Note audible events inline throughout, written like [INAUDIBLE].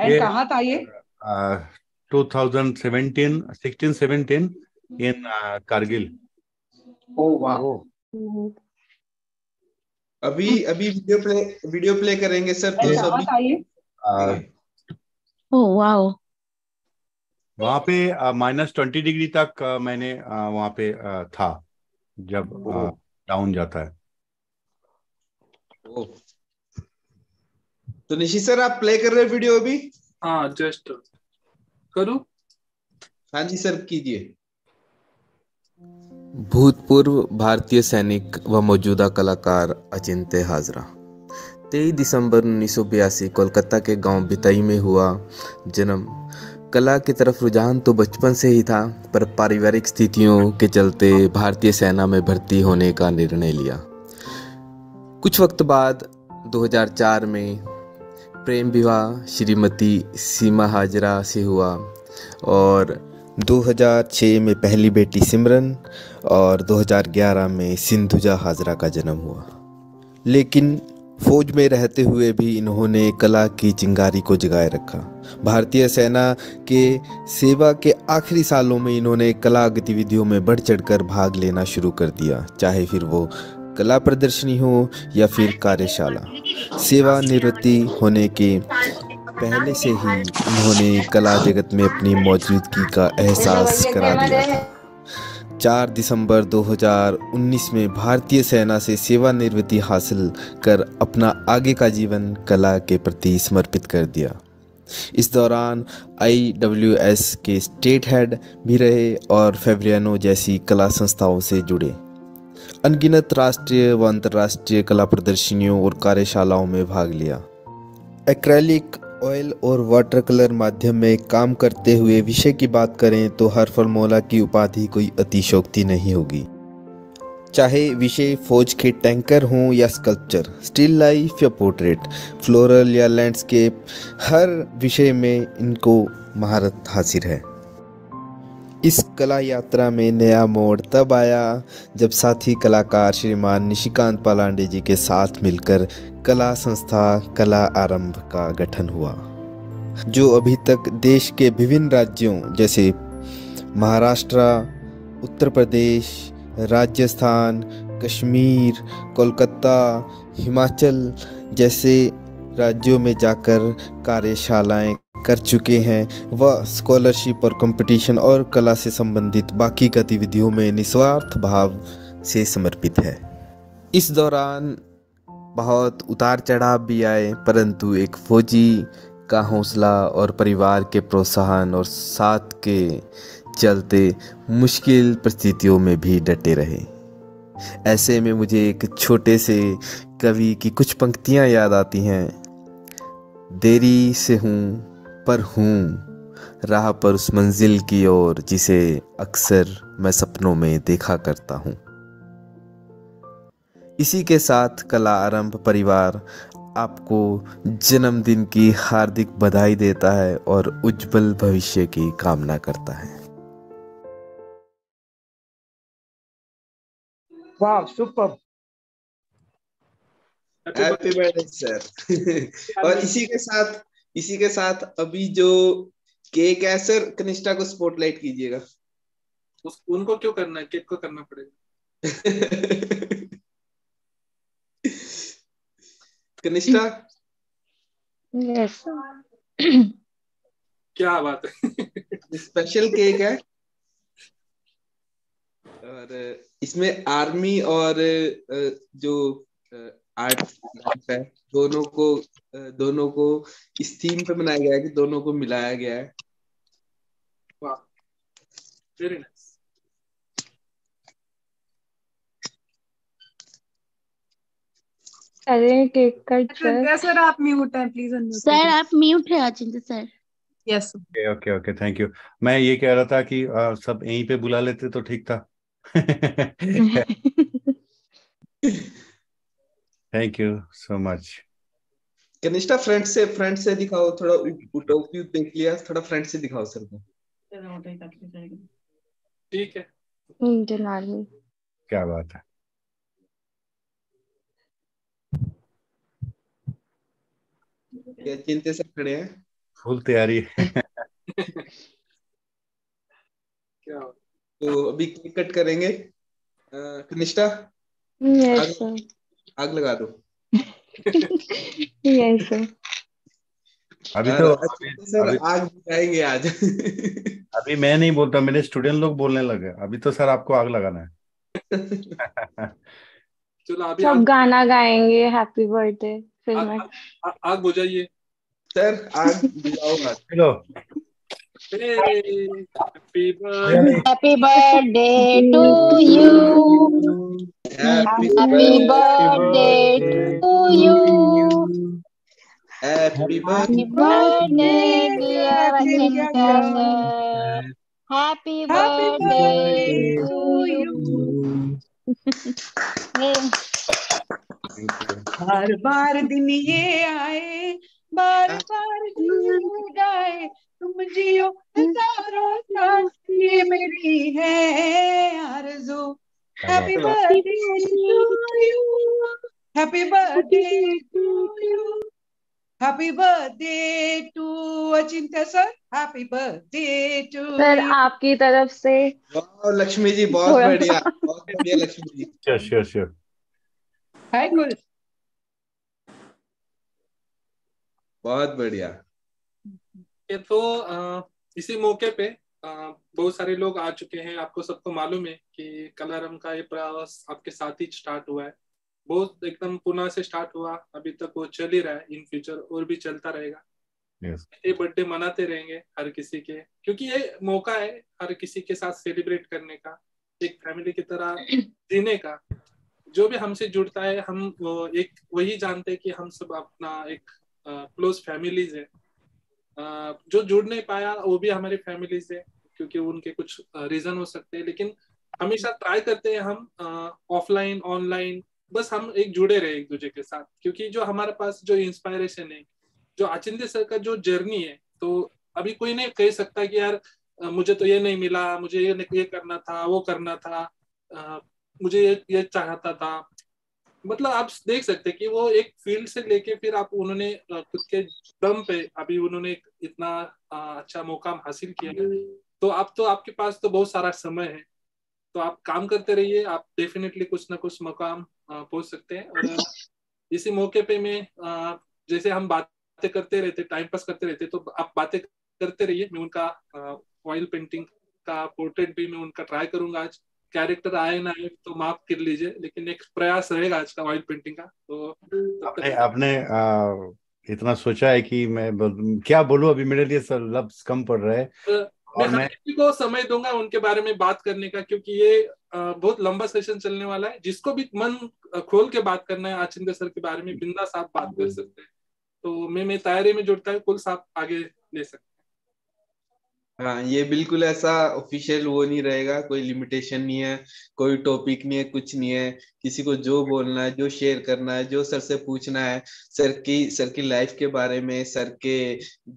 And कहाँ था ये two thousand seventeen sixteen seventeen in Kargil ओ वाह अभी अभी वीडियो प्ले वीडियो प्ले करेंगे सर तो सभी वाओ oh, वहाँ पे माइनस ट्वेंटी डिग्री तक आ, मैंने आ, वहाँ पे आ, था जब डाउन oh. जाता है oh. तो निशि सर आप प्ले कर रहे वीडियो अभी हाँ जस्ट करू हाँ जी सर कीजिए भूतपूर्व भारतीय सैनिक व मौजूदा कलाकार अचिंत्य हाजरा तेईस दिसंबर उन्नीस कोलकाता के गांव बिताई में हुआ जन्म कला की तरफ रुझान तो बचपन से ही था पर पारिवारिक स्थितियों के चलते भारतीय सेना में भर्ती होने का निर्णय लिया कुछ वक्त बाद 2004 में प्रेम विवाह श्रीमती सीमा हाजरा से हुआ और 2006 में पहली बेटी सिमरन और 2011 में सिंधुजा हाजरा का जन्म हुआ लेकिन फौज में रहते हुए भी इन्होंने कला की चिंगारी को जगाए रखा भारतीय सेना के सेवा के आखिरी सालों में इन्होंने कला गतिविधियों में बढ़ चढ़कर भाग लेना शुरू कर दिया चाहे फिर वो कला प्रदर्शनी हो या फिर कार्यशाला सेवानिवृत्ति होने के पहले से ही उन्होंने कला जगत में अपनी मौजूदगी का एहसास करा दिया था चार दिसंबर 2019 में भारतीय सेना से सेवानिवृत्ति हासिल कर अपना आगे का जीवन कला के प्रति समर्पित कर दिया इस दौरान आई के स्टेट हेड भी रहे और फेब्रियनो जैसी कला संस्थाओं से जुड़े अनगिनत राष्ट्रीय व अंतर्राष्ट्रीय कला प्रदर्शनियों और कार्यशालाओं में भाग लिया एक्रेलिक ऑयल और वाटर कलर माध्यम में काम करते हुए विषय की बात करें तो हर फलमोला की उपाधि कोई अतिशोक्ति नहीं होगी चाहे विषय फौज के टैंकर हों या स्कल्पचर स्टिल लाइफ या पोर्ट्रेट फ्लोरल या लैंडस्केप हर विषय में इनको महारत हासिल है इस कला यात्रा में नया मोड़ तब आया जब साथी कलाकार श्रीमान निशिकांत पालांडे जी के साथ मिलकर कला संस्था कला आरंभ का गठन हुआ जो अभी तक देश के विभिन्न राज्यों जैसे महाराष्ट्र उत्तर प्रदेश राजस्थान कश्मीर कोलकाता हिमाचल जैसे राज्यों में जाकर कार्यशालाएं कर चुके हैं वह स्कॉलरशिप और कंपटीशन और कला से संबंधित बाकी गतिविधियों में निस्वार्थ भाव से समर्पित है इस दौरान बहुत उतार चढ़ाव भी आए परंतु एक फौजी का हौसला और परिवार के प्रोत्साहन और साथ के चलते मुश्किल परिस्थितियों में भी डटे रहे ऐसे में मुझे एक छोटे से कवि की कुछ पंक्तियाँ याद आती हैं देरी से हूँ पर हूँ राह पर उस मंजिल की ओर जिसे अक्सर मैं सपनों में देखा करता हूँ इसी के साथ कला आरंभ परिवार आपको जन्मदिन की हार्दिक बधाई देता है और उज्जवल भविष्य की कामना करता है सुपर हैप्पी बर्थडे सर और इसी के साथ इसी के साथ अभी जो के कैसर कनिष्ठा को स्पॉटलाइट कीजिएगा उनको क्यों करना है को करना पड़ेगा [LAUGHS] कनिष्ठा yes. [CLEARS THROAT] क्या बात है स्पेशल [LAUGHS] केक है और इसमें आर्मी और जो आर्ट है दोनों को दोनों को इस थीम पे बनाया गया है कि दोनों को मिलाया गया है अरे केक कट सर अच्छा, सर आप म्यूट हैं प्लीज सर आप म्यूट है Achintya sir yes okay okay okay thank you मैं ये कह रहा था कि आ, सब यहीं पे बुला लेते तो ठीक था [LAUGHS] [LAUGHS] [LAUGHS] thank you so much Kanishtha front से फ्रंट से दिखाओ थोड़ा उठो व्यू देख लिया थोड़ा फ्रंट से दिखाओ सर को ठीक है इंडियन आर्मी क्या बात है क्या चिंते से खड़े हैं फुल तैयारी क्या तो अभी कट करेंगे कनिष्ठा यस सर आग लगा दो यस [LAUGHS] तो अभी तो सर आग बुझाएंगे आज [LAUGHS] अभी मैं नहीं बोलता मेरे स्टूडेंट लोग बोलने लगे अभी तो सर आपको आग लगाना है [LAUGHS] चलो अभी सब गाना गाएंगे हैप्पी बर्थडे फिल्म आग बुझाइए सर आग बुझाओ चलो birthday. Happy birthday. to you. Happy, Happy birthday, to you. Happy birthday, dear Achinta. Happy birthday to you. बार बार दिन ये आए बार बार दिन गाए तुम जियो हजारों हम्म। सांस ये मेरी है आरजो happy birthday to you happy birthday to you happy birthday to Achintya sir happy birthday to sir आपकी तरफ से वाह लक्ष्मी जी बहुत बढ़िया बहुत बढ़िया Lakshmi ji sure sure sure hi Gul बहुत बढ़िया है तो आ, इसी मौके पे बहुत सारे लोग आ चुके हैं आपको सबको मालूम है कि कलारम का ये प्रयास आपके साथ ही स्टार्ट हुआ है बहुत एकदम पुनः से स्टार्ट हुआ अभी तक वो चल ही रहा है इन फ्यूचर और भी चलता रहेगा yes. ये बर्थडे मनाते रहेंगे हर किसी के क्योंकि ये मौका है हर किसी के साथ सेलिब्रेट करने का एक फैमिली की तरह जीने का जो भी हमसे जुड़ता है हम एक वही जानते हैं कि हम सब अपना एक क्लोज फैमिलीज है जो जुड़ नहीं पाया वो भी हमारी फैमिली से क्योंकि उनके कुछ रीजन हो सकते हैं लेकिन हमेशा ट्राई करते हैं हम ऑफलाइन ऑनलाइन बस हम एक जुड़े रहे एक दूसरे के साथ क्योंकि जो हमारे पास जो इंस्पायरेशन है जो अचिंत्य सर का जो जर्नी है तो अभी कोई नहीं कह सकता कि यार मुझे तो ये नहीं मिला मुझे ये ये करना था वो करना था मुझे ये ये चाहता था मतलब आप देख सकते कि वो एक फील्ड से लेके फिर आप उन्होंने खुद के दम पे अभी उन्होंने इतना अच्छा मुकाम हासिल किया है तो आप तो आपके पास तो बहुत सारा समय है तो आप काम करते रहिए आप डेफिनेटली कुछ ना कुछ मकाम पहुंच सकते हैं और इसी मौके पे मैं जैसे हम बातें करते रहते टाइम पास करते रहते तो आप बातें करते रहिए मैं उनका ऑयल पेंटिंग का पोर्ट्रेट भी मैं उनका ट्राई करूंगा आज कैरेक्टर आए ना आए तो माफ कर लीजिए लेकिन एक प्रयास रहेगा आज का ऑयल पेंटिंग का तो आपने, आपने आ, इतना सोचा है कि मैं क्या बोलूं अभी मेरे लिए सर लफ्ज कम पड़ रहे हैं तो मैं, मैं को समय दूंगा उनके बारे में बात करने का क्योंकि ये बहुत लंबा सेशन चलने वाला है जिसको भी मन खोल के बात करना है आचिंदे सर के बारे में बिंदा साहब बात कर सकते हैं तो मैं मैं तैयारी में जुड़ता है कुल साहब आगे ले सकते हाँ ये बिल्कुल ऐसा ऑफिशियल वो नहीं रहेगा कोई लिमिटेशन नहीं है कोई टॉपिक नहीं है कुछ नहीं है किसी को जो बोलना है जो शेयर करना है जो सर से पूछना है सर की सर की लाइफ के बारे में सर के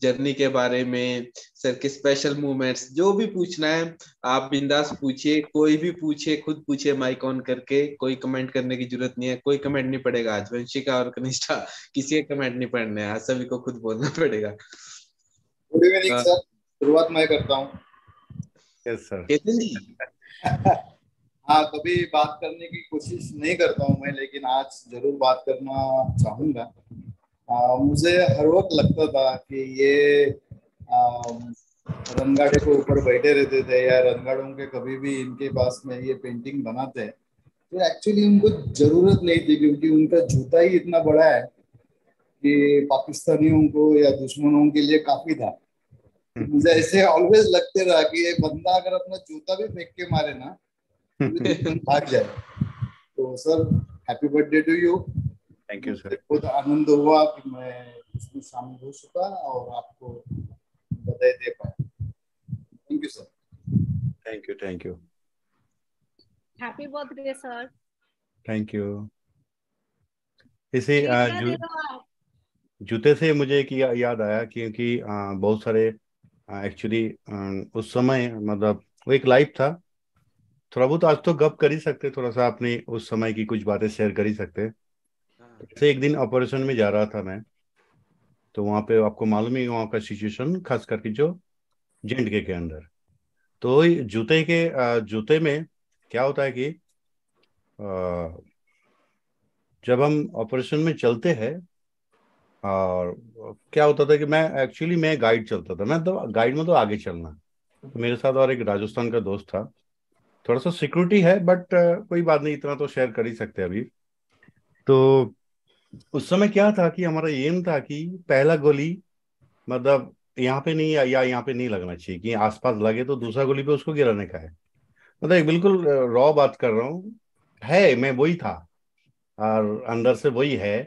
जर्नी के बारे में सर के स्पेशल मूवमेंट्स जो भी पूछना है आप बिंदास पूछिए कोई भी पूछे खुद पूछे माइक ऑन करके कोई कमेंट करने की जरूरत नहीं है कोई कमेंट नहीं पड़ेगा आज वंशिका और कनिष्ठा किसी के कमेंट नहीं पड़ने आज सभी को खुद बोलना पड़ेगा गुड इवनिंग सर शुरुआत मैं करता हूँ yes, [LAUGHS] हाँ कभी बात करने की कोशिश नहीं करता हूँ मैं लेकिन आज जरूर बात करना चाहूंगा आ, मुझे हर वक्त लगता था कि ये रनगाड़े के ऊपर बैठे रहते थे या रनगाड़ों के कभी भी इनके पास में ये पेंटिंग बनाते हैं तो एक्चुअली उनको जरूरत नहीं थी क्योंकि उनका जूता ही इतना बड़ा है कि पाकिस्तानियों को या दुश्मनों के लिए काफी था हम्म। मुझे ऐसे ऑलवेज लगते रहा कि ये बंदा अगर अपना जूता भी फेंक के मारे ना हम्म। तो भाग जाए तो sir happy birthday to you thank you sir बहुत आनंद हुआ कि मैं इसमें शामिल हो चुका और आपको बधाई दे पाया thank you sir thank you thank you happy birthday sir thank you इसे जूते से मुझे एक याद आया क्योंकि बहुत सारे एक्चुअली उस समय मतलब वो एक लाइफ था थोड़ा बहुत आज तो गप कर ही सकते थोड़ा सा अपनी उस समय की कुछ बातें शेयर कर ही सकते हाँ। से एक दिन ऑपरेशन में जा रहा था मैं तो वहाँ पे आपको मालूम ही वहाँ का सिचुएशन खास करके जो जेंट के अंदर तो जूते के जूते में क्या होता है कि जब हम ऑपरेशन में चलते हैं और क्या होता था कि मैं एक्चुअली मैं गाइड चलता था मैं तो गाइड में तो आगे चलना तो मेरे साथ और एक राजस्थान का दोस्त था थोड़ा सा सिक्योरिटी है बट कोई बात नहीं इतना तो शेयर कर ही सकते अभी तो उस समय क्या था कि हमारा एम था कि पहला गोली मतलब यहाँ पे नहीं या यहाँ पे नहीं लगना चाहिए कि आसपास लगे तो दूसरा गोली पे उसको गिराने का है मतलब एक बिल्कुल रॉ बात कर रहा हूँ है मैं वही था और अंदर से वही है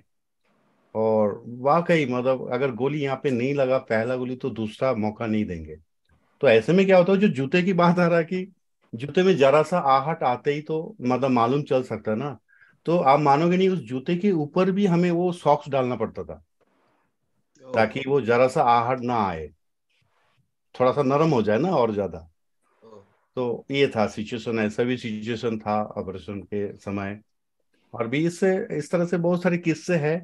और वाकई मतलब अगर गोली यहाँ पे नहीं लगा पहला गोली तो दूसरा मौका नहीं देंगे तो ऐसे में क्या होता है जो जूते की बात आ रहा कि जूते में जरा सा आहट आते ही तो मतलब मालूम चल सकता है ना तो आप मानोगे नहीं उस जूते के ऊपर भी हमें वो सॉक्स डालना पड़ता था ताकि वो जरा सा आहट ना आए थोड़ा सा नरम हो जाए ना और ज्यादा तो ये था सिचुएशन ऐसा भी सिचुएशन था ऑपरेशन के समय और भी इससे इस तरह से बहुत सारे किस्से हैं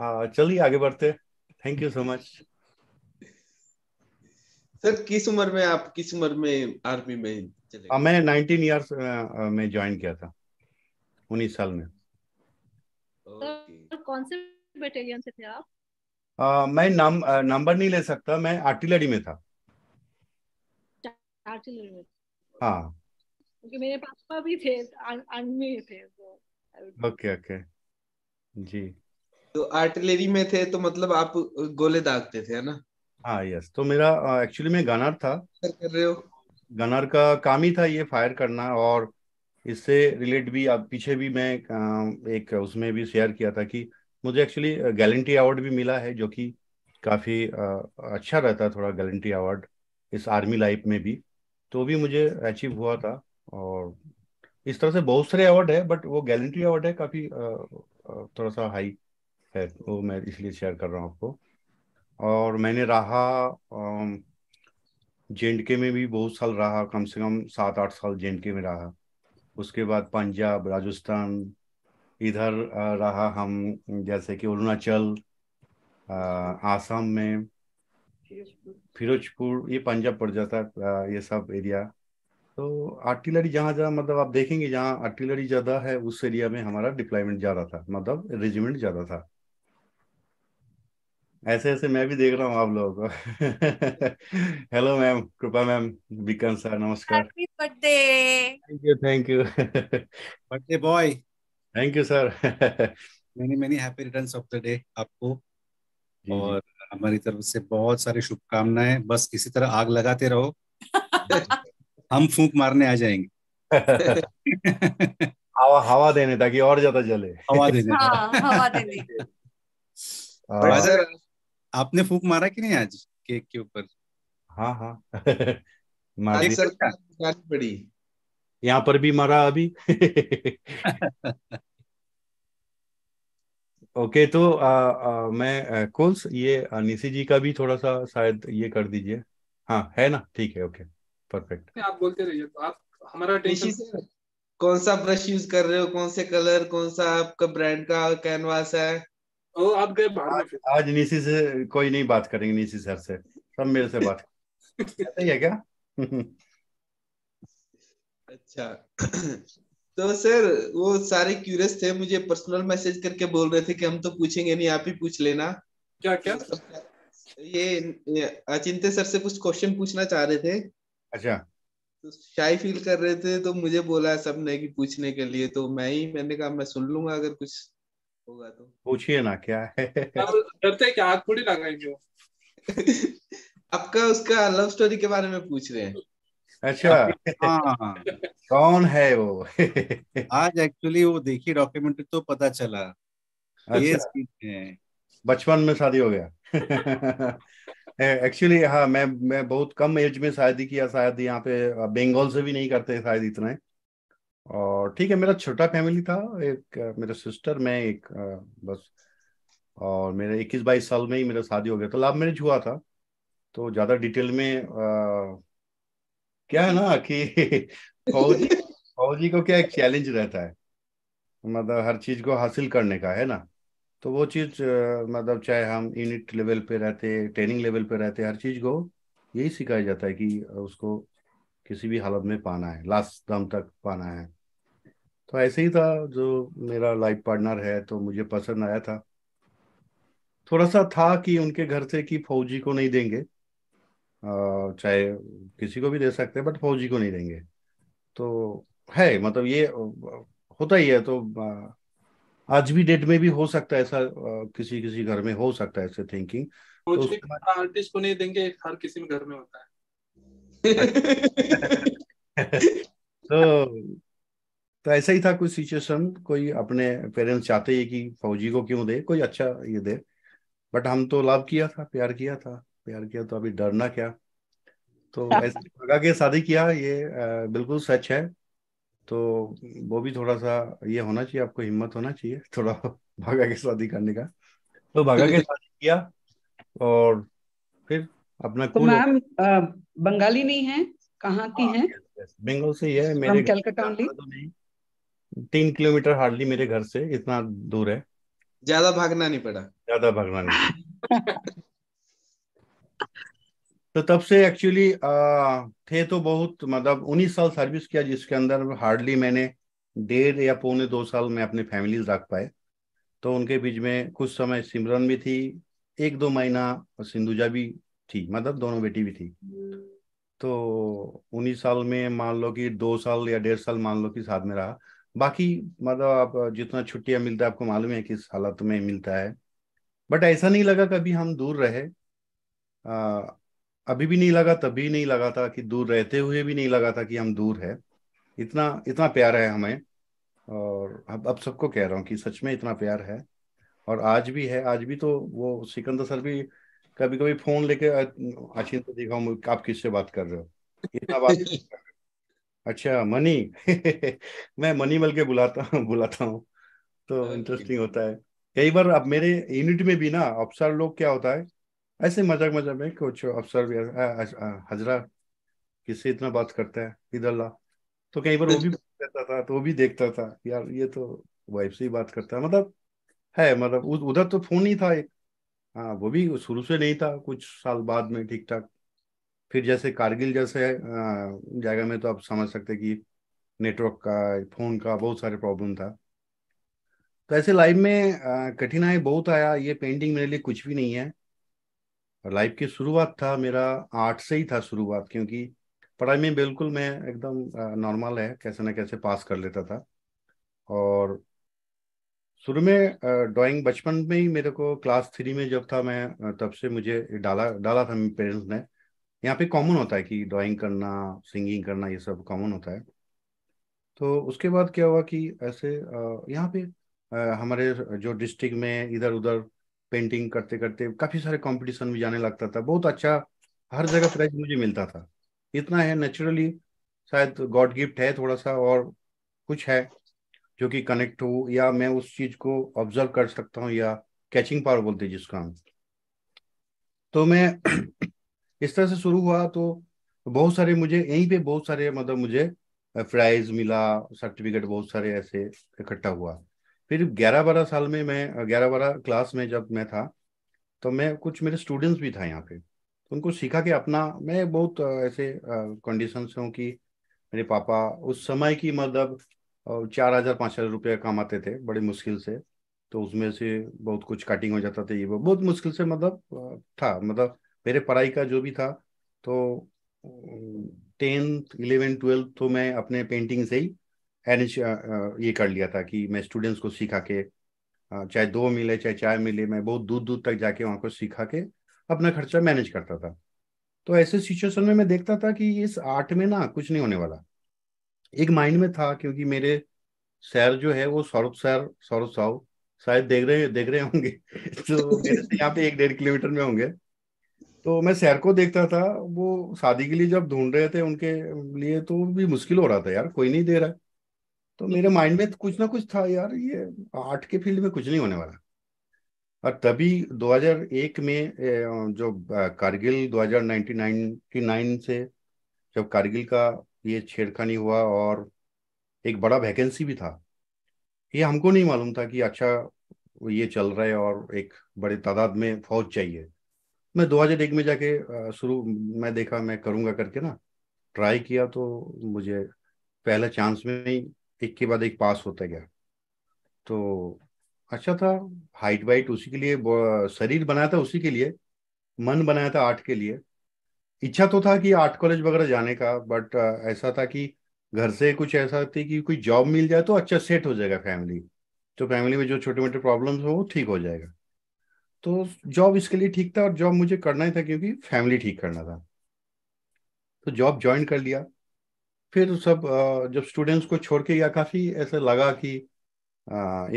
हाँ, चलिए आगे बढ़ते thank you so much sir किस उम्र में आप किस उम्र में आर्मी में चले आ, हाँ, मैंने 19 इयर्स में ज्वाइन किया था 19 साल में okay. कौन से बटालियन से थे आप आ, मैं नाम नंबर नहीं ले सकता मैं आर्टिलरी में था आर्टिलरी में हाँ क्योंकि मेरे पापा भी थे आर्मी में थे तो ओके ओके जी तो आर्टिलरी में थे तो मतलब आप गोले दागते थे है ना हाँ यस तो मेरा एक्चुअली मैं गनर था कर रहे हो गनर का काम ही था ये फायर करना और इससे रिलेट भी आप पीछे भी मैं एक उसमें भी शेयर किया था कि मुझे एक्चुअली गैलेंटी अवार्ड भी मिला है जो कि काफ़ी अच्छा रहता थोड़ा गैलेंटी अवार्ड इस आर्मी लाइफ में भी तो भी मुझे अचीव हुआ था और इस तरह से बहुत सारे अवार्ड है बट वो गैलेंटी अवार्ड है काफ़ी थोड़ा सा हाई है वो तो मैं इसलिए शेयर कर रहा हूँ आपको और मैंने रहा जे के में भी बहुत साल रहा कम से कम सात आठ साल जे के में रहा उसके बाद पंजाब राजस्थान इधर रहा हम जैसे कि अरुणाचल आसाम में फिरोजपुर ये पंजाब पड़ जाता है ये सब एरिया तो आर्टिलरी जहाँ जहाँ मतलब आप देखेंगे जहाँ आर्टिलरी ज़्यादा है उस एरिया में हमारा डिप्लॉयमेंट ज़्यादा था मतलब रेजिमेंट ज़्यादा था ऐसे ऐसे मैं भी देख रहा हूँ आप लोगों को hello ma'am Kripa ma'am Vikram sir नमस्कार birthday thank you thank you birthday boy thank you sir many many happy returns of the day आपको और हमारी तरफ से बहुत सारी शुभकामनाएं बस इसी तरह आग लगाते रहो [LAUGHS] हम फूंक मारने आ जाएंगे [LAUGHS] हवा हवा देने ताकि और ज्यादा जले हवा देने हाँ, हवा देने All [LAUGHS] आपने फूक मारा कि नहीं आज केक के ऊपर हाँ हाँ [LAUGHS] तो [LAUGHS] पड़ी यहाँ पर भी मारा अभी [LAUGHS] ओके तो आ, आ, मैं कोल्स ये निशी जी का भी थोड़ा सा शायद ये कर दीजिए हाँ है ना ठीक है ओके परफेक्ट आप बोलते रहिए तो आप हमारा टेंशन कौन सा ब्रश यूज कर रहे हो कौन से कलर कौन सा आपका ब्रांड का कैनवास है ओ आप गए बाहर आज निशी से कोई नहीं बात करेंगे निशी सर से सब मेरे से बात सही [LAUGHS] है क्या अच्छा तो सर वो सारे क्यूरियस थे मुझे पर्सनल मैसेज करके बोल रहे थे कि हम तो पूछेंगे नहीं आप ही पूछ लेना क्या क्या तो ये अचिंत्य सर से कुछ क्वेश्चन पूछना चाह रहे थे अच्छा तो शाई फील कर रहे थे तो मुझे बोला सबने कि पूछने के लिए तो मैं ही मैंने कहा मैं सुन लूंगा अगर कुछ होगा तो पूछिए ना क्या है डरते क्या आग थोड़ी लगाएंगे [LAUGHS] आपका उसका लव स्टोरी के बारे में पूछ रहे हैं अच्छा हाँ कौन है वो [LAUGHS] आज एक्चुअली वो देखी डॉक्यूमेंट्री तो पता चला अच्छा, बचपन में शादी हो गया [LAUGHS] एक्चुअली हाँ मैं मैं बहुत कम एज में शादी किया शायद यहाँ पे बंगाल से भी नहीं करते शायद इतने और ठीक है मेरा छोटा फैमिली था एक मेरे सिस्टर मैं एक बस और मेरे इक्कीस बाईस साल में ही मेरा शादी हो गया तो लाभ मैरिज हुआ था तो ज़्यादा डिटेल में आ, क्या है ना कि [LAUGHS] फौजी फौजी को क्या एक चैलेंज रहता है मतलब हर चीज़ को हासिल करने का है ना तो वो चीज़ मतलब चाहे हम यूनिट लेवल पे रहते ट्रेनिंग लेवल पे रहते हर चीज़ को यही सिखाया जाता है कि उसको किसी भी हालत में पाना है लास्ट दम तक पाना है तो ऐसे ही था जो मेरा लाइफ पार्टनर है तो मुझे पसंद आया था थोड़ा सा था कि उनके घर से कि फौजी को नहीं देंगे चाहे किसी को भी दे सकते हैं बट फौजी को नहीं देंगे तो है मतलब ये होता ही है तो आज भी डेट में भी हो सकता है ऐसा किसी किसी घर में हो सकता है ऐसे थिंकिंग तो आर्टिस्ट को नहीं देंगे हर किसी में घर में होता है [LAUGHS] तो तो ऐसा ही था कोई सिचुएशन कोई अपने पेरेंट्स चाहते ही कि फौजी को क्यों दे कोई अच्छा ये दे बट हम तो लव किया था प्यार किया था प्यार किया तो अभी डरना क्या तो हाँ। ऐसे लगा के शादी किया ये बिल्कुल सच है तो वो भी थोड़ा सा ये होना चाहिए आपको हिम्मत होना चाहिए थोड़ा भागा के शादी करने का तो भागा के शादी किया और फिर अपना तो मैम बंगाली नहीं है कहाँ की हाँ, है बंगाल से ही है मेरे कलकत्ता ओनली तीन किलोमीटर हार्डली मेरे घर से इतना दूर है ज्यादा भागना नहीं पड़ा ज्यादा भागना नहीं तो तब से एक्चुअली थे तो बहुत मतलब उन्नीस साल सर्विस किया जिसके अंदर हार्डली मैंने डेढ़ या पौने दो साल में अपने फैमिली रख पाए तो उनके बीच में कुछ समय सिमरन भी थी एक दो महीना सिंधुजा भी थी मतलब दोनों बेटी भी थी तो उन्नीस साल में मान लो कि दो साल या डेढ़ साल मान लो कि साथ में रहा बाकी मतलब आप जितना छुट्टियां मिलता है आपको मालूम है किस हालत में मिलता है बट ऐसा नहीं लगा कभी हम दूर रहे आ, अभी भी नहीं लगा तभी नहीं लगा था कि दूर रहते हुए भी नहीं लगा था कि हम दूर है इतना इतना प्यार है हमें और अब अब सबको कह रहा हूँ कि सच में इतना प्यार है और आज भी है आज भी तो वो सिकंदर सर भी कभी कभी फोन लेके आशीन तो देखा आप किससे बात कर रहे हो इतना बात [LAUGHS] अच्छा मनी [LAUGHS] मैं मनी बल के बुलाता बुलाता हूँ तो इंटरेस्टिंग होता है कई बार अब मेरे यूनिट में भी ना अफसर लोग क्या होता है ऐसे मजाक मजाक में कुछ अफसर भी हजरा किससे इतना बात करता है इधर ला तो कई बार वो भी रहता था तो वो भी देखता था यार ये तो वाइफ से ही बात करता है मतलब है मतलब उधर तो फोन ही था एक हाँ वो भी शुरू से नहीं था कुछ साल बाद में ठीक ठाक फिर जैसे कारगिल जैसे जगह में तो आप समझ सकते कि नेटवर्क का फोन का बहुत सारे प्रॉब्लम था तो ऐसे लाइफ में कठिनाई बहुत आया ये पेंटिंग मेरे लिए कुछ भी नहीं है लाइफ की शुरुआत था मेरा आर्ट से ही था शुरुआत क्योंकि पढ़ाई में बिल्कुल मैं एकदम नॉर्मल है कैसे ना कैसे पास कर लेता था और शुरू में ड्राइंग बचपन में ही मेरे को क्लास थ्री में जब था मैं तब से मुझे डाला डाला था पेरेंट्स ने यहाँ पे कॉमन होता है कि ड्राइंग करना सिंगिंग करना ये सब कॉमन होता है तो उसके बाद क्या हुआ कि ऐसे यहाँ पे हमारे जो डिस्ट्रिक्ट में इधर उधर पेंटिंग करते करते काफ़ी सारे कंपटीशन में जाने लगता था बहुत अच्छा हर जगह प्राइज मुझे मिलता था इतना है नेचुरली शायद गॉड गिफ्ट है थोड़ा सा और कुछ है जो कि कनेक्ट हो या मैं उस चीज़ को ऑब्जर्व कर सकता हूँ या कैचिंग पावर बोलते जिसका हम तो मैं इस तरह से शुरू हुआ तो बहुत सारे मुझे यहीं पे बहुत सारे मतलब मुझे प्राइज मिला सर्टिफिकेट बहुत सारे ऐसे इकट्ठा हुआ फिर ग्यारह बारह साल में मैं ग्यारह बारह क्लास में जब मैं था तो मैं कुछ मेरे स्टूडेंट्स भी था यहाँ पे तो उनको सीखा कि अपना मैं बहुत ऐसे कंडीशन से हूँ कि मेरे पापा उस समय की मतलब चार हजार पाँच हजार रुपये कमाते थे बड़े मुश्किल से तो उसमें से बहुत कुछ कटिंग हो जाता था ये बहुत मुश्किल से मतलब था मतलब मेरे पढ़ाई का जो भी था तो टेंथ इलेवेंथ ट्वेल्थ तो मैं अपने पेंटिंग से ही एनिश ये कर लिया था कि मैं स्टूडेंट्स को सिखा के चाहे दो मिले चाहे चार मिले मैं बहुत दूर दूर तक जाके वहाँ को सिखा के अपना खर्चा मैनेज करता था तो ऐसे सिचुएशन में मैं देखता था कि इस आर्ट में ना कुछ नहीं होने वाला एक माइंड में था क्योंकि मेरे सर जो है वो सौरभ सर सौरभ साहु शायद देख रहे देख रहे होंगे [LAUGHS] तो, तो यहाँ पे एक डेढ़ किलोमीटर में होंगे तो मैं सैर को देखता था वो शादी के लिए जब ढूंढ रहे थे उनके लिए तो भी मुश्किल हो रहा था यार कोई नहीं दे रहा तो मेरे हम्म। माइंड में कुछ ना कुछ था यार ये आर्ट के फील्ड में कुछ नहीं होने वाला और तभी 2001 में जो कारगिल 2099 से जब कारगिल का ये छेड़खानी हुआ और एक बड़ा वैकेंसी भी था ये हमको नहीं मालूम था कि अच्छा ये चल रहा है और एक बड़े तादाद में फौज चाहिए मैं दो हजार एक में जाके शुरू मैं देखा मैं करूँगा करके ना ट्राई किया तो मुझे पहला चांस में ही एक के बाद एक पास होता गया तो अच्छा था हाइट वाइट उसी के लिए शरीर बनाया था उसी के लिए मन बनाया था आर्ट के लिए इच्छा तो था कि आर्ट कॉलेज वगैरह जाने का बट ऐसा था कि घर से कुछ ऐसा थी कि कोई जॉब मिल जाए तो अच्छा सेट हो जाएगा फैमिली तो फैमिली में जो छोटे मोटे प्रॉब्लम्स हो वो ठीक हो जाएगा तो जॉब इसके लिए ठीक था और जॉब मुझे करना ही था क्योंकि फैमिली ठीक करना था तो जॉब ज्वाइन कर लिया फिर सब जब स्टूडेंट्स को छोड़ के या काफ़ी ऐसा लगा कि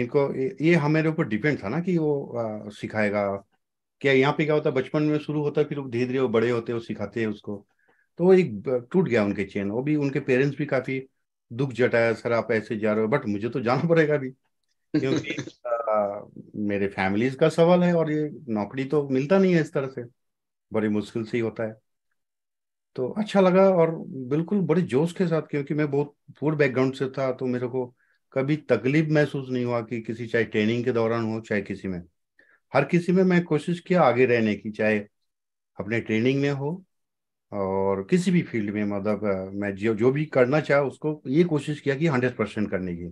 इनको ये हमारे ऊपर डिपेंड था ना कि वो सिखाएगा क्या यहाँ पे क्या होता है बचपन में शुरू होता है फिर धीरे धीरे वो बड़े होते वो सिखाते हैं उसको तो वो एक टूट गया उनके चेन वो भी उनके पेरेंट्स भी काफ़ी दुख जटाया सर आप ऐसे जा रहे हो बट मुझे तो जाना पड़ेगा अभी क्योंकि [LAUGHS] मेरे फैमिलीज का सवाल है और ये नौकरी तो मिलता नहीं है इस तरह से बड़ी मुश्किल से ही होता है तो अच्छा लगा और बिल्कुल बड़े जोश के साथ क्योंकि मैं बहुत पुअर बैकग्राउंड से था तो मेरे को कभी तकलीफ महसूस नहीं हुआ कि किसी चाहे ट्रेनिंग के दौरान हो चाहे किसी में हर किसी में मैं कोशिश किया आगे रहने की चाहे अपने ट्रेनिंग में हो और किसी भी फील्ड में मतलब मैं जो जो भी करना चाहे उसको ये कोशिश किया कि हंड्रेड परसेंट करने की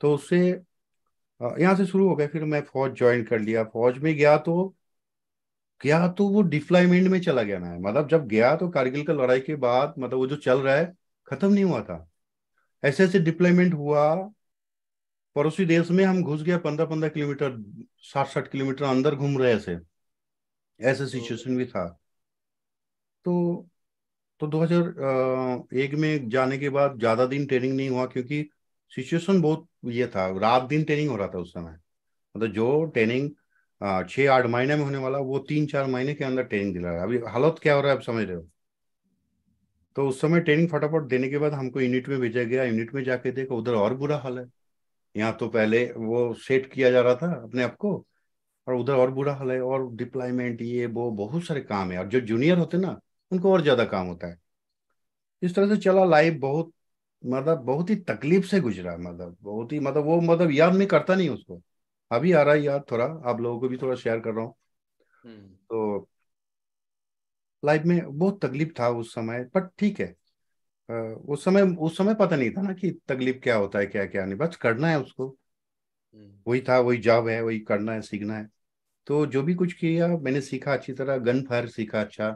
तो उससे यहाँ से शुरू हो गया फिर मैं फौज ज्वाइन कर लिया फौज में गया तो गया तो वो डिप्लॉयमेंट में चला गया ना मतलब जब गया तो कारगिल का लड़ाई के बाद मतलब वो जो चल रहा है खत्म नहीं हुआ था ऐसे ऐसे डिप्लॉयमेंट हुआ पड़ोसी देश में हम घुस गया पंद्रह पंद्रह किलोमीटर साठ साठ किलोमीटर अंदर घूम रहे ऐसे ऐसे सिचुएशन तो भी था तो तो 2001 में जाने के बाद ज़्यादा दिन ट्रेनिंग नहीं हुआ क्योंकि सिचुएशन बहुत ये था रात दिन ट्रेनिंग हो रहा था उस समय मतलब जो ट्रेनिंग छह आठ महीने में होने वाला वो तीन चार महीने के अंदर ट्रेनिंग दिला रहा है अभी हालत क्या हो रहा है आप समझ रहे हो तो उस समय ट्रेनिंग फटाफट देने के बाद हमको यूनिट में भेजा गया यूनिट में जाके देखा उधर और बुरा हाल है यहाँ तो पहले वो सेट किया जा रहा था अपने आप को और उधर और बुरा हाल है और डिप्लॉयमेंट ये वो बहुत सारे काम है और जो जूनियर होते ना उनको और ज्यादा काम होता है इस तरह से चला लाइफ बहुत मतलब बहुत ही तकलीफ से गुजरा मतलब बहुत ही मतलब वो मतलब याद नहीं करता नहीं उसको अभी आ रहा है याद थोड़ा आप लोगों को भी थोड़ा शेयर कर रहा हूँ हम्म। तो लाइफ में बहुत तकलीफ था उस समय बट ठीक है उस समय उस समय पता नहीं था ना कि तकलीफ क्या होता है क्या क्या नहीं बस करना है उसको हम्म। वही था वही जॉब है वही करना है सीखना है तो जो भी कुछ किया मैंने सीखा अच्छी तरह गन फायर सीखा अच्छा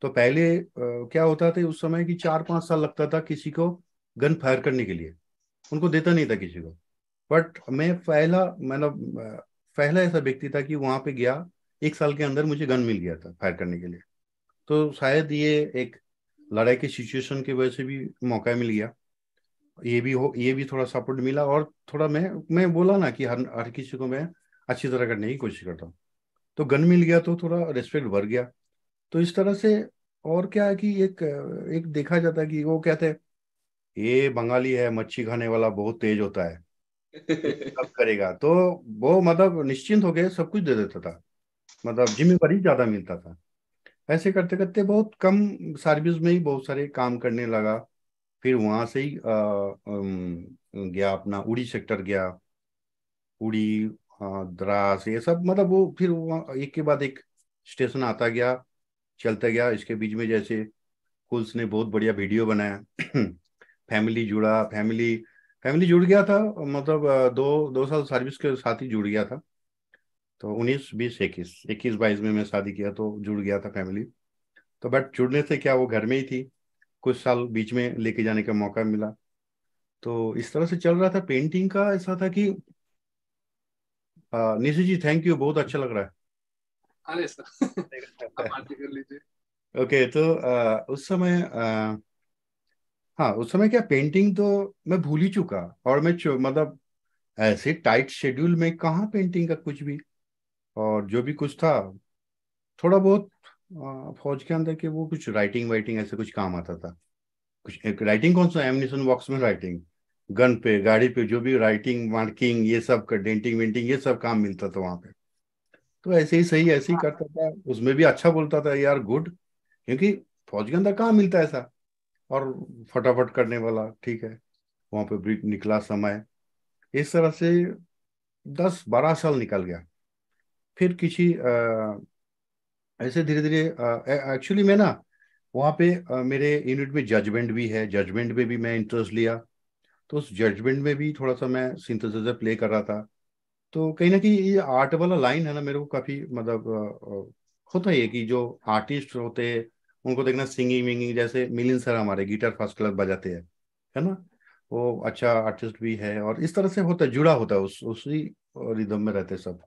तो पहले क्या होता था उस समय की चार पांच साल लगता था किसी को गन फायर करने के लिए उनको देता नहीं था किसी को बट मैं पहला मतलब पहला ऐसा व्यक्ति था कि वहां पे गया एक साल के अंदर मुझे गन मिल गया था फायर करने के लिए तो शायद ये एक लड़ाई के सिचुएशन की वजह से भी मौका मिल गया ये भी हो ये भी थोड़ा सपोर्ट मिला और थोड़ा मैं मैं बोला ना कि हर हर किसी को मैं अच्छी तरह करने की कोशिश करता हूँ तो गन मिल गया तो थोड़ा रेस्पेक्ट बढ़ गया तो इस तरह से और क्या है कि एक एक देखा जाता है कि वो कहते हैं ये बंगाली है मच्छी खाने वाला बहुत तेज होता है [LAUGHS] सब करेगा तो वो मतलब निश्चिंत होके सब कुछ दे देता था मतलब जिम्मेवारी ज्यादा मिलता था ऐसे करते करते बहुत कम सर्विस में ही बहुत सारे काम करने लगा फिर वहां से ही आ, गया अपना उड़ी सेक्टर गया उड़ी द्रास ये सब मतलब वो फिर एक के बाद एक स्टेशन आता गया चलता गया इसके बीच में जैसे कुल्स ने बहुत बढ़िया वीडियो बनाया [CLEARS THROAT] फैमिली जुड़ा फैमिली फैमिली जुड़ गया था मतलब दो दो साल सर्विस के साथ ही जुड़ गया था तो उन्नीस बीस इक्कीस इक्कीस बाईस में मैं शादी किया तो जुड़ गया था फैमिली तो बट जुड़ने से क्या वो घर में ही थी कुछ साल बीच में लेके जाने का मौका मिला तो इस तरह से चल रहा था पेंटिंग का ऐसा था कि निशी जी थैंक यू बहुत अच्छा लग रहा है अरे सर लीजिए ओके तो उस समय हाँ उस समय क्या पेंटिंग तो मैं भूल ही चुका और मैं मतलब ऐसे टाइट शेड्यूल में कहा पेंटिंग का कुछ भी और जो भी कुछ था थोड़ा बहुत फौज के अंदर के वो कुछ राइटिंग वाइटिंग ऐसे कुछ काम आता था कुछ एक राइटिंग कौन सा एमिनेशन बॉक्स में राइटिंग गन पे गाड़ी पे जो भी राइटिंग मार्किंग ये सब डेंटिंग वेंटिंग ये सब काम मिलता था वहाँ पे तो ऐसे ही सही ऐसे ही हाँ। करता था उसमें भी अच्छा बोलता था यार गुड क्योंकि फौज के अंदर कहाँ मिलता है ऐसा और फटाफट करने वाला ठीक है वहां पे भी निकला समय इस तरह से दस बारह साल निकल गया फिर किसी ऐसे धीरे धीरे एक्चुअली मैं ना वहाँ पे आ, मेरे यूनिट में जजमेंट भी है जजमेंट में भी मैं इंटरेस्ट लिया तो उस जजमेंट में भी थोड़ा सा मैं सिंथेसाइजर प्ले कर रहा था तो कहीं ना कहीं ये आर्ट वाला लाइन है ना मेरे को काफी मतलब होता है कि जो आर्टिस्ट होते हैं उनको देखना सिंगिंग विंगिंग जैसे मिलिन सर हमारे गिटार फर्स्ट क्लास बजाते हैं है ना वो अच्छा आर्टिस्ट भी है और इस तरह से होता है जुड़ा होता है उस उसी रिदम में रहते सब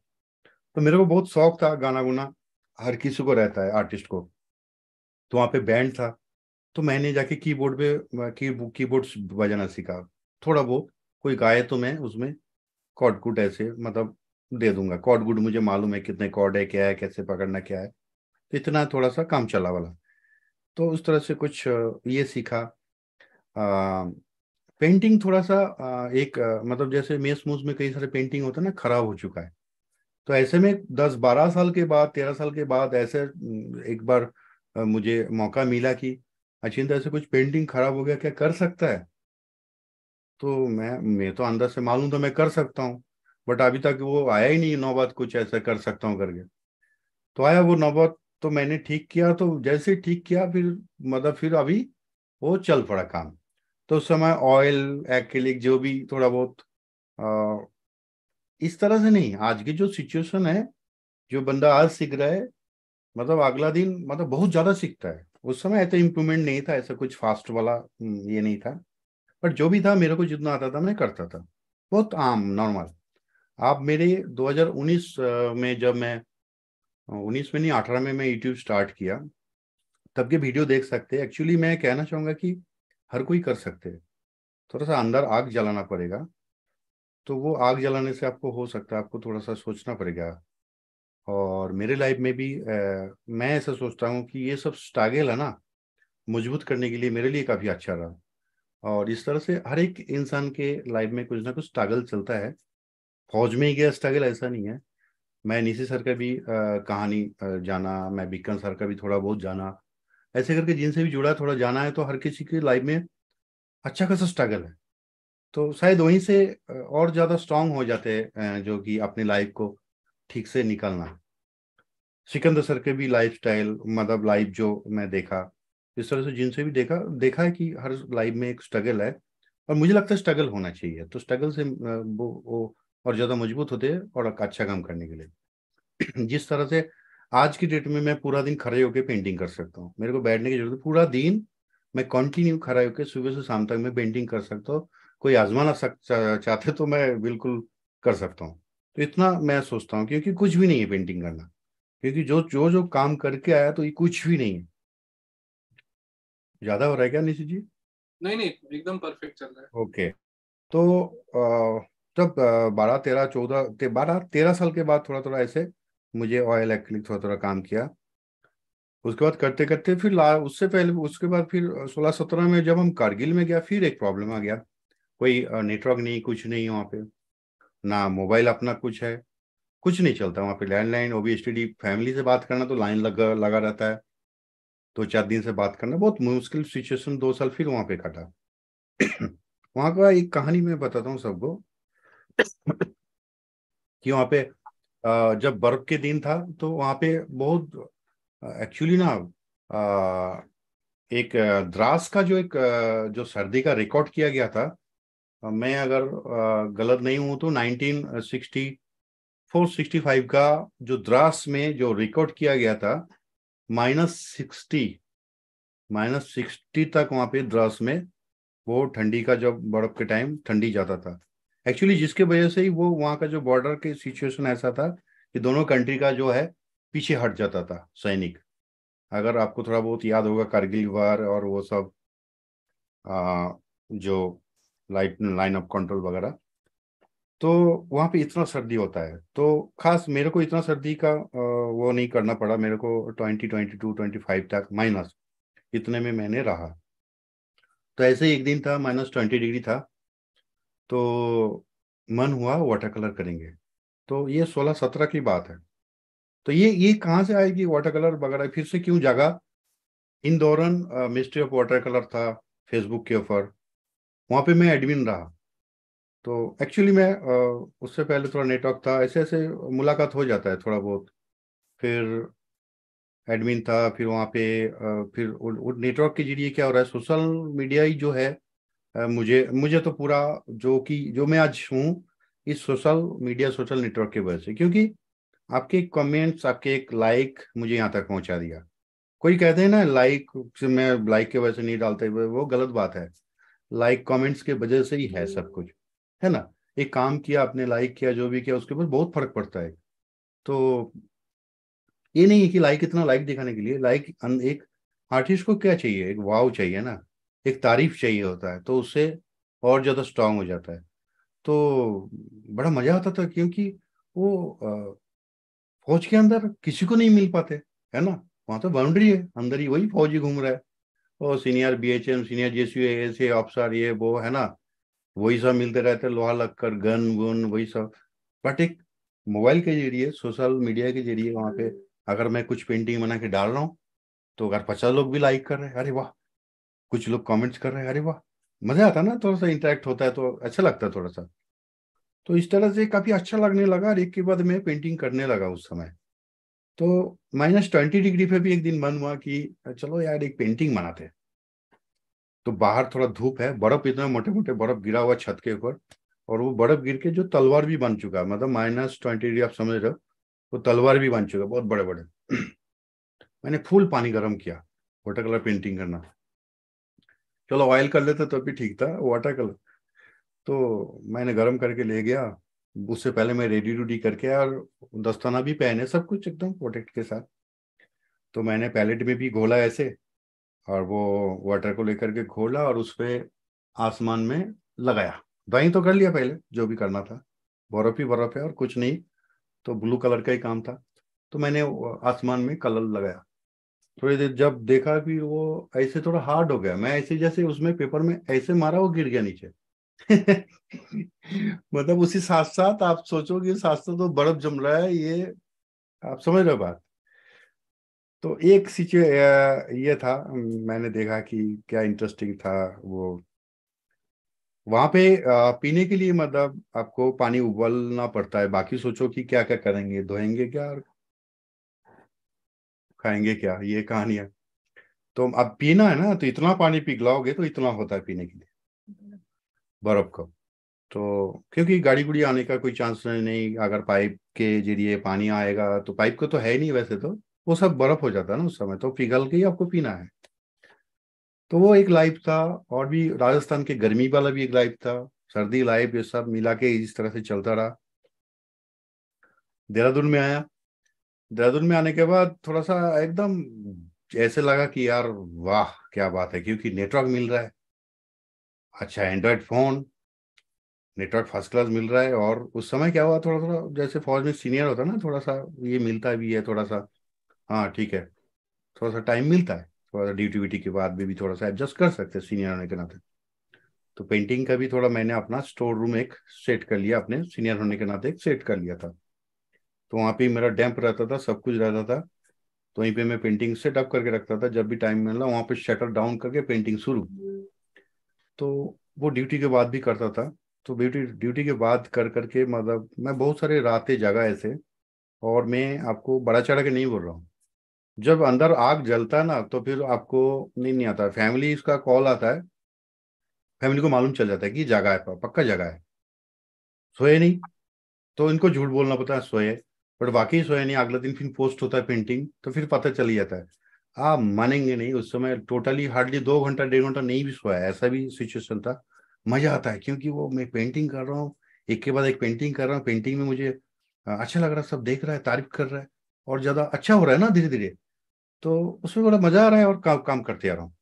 तो मेरे को बहुत शौक था गाना गुना हर किसी को रहता है आर्टिस्ट को तो वहाँ पे बैंड था तो मैंने जाके कीबोर्ड पे की कीबोर्ड बजाना सीखा थोड़ा बहुत कोई गाए तो मैं उसमें कॉडकुट ऐसे मतलब दे दूंगा कॉड गुड मुझे मालूम है कितने कॉड है क्या है कैसे पकड़ना क्या है तो इतना थोड़ा सा काम चला वाला तो उस तरह से कुछ ये सीखा आ, पेंटिंग थोड़ा सा आ, एक आ, मतलब जैसे मेस मूस में कई सारे पेंटिंग होता है ना खराब हो चुका है तो ऐसे में दस बारह साल के बाद तेरह साल के बाद ऐसे एक बार मुझे मौका मिला कि अचिंता ऐसे कुछ पेंटिंग खराब हो गया क्या कर सकता है तो मैं मैं तो अंदर से मालूम तो मैं कर सकता हूँ बट अभी तक वो आया ही नहीं नौबत कुछ ऐसा कर सकता हूँ करके तो आया वो नौबत तो मैंने ठीक किया तो जैसे ठीक किया फिर मतलब फिर अभी वो चल पड़ा काम तो उस समय ऑयल एक्लिक जो भी थोड़ा बहुत आ, इस तरह से नहीं आज की जो सिचुएशन है जो बंदा आज सीख रहा है मतलब अगला दिन मतलब बहुत ज्यादा सीखता है उस समय ऐसा इम्प्रूवमेंट नहीं था ऐसा कुछ फास्ट वाला हम्म, ये नहीं था बट जो भी था मेरे को जितना आता था मैं करता था बहुत आम नॉर्मल आप मेरे 2019 में जब मैं 19 में नहीं 18 में मैं यूट्यूब स्टार्ट किया तब के वीडियो देख सकते हैं एक्चुअली मैं कहना चाहूँगा कि हर कोई कर सकते हैं थोड़ा सा अंदर आग जलाना पड़ेगा तो वो आग जलाने से आपको हो सकता है आपको थोड़ा सा सोचना पड़ेगा और मेरे लाइफ में भी ए, मैं ऐसा सोचता हूँ कि ये सब स्टागेल है ना मजबूत करने के लिए मेरे लिए काफ़ी अच्छा रहा और इस तरह से हर एक इंसान के लाइफ में कुछ ना कुछ स्ट्रगल चलता है फौज में ही गया स्ट्रगल ऐसा नहीं है मैं निशी सर का भी आ, कहानी आ, जाना मैं बिक्रम सर का भी थोड़ा बहुत जाना ऐसे करके जिनसे भी जुड़ा थोड़ा जाना है तो हर किसी के लाइफ में अच्छा खासा स्ट्रगल है तो शायद वहीं से और ज़्यादा स्ट्रांग हो जाते हैं जो कि अपनी लाइफ को ठीक से निकालना सिकंदर सर के भी लाइफ स्टाइल मतलब लाइफ जो मैं देखा जिस तरह से जिनसे भी देखा देखा है कि हर लाइफ में एक स्ट्रगल है और मुझे लगता है स्ट्रगल होना चाहिए तो स्ट्रगल से वो वो और ज़्यादा मजबूत होते हैं और अच्छा काम करने के लिए जिस तरह से आज की डेट में मैं पूरा दिन खड़े होकर पेंटिंग कर सकता हूँ मेरे को बैठने की जरूरत है पूरा दिन मैं कंटिन्यू खड़ा होकर सुबह से शाम तक मैं पेंटिंग कर सकता हूँ कोई आजमाना सक चाहते तो मैं बिल्कुल कर सकता हूँ तो इतना मैं सोचता हूँ क्योंकि कुछ भी नहीं है पेंटिंग करना क्योंकि जो जो जो काम करके आया तो ये कुछ भी नहीं है ज्यादा हो रहा है क्या निशी जी नहीं नहीं एकदम परफेक्ट चल रहा है ओके तो जब बारह तेरह चौदह बारह तेरह साल के बाद थोड़ा थोड़ा ऐसे मुझे ऑयल एक्रिलिक थोड़ा थोड़ा काम किया उसके बाद करते करते फिर ला उससे पहले उसके बाद फिर सोलह सत्रह में जब हम कारगिल में गया फिर एक प्रॉब्लम आ गया कोई नेटवर्क नहीं कुछ नहीं वहाँ पे ना मोबाइल अपना कुछ है कुछ नहीं चलता वहाँ पे लैंडलाइन ओ बी फैमिली से बात करना तो लाइन लगा लगा रहता है दो चार दिन से बात करना बहुत मुश्किल सिचुएशन दो साल फिर वहां पे काटा [COUGHS] वहां का एक कहानी मैं बताता हूँ सबको [COUGHS] कि वहां पे जब बर्फ के दिन था तो वहां पे बहुत एक्चुअली ना एक द्रास का जो एक जो सर्दी का रिकॉर्ड किया गया था मैं अगर गलत नहीं हूं तो 1964-65 का जो द्रास में जो रिकॉर्ड किया गया था माइनस सिक्सटी माइनस सिक्सटी तक वहाँ पे द्रास में वो ठंडी का जब बर्फ के टाइम ठंडी जाता था एक्चुअली जिसके वजह से ही वो वहाँ का जो बॉर्डर के सिचुएशन ऐसा था कि दोनों कंट्री का जो है पीछे हट जाता था सैनिक अगर आपको थोड़ा बहुत याद होगा कारगिल वार और वो सब आ, जो लाइट लाइन ऑफ कंट्रोल वगैरह तो वहाँ पे इतना सर्दी होता है तो खास मेरे को इतना सर्दी का वो नहीं करना पड़ा मेरे को twenty twenty two twenty five तक माइनस इतने में मैंने रहा तो ऐसे ही एक दिन था माइनस ट्वेंटी डिग्री था तो मन हुआ वाटर कलर करेंगे तो ये सोलह सत्रह की बात है तो ये ये कहाँ से आएगी वाटर कलर वगैरह फिर से क्यों जागा इन दौरान मिस्ट्री ऑफ वाटर कलर था फेसबुक के ऊपर वहाँ पे मैं एडमिन रहा तो एक्चुअली मैं उससे पहले थोड़ा नेटवर्क था ऐसे ऐसे मुलाकात हो जाता है थोड़ा बहुत फिर एडमिन था फिर वहाँ पे फिर नेटवर्क के जरिए क्या हो रहा है सोशल मीडिया ही जो है मुझे मुझे तो पूरा जो कि जो मैं आज हूँ इस सोशल मीडिया सोशल नेटवर्क की वजह से क्योंकि आपके कमेंट्स आपके एक लाइक मुझे यहाँ तक पहुँचा दिया कोई कहते हैं ना लाइक मैं लाइक के वजह से नहीं डालते वो गलत बात है लाइक कमेंट्स के वजह से ही है सब कुछ है ना एक काम किया आपने लाइक किया जो भी किया उसके ऊपर बहुत फर्क पड़ता है तो ये नहीं है कि लाइक इतना लाइक दिखाने के लिए लाइक एक आर्टिस्ट को क्या चाहिए एक वाव चाहिए ना एक तारीफ चाहिए होता है तो उससे और ज़्यादा स्ट्रांग हो जाता है तो बड़ा मज़ा आता था क्योंकि वो फौज के अंदर किसी को नहीं मिल पाते है ना वहां तो बाउंड्री है अंदर ही वही फौजी घूम रहा है और senior B H M senior J C S A officer ये वो है ना वही सब मिलते रहते लोहा लगकर गन गुन वही सब बट एक मोबाइल के जरिए सोशल मीडिया के जरिए वहाँ पे हम्म। अगर मैं कुछ पेंटिंग बना के डाल रहा हूँ तो अगर पचास लोग भी लाइक कर रहे हैं अरे वाह कुछ लोग कमेंट्स कर रहे हैं अरे वाह मजा आता ना थोड़ा सा इंटरेक्ट होता है तो अच्छा लगता है थोड़ा सा तो इस तरह से काफी अच्छा लगने लगा और एक के बाद मैं पेंटिंग करने लगा उस समय तो माइनस ट्वेंटी डिग्री पे भी एक दिन मन हुआ कि चलो यार एक पेंटिंग बनाते हैं तो बाहर थोड़ा धूप है बर्फ इतना मोटे मोटे बर्फ गिरा हुआ छत के ऊपर और वो बर्फ गिर के जो तलवार भी बन चुका है मतलब माइनस ट्वेंटी डिग्री आप समझ रहे हो वो तलवार भी बन चुका है बहुत बड़े बड़े [CLEARS THROAT] मैंने फुल पानी गर्म किया वाटर कलर पेंटिंग करना चलो ऑयल कर लेते तो भी ठीक था वाटर कलर तो मैंने गर्म करके ले गया उससे पहले मैं रेडी रूडी करके और दस्ताना भी पहने सब कुछ एकदम प्रोटेक्ट के साथ तो मैंने पैलेट में भी घोला ऐसे और वो वाटर को लेकर के खोला और उसमें आसमान में लगाया ड्राइंग तो कर लिया पहले जो भी करना था बर्फ ही बर्फ है और कुछ नहीं तो ब्लू कलर का ही काम था तो मैंने आसमान में कलर लगाया थोड़ी देर जब देखा कि वो ऐसे थोड़ा हार्ड हो गया मैं ऐसे जैसे उसमें पेपर में ऐसे मारा वो गिर गया नीचे [LAUGHS] मतलब उसी साथ साथ आप सोचो कि साथ साथ तो बर्फ जम रहा है ये आप समझ रहे हो बात तो एक सिचुए ये था मैंने देखा कि क्या इंटरेस्टिंग था वो वहां पे पीने के लिए मतलब आपको पानी उबलना पड़ता है बाकी सोचो कि क्या क्या करेंगे धोएंगे क्या और खाएंगे क्या ये कहानी है तो अब पीना है ना तो इतना पानी पिघलाओगे तो इतना होता है पीने के लिए बर्फ का तो क्योंकि गाड़ी गुड़ी आने का कोई चांस नहीं अगर पाइप के जरिए पानी आएगा तो पाइप को तो है नहीं वैसे तो वो सब बर्फ हो जाता है ना उस समय तो पिघल के ही आपको पीना है तो वो एक लाइफ था और भी राजस्थान के गर्मी वाला भी एक लाइफ था सर्दी लाइफ ये सब मिला के इस तरह से चलता रहा देहरादून में आया देहरादून में आने के बाद थोड़ा सा एकदम ऐसे लगा कि यार वाह क्या बात है क्योंकि नेटवर्क मिल रहा है अच्छा Android phone network first class मिल रहा है और उस समय क्या हुआ थोड़ा थोड़ा जैसे फौज में सीनियर होता है ना थोड़ा सा ये मिलता भी है थोड़ा सा हाँ ठीक है थोड़ा सा टाइम मिलता है थोड़ा सा ड्यूटी व्यूटी के बाद में भी थोड़ा सा एडजस्ट कर सकते हैं सीनियर होने के नाते तो पेंटिंग का भी थोड़ा मैंने अपना स्टोर रूम एक सेट कर लिया अपने सीनियर होने के नाते एक सेट कर लिया था तो वहाँ पे मेरा डैम्प रहता था सब कुछ रहता था तो वहीं पे मैं पेंटिंग सेटअप करके रखता था जब भी टाइम मिला वहाँ पे शटर डाउन करके पेंटिंग शुरू तो वो ड्यूटी के बाद भी करता था तो ड्यूटी ड्यूटी के बाद कर करके मतलब मैं बहुत सारे रातें जगह ऐसे और मैं आपको बड़ा चढ़ा के नहीं बोल रहा हूँ जब अंदर आग जलता है ना तो फिर आपको नहीं नहीं आता फैमिली इसका कॉल आता है फैमिली को मालूम चल जाता है कि जगह है पक्का जगह है सोए नहीं तो इनको झूठ बोलना पता है सोए बट वाकई सोए नहीं अगले दिन फिर पोस्ट होता है पेंटिंग तो फिर पता चल जाता है आप मानेंगे नहीं उस समय टोटली हार्डली दो घंटा डेढ़ घंटा नहीं भी सोया ऐसा भी सिचुएशन था मजा आता है क्योंकि वो मैं पेंटिंग कर रहा हूँ एक के बाद एक पेंटिंग कर रहा हूँ पेंटिंग में मुझे अच्छा लग रहा है सब देख रहा है तारीफ कर रहा है और ज्यादा अच्छा हो रहा है ना धीरे धीरे तो उसमें बड़ा मजा आ रहा है और काम काम करते आ रहा हूँ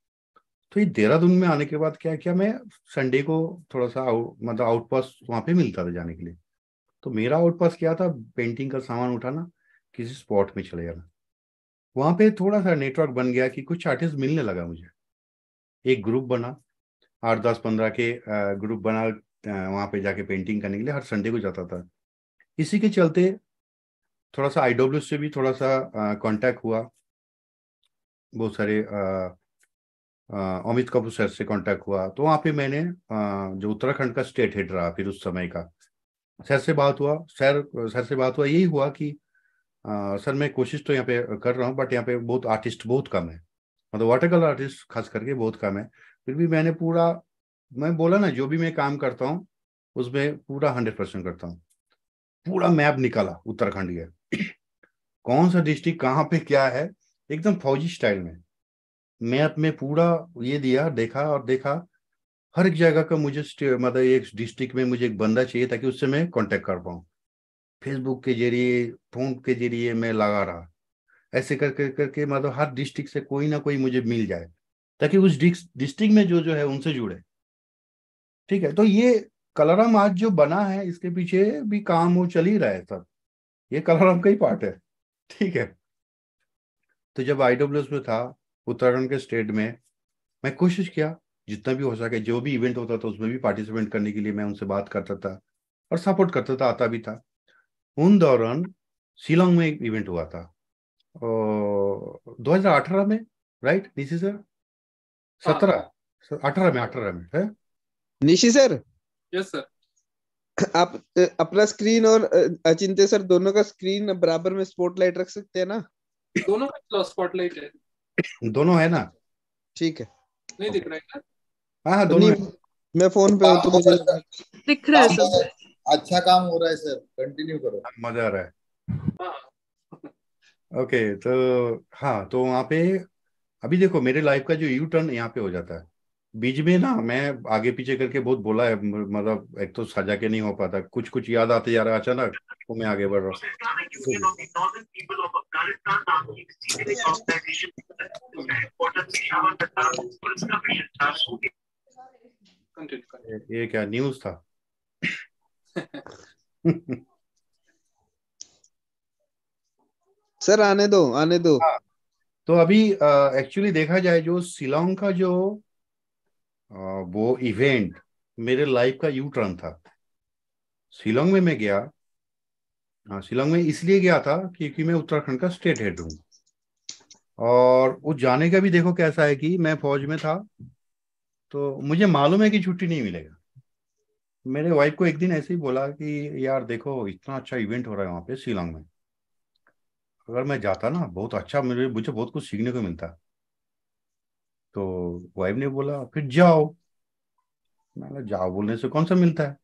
तो ये देहरादून में आने के बाद क्या क्या मैं संडे को थोड़ा सा आउ, मतलब आउट पास पे मिलता था जाने के लिए तो मेरा आउट पास क्या था पेंटिंग का सामान उठाना किसी स्पॉट में चले जाना वहाँ पे थोड़ा सा नेटवर्क बन गया कि कुछ आर्टिस्ट मिलने लगा मुझे एक ग्रुप बना आठ दस पंद्रह के ग्रुप बना वहां पे जाके पेंटिंग करने के लिए हर संडे को जाता था इसी के चलते थोड़ा सा आई से भी थोड़ा सा कांटेक्ट हुआ बहुत सारे अमित कपूर सर से कांटेक्ट हुआ तो वहाँ पे मैंने आ, जो उत्तराखंड का स्टेट हेड रहा फिर उस समय का सर से बात हुआ सर सर से बात हुआ यही हुआ कि आ, सर मैं कोशिश तो यहाँ पे कर रहा हूँ बट यहाँ पे बहुत आर्टिस्ट बहुत कम है मतलब वाटर कलर आर्टिस्ट खास करके बहुत कम है फिर भी मैंने पूरा मैं बोला ना जो भी मैं काम करता हूँ उसमें पूरा हंड्रेड परसेंट करता हूँ पूरा मैप निकाला उत्तराखंड के [CLEARS THROAT] कौन सा डिस्ट्रिक्ट कहाँ पे क्या है एकदम फौजी स्टाइल में मैप में पूरा ये दिया देखा और देखा हर एक जगह का मुझे मतलब एक डिस्ट्रिक्ट में मुझे एक बंदा चाहिए ताकि उससे मैं कांटेक्ट कर पाऊँ फेसबुक के जरिए फोन के जरिए मैं लगा रहा ऐसे करके करके मतलब हर डिस्ट्रिक्ट से कोई ना कोई मुझे मिल जाए ताकि उस डिस्ट्रिक्ट में जो जो है उनसे जुड़े ठीक है तो ये कलरम आज जो बना है इसके पीछे भी काम वो चल ही रहा है सब ये कलरम का ही पार्ट है ठीक है तो जब आई में था उत्तराखंड के स्टेट में मैं कोशिश किया जितना भी हो सके जो भी इवेंट होता था उसमें भी पार्टिसिपेट करने के लिए मैं उनसे बात करता था और सपोर्ट करता था आता भी था उन दौरान शिलोंग में एक इवेंट हुआ था दो हजार अठारह में राइट निशी सर सत्रह हाँ, हाँ। अठारह में अठारह में है निशी सर यस सर आप अपना स्क्रीन और अचिंत्य सर दोनों का स्क्रीन बराबर में स्पॉटलाइट रख सकते हैं ना दोनों का स्पॉटलाइट है दोनों है ना ठीक है नहीं दिख रहा है हाँ हाँ दोनों मैं फोन पे हूँ तो मुझे अच्छा, दिख रहा है अच्छा, सर अच्छा काम हो रहा है सर कंटिन्यू करो मजा आ रहा है ओके हाँ। तो हाँ तो वहाँ पे अभी देखो मेरे लाइफ का जो यू टर्न यहाँ पे हो जाता है बीच में ना मैं आगे पीछे करके बहुत बोला है मतलब एक तो सजा के नहीं हो पाता कुछ कुछ याद आते जा रहा है अचानक तो मैं आगे बढ़ रहा हूँ ये क्या न्यूज था [LAUGHS] सर आने दो आने दो हाँ, तो अभी एक्चुअली देखा जाए जो शिलोंग का जो वो इवेंट मेरे लाइफ का यू टर्न था शिलोंग में मैं गया शिलोंग में इसलिए गया था क्योंकि मैं उत्तराखंड का स्टेट हेड हूँ और वो जाने का भी देखो कैसा है कि मैं फौज में था तो मुझे मालूम है कि छुट्टी नहीं मिलेगा मेरे वाइफ को एक दिन ऐसे ही बोला कि यार देखो इतना अच्छा इवेंट हो रहा है वहाँ पे शिलोंग में अगर मैं जाता ना बहुत अच्छा मुझे बहुत कुछ सीखने को मिलता तो वाइफ ने बोला फिर जाओ मैंने जाओ बोलने से कौन सा मिलता है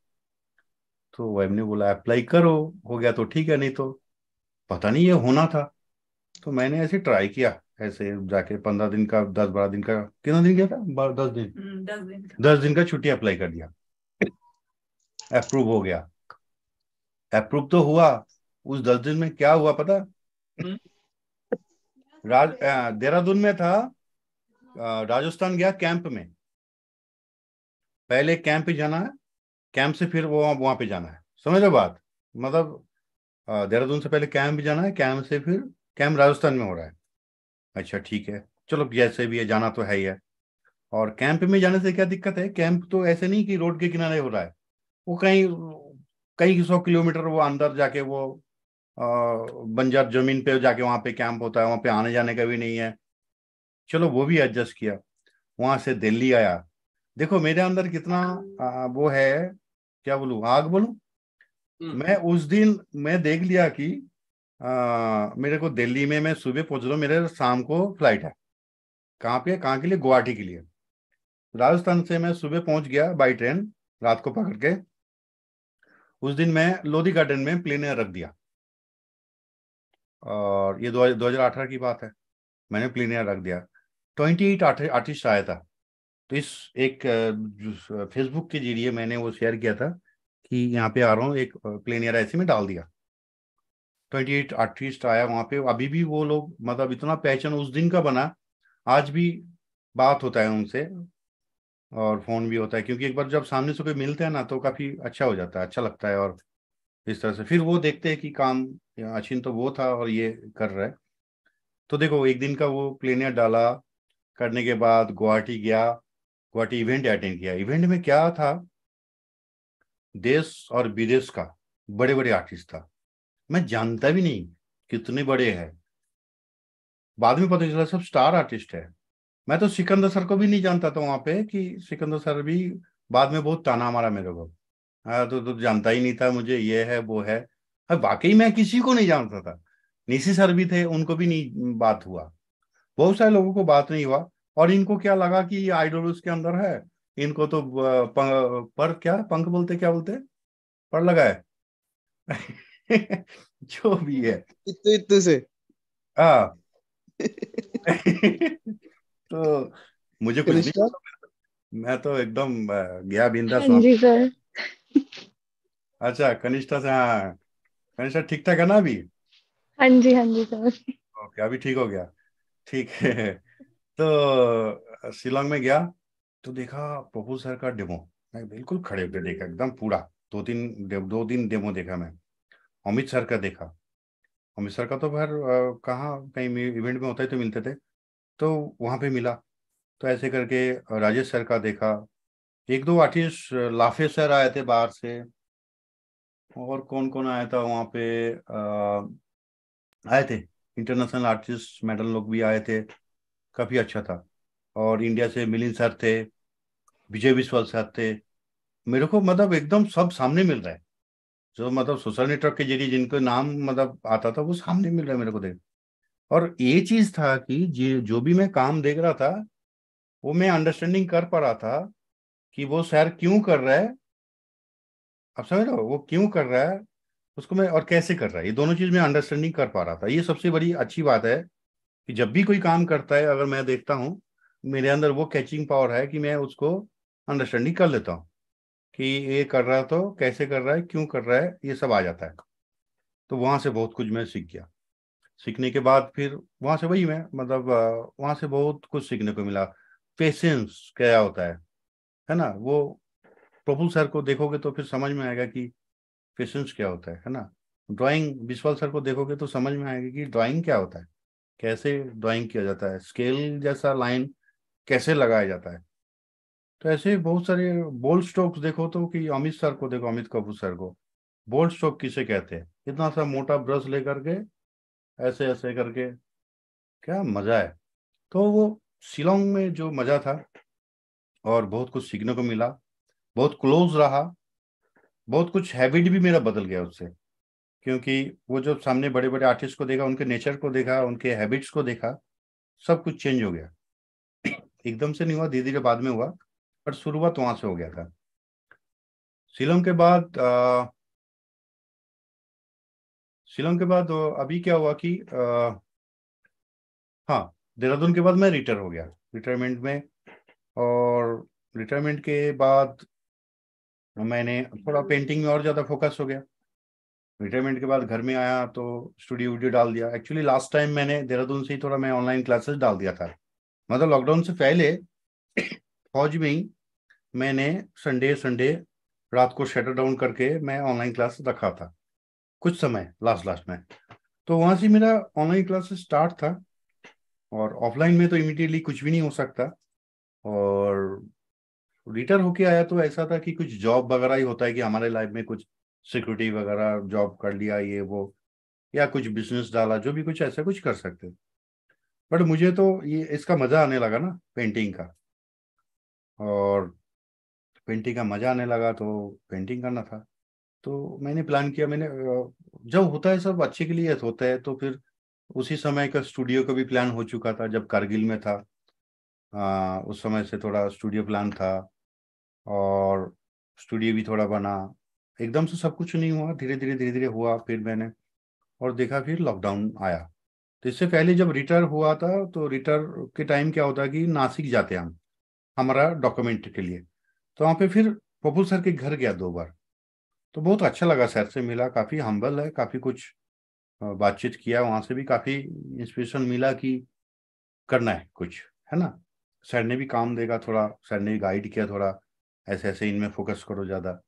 तो वाइफ ने बोला अप्लाई करो हो गया तो ठीक है नहीं तो पता नहीं ये होना था तो मैंने ऐसे ट्राई किया ऐसे जाके पंद्रह दिन का दस बारह दिन का कितना दिन गया था दस दिन हम्म, दस दिन दस दिन का छुट्टी अप्लाई कर दिया अप्रूव हो गया अप्रूव तो हुआ उस दस दिन में क्या हुआ पता हम्म। राज देहरादून में था राजस्थान गया कैंप में पहले कैंप ही जाना है कैंप से फिर वो वहां पे जाना है समझ लो बात मतलब देहरादून से पहले कैंप जाना है कैंप से फिर कैंप राजस्थान में हो रहा है अच्छा ठीक है चलो जैसे भी है जाना तो है ही है और कैंप में जाने से क्या दिक्कत है कैंप तो ऐसे नहीं कि रोड के किनारे हो रहा है वो कहीं कई सौ किलोमीटर वो अंदर जाके वो बंजर जमीन पे जाके वहां पे कैंप होता है वहां पे आने जाने का भी नहीं है चलो वो भी एडजस्ट किया वहां से दिल्ली आया देखो मेरे अंदर कितना आ, वो है क्या बोलू आग बोलू हम्म। मैं उस दिन मैं देख लिया कि आ, मेरे को दिल्ली में मैं सुबह पहुंच रहा हूँ मेरे शाम को फ्लाइट है कहाँ पे कहाँ के लिए गुवाहाटी के लिए राजस्थान से मैं सुबह पहुंच गया बाई ट्रेन रात को पकड़ के उस दिन मैं लोधी गार्डन में प्लेन रख दिया और ये दो हजार अठारह की बात है मैंने प्लेन रख दिया ट्वेंटी एट आर्टिस्ट आया था तो इस एक फेसबुक के जरिए मैंने वो शेयर किया था कि यहाँ पे आ रहा हूँ एक प्लेन एयर ऐसे में डाल दिया ट्वेंटी एट आर्टिस्ट आया वहाँ पे अभी भी वो लोग मतलब इतना पहचान उस दिन का बना आज भी बात होता है उनसे और फोन भी होता है क्योंकि एक बार जब सामने से कोई मिलते हैं ना तो काफी अच्छा हो जाता है अच्छा लगता है और इस तरह से फिर वो देखते हैं कि काम अचिन तो वो था और ये कर रहा है तो देखो एक दिन का वो प्लेनियर डाला करने के बाद गुवाहाटी गया गुवाहाटी इवेंट अटेंड किया इवेंट में क्या था देश और विदेश का बड़े बड़े आर्टिस्ट था मैं जानता भी नहीं कितने बड़े हैं बाद में पता चला सब स्टार आर्टिस्ट है मैं तो सिकंदर सर को भी नहीं जानता था वहां पे कि सिकंदर सर भी बाद में बहुत ताना मारा मेरे को हाँ, तो, तो जानता ही नहीं था मुझे ये है वो है वाकई मैं किसी को नहीं जानता था निशी सर भी थे उनको भी नहीं बात हुआ बहुत सारे लोगों को बात नहीं हुआ और इनको क्या लगा कि ये आइडल उसके अंदर है इनको तो पर क्या पंख बोलते क्या बोलते पर है [LAUGHS] जो भी है इतु इतु से आ, हाँ। [LAUGHS] तो मुझे कुछ नहीं मैं तो एकदम गया बिंदा हाँ अच्छा कनिष्ठा से हाँ कनिष्ठा ठीक ठाक है ना अभी हाँ जी हाँ जी सर ओके अभी ठीक हो गया ठीक है तो शिलोंग में गया तो देखा प्रभु सर का डेमो मैं बिल्कुल खड़े होकर देखा एकदम पूरा दो तीन दो दिन डेमो देखा मैं अमित सर का देखा अमित सर का तो फिर कहाँ कहीं इवेंट में होता है तो मिलते थे तो वहाँ पे मिला तो ऐसे करके राजेश सर का देखा एक दो आर्टिस्ट लाफे सर आए थे बाहर से और कौन कौन आया था वहाँ पे आए थे इंटरनेशनल आर्टिस्ट मेडल लोग भी आए थे काफ़ी अच्छा था और इंडिया से मिलिंद सर थे विजय विश्वास सर थे मेरे को मतलब एकदम सब सामने मिल रहा है जो मतलब सोशल नेटवर्क के जरिए जिनको नाम मतलब आता था वो सामने मिल रहा है मेरे को देख और ये चीज़ था कि जो भी मैं काम देख रहा था वो मैं अंडरस्टैंडिंग कर पा रहा था कि वो सर क्यों कर रहा है आप समझ रहे हो वो क्यों कर रहा है उसको मैं और कैसे कर रहा है ये दोनों चीज में अंडरस्टैंडिंग कर पा रहा था ये सबसे बड़ी अच्छी बात है कि जब भी कोई काम करता है अगर मैं देखता हूँ मेरे अंदर वो कैचिंग पावर है कि मैं उसको अंडरस्टैंडिंग कर लेता हूँ कि ये कर रहा तो कैसे कर रहा है क्यों कर रहा है ये सब आ जाता है तो वहां से बहुत कुछ मैं सीख गया सीखने के बाद फिर वहां से वही मैं मतलब वहां से बहुत कुछ सीखने को मिला पेशेंस क्या होता है है ना वो प्रफुल सर को देखोगे तो फिर समझ में आएगा कि पेशेंस क्या होता है है ना ड्राइंग विश्वाल सर को देखोगे तो समझ में आएगा कि ड्राइंग क्या होता है कैसे ड्राइंग किया जाता है स्केल जैसा लाइन कैसे लगाया जाता है तो ऐसे बहुत सारे बोल्ड स्ट्रोक्स देखो तो कि अमित सर को देखो अमित कपूर सर को बोल्ड स्ट्रोक किसे कहते हैं इतना सा मोटा ब्रश लेकर के ऐसे ऐसे करके क्या मजा है तो वो शिलोंग में जो मजा था और बहुत कुछ सीखने को मिला बहुत क्लोज रहा बहुत कुछ हैबिट भी मेरा बदल गया उससे क्योंकि वो जब सामने बड़े बड़े आर्टिस्ट को देखा उनके नेचर को देखा उनके हैबिट्स को देखा सब कुछ चेंज हो गया एकदम से नहीं हुआ धीरे धीरे बाद में हुआ पर शुरुआत वहां से हो गया था शिलोंग के बाद आ, के बाद अभी क्या हुआ कि आ, हाँ देहरादून के बाद मैं रिटायर हो गया रिटायरमेंट में और रिटायरमेंट के बाद मैंने थोड़ा पेंटिंग हम्म। में और ज़्यादा फोकस हो गया रिटायरमेंट के बाद घर में आया तो स्टूडियो वीडियो डाल दिया एक्चुअली लास्ट टाइम मैंने देहरादून से ही थोड़ा मैं ऑनलाइन क्लासेस डाल दिया था मतलब लॉकडाउन से पहले फौज में ही मैंने संडे संडे रात को शटर डाउन करके मैं ऑनलाइन क्लास रखा था कुछ समय लास्ट लास्ट में तो वहां से मेरा ऑनलाइन क्लासेस स्टार्ट था और ऑफलाइन में तो इमिडिएटली कुछ भी नहीं हो सकता और रिटर्न होके आया तो ऐसा था कि कुछ जॉब वगैरह ही होता है कि हमारे लाइफ में कुछ सिक्योरिटी वगैरह जॉब कर लिया ये वो या कुछ बिजनेस डाला जो भी कुछ ऐसा कुछ कर सकते बट मुझे तो ये इसका मज़ा आने लगा ना पेंटिंग का और पेंटिंग का मज़ा आने लगा तो पेंटिंग करना था तो मैंने प्लान किया मैंने जब होता है सब अच्छे के लिए होता है तो फिर उसी समय का स्टूडियो का भी प्लान हो चुका था जब कारगिल में था आ, उस समय से थोड़ा स्टूडियो प्लान था और स्टूडियो भी थोड़ा बना एकदम से सब कुछ नहीं हुआ धीरे धीरे धीरे धीरे हुआ फिर मैंने और देखा फिर लॉकडाउन आया तो इससे पहले जब रिटर हुआ था तो रिटर के टाइम क्या होता कि नासिक जाते हम हमारा डॉक्यूमेंट के लिए तो वहाँ पे फिर पप्पू सर के घर गया दो बार तो बहुत अच्छा लगा सर से मिला काफ़ी हम्बल है काफ़ी कुछ बातचीत किया वहाँ से भी काफ़ी इंस्पिरेशन मिला कि करना है कुछ है ना सर ने भी काम देगा थोड़ा सर ने गाइड किया थोड़ा ऐसे ऐसे इनमें फोकस करो ज़्यादा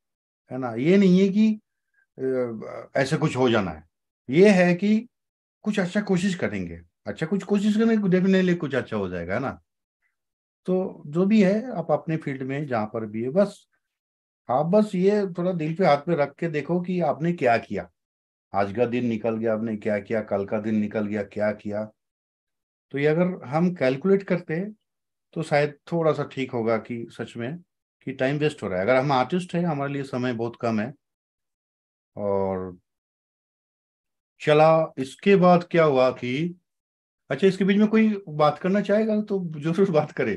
है ना ये नहीं है कि ऐसे कुछ हो जाना है ये है कि कुछ अच्छा कोशिश करेंगे अच्छा कुछ कोशिश करेंगे डेफिनेटली कुछ अच्छा हो जाएगा है ना तो जो भी है आप अपने फील्ड में जहां पर भी है बस आप बस ये थोड़ा दिल पे हाथ पे रख के देखो कि आपने क्या किया आज का दिन निकल गया आपने क्या किया कल का दिन निकल गया क्या किया तो ये अगर हम कैलकुलेट करते तो शायद थोड़ा सा ठीक होगा कि सच में कि टाइम वेस्ट हो रहा है अगर हम आर्टिस्ट हैं हमारे लिए समय बहुत कम है और चला इसके बाद क्या हुआ कि अच्छा इसके बीच में कोई बात करना चाहेगा तो जरूर बात करे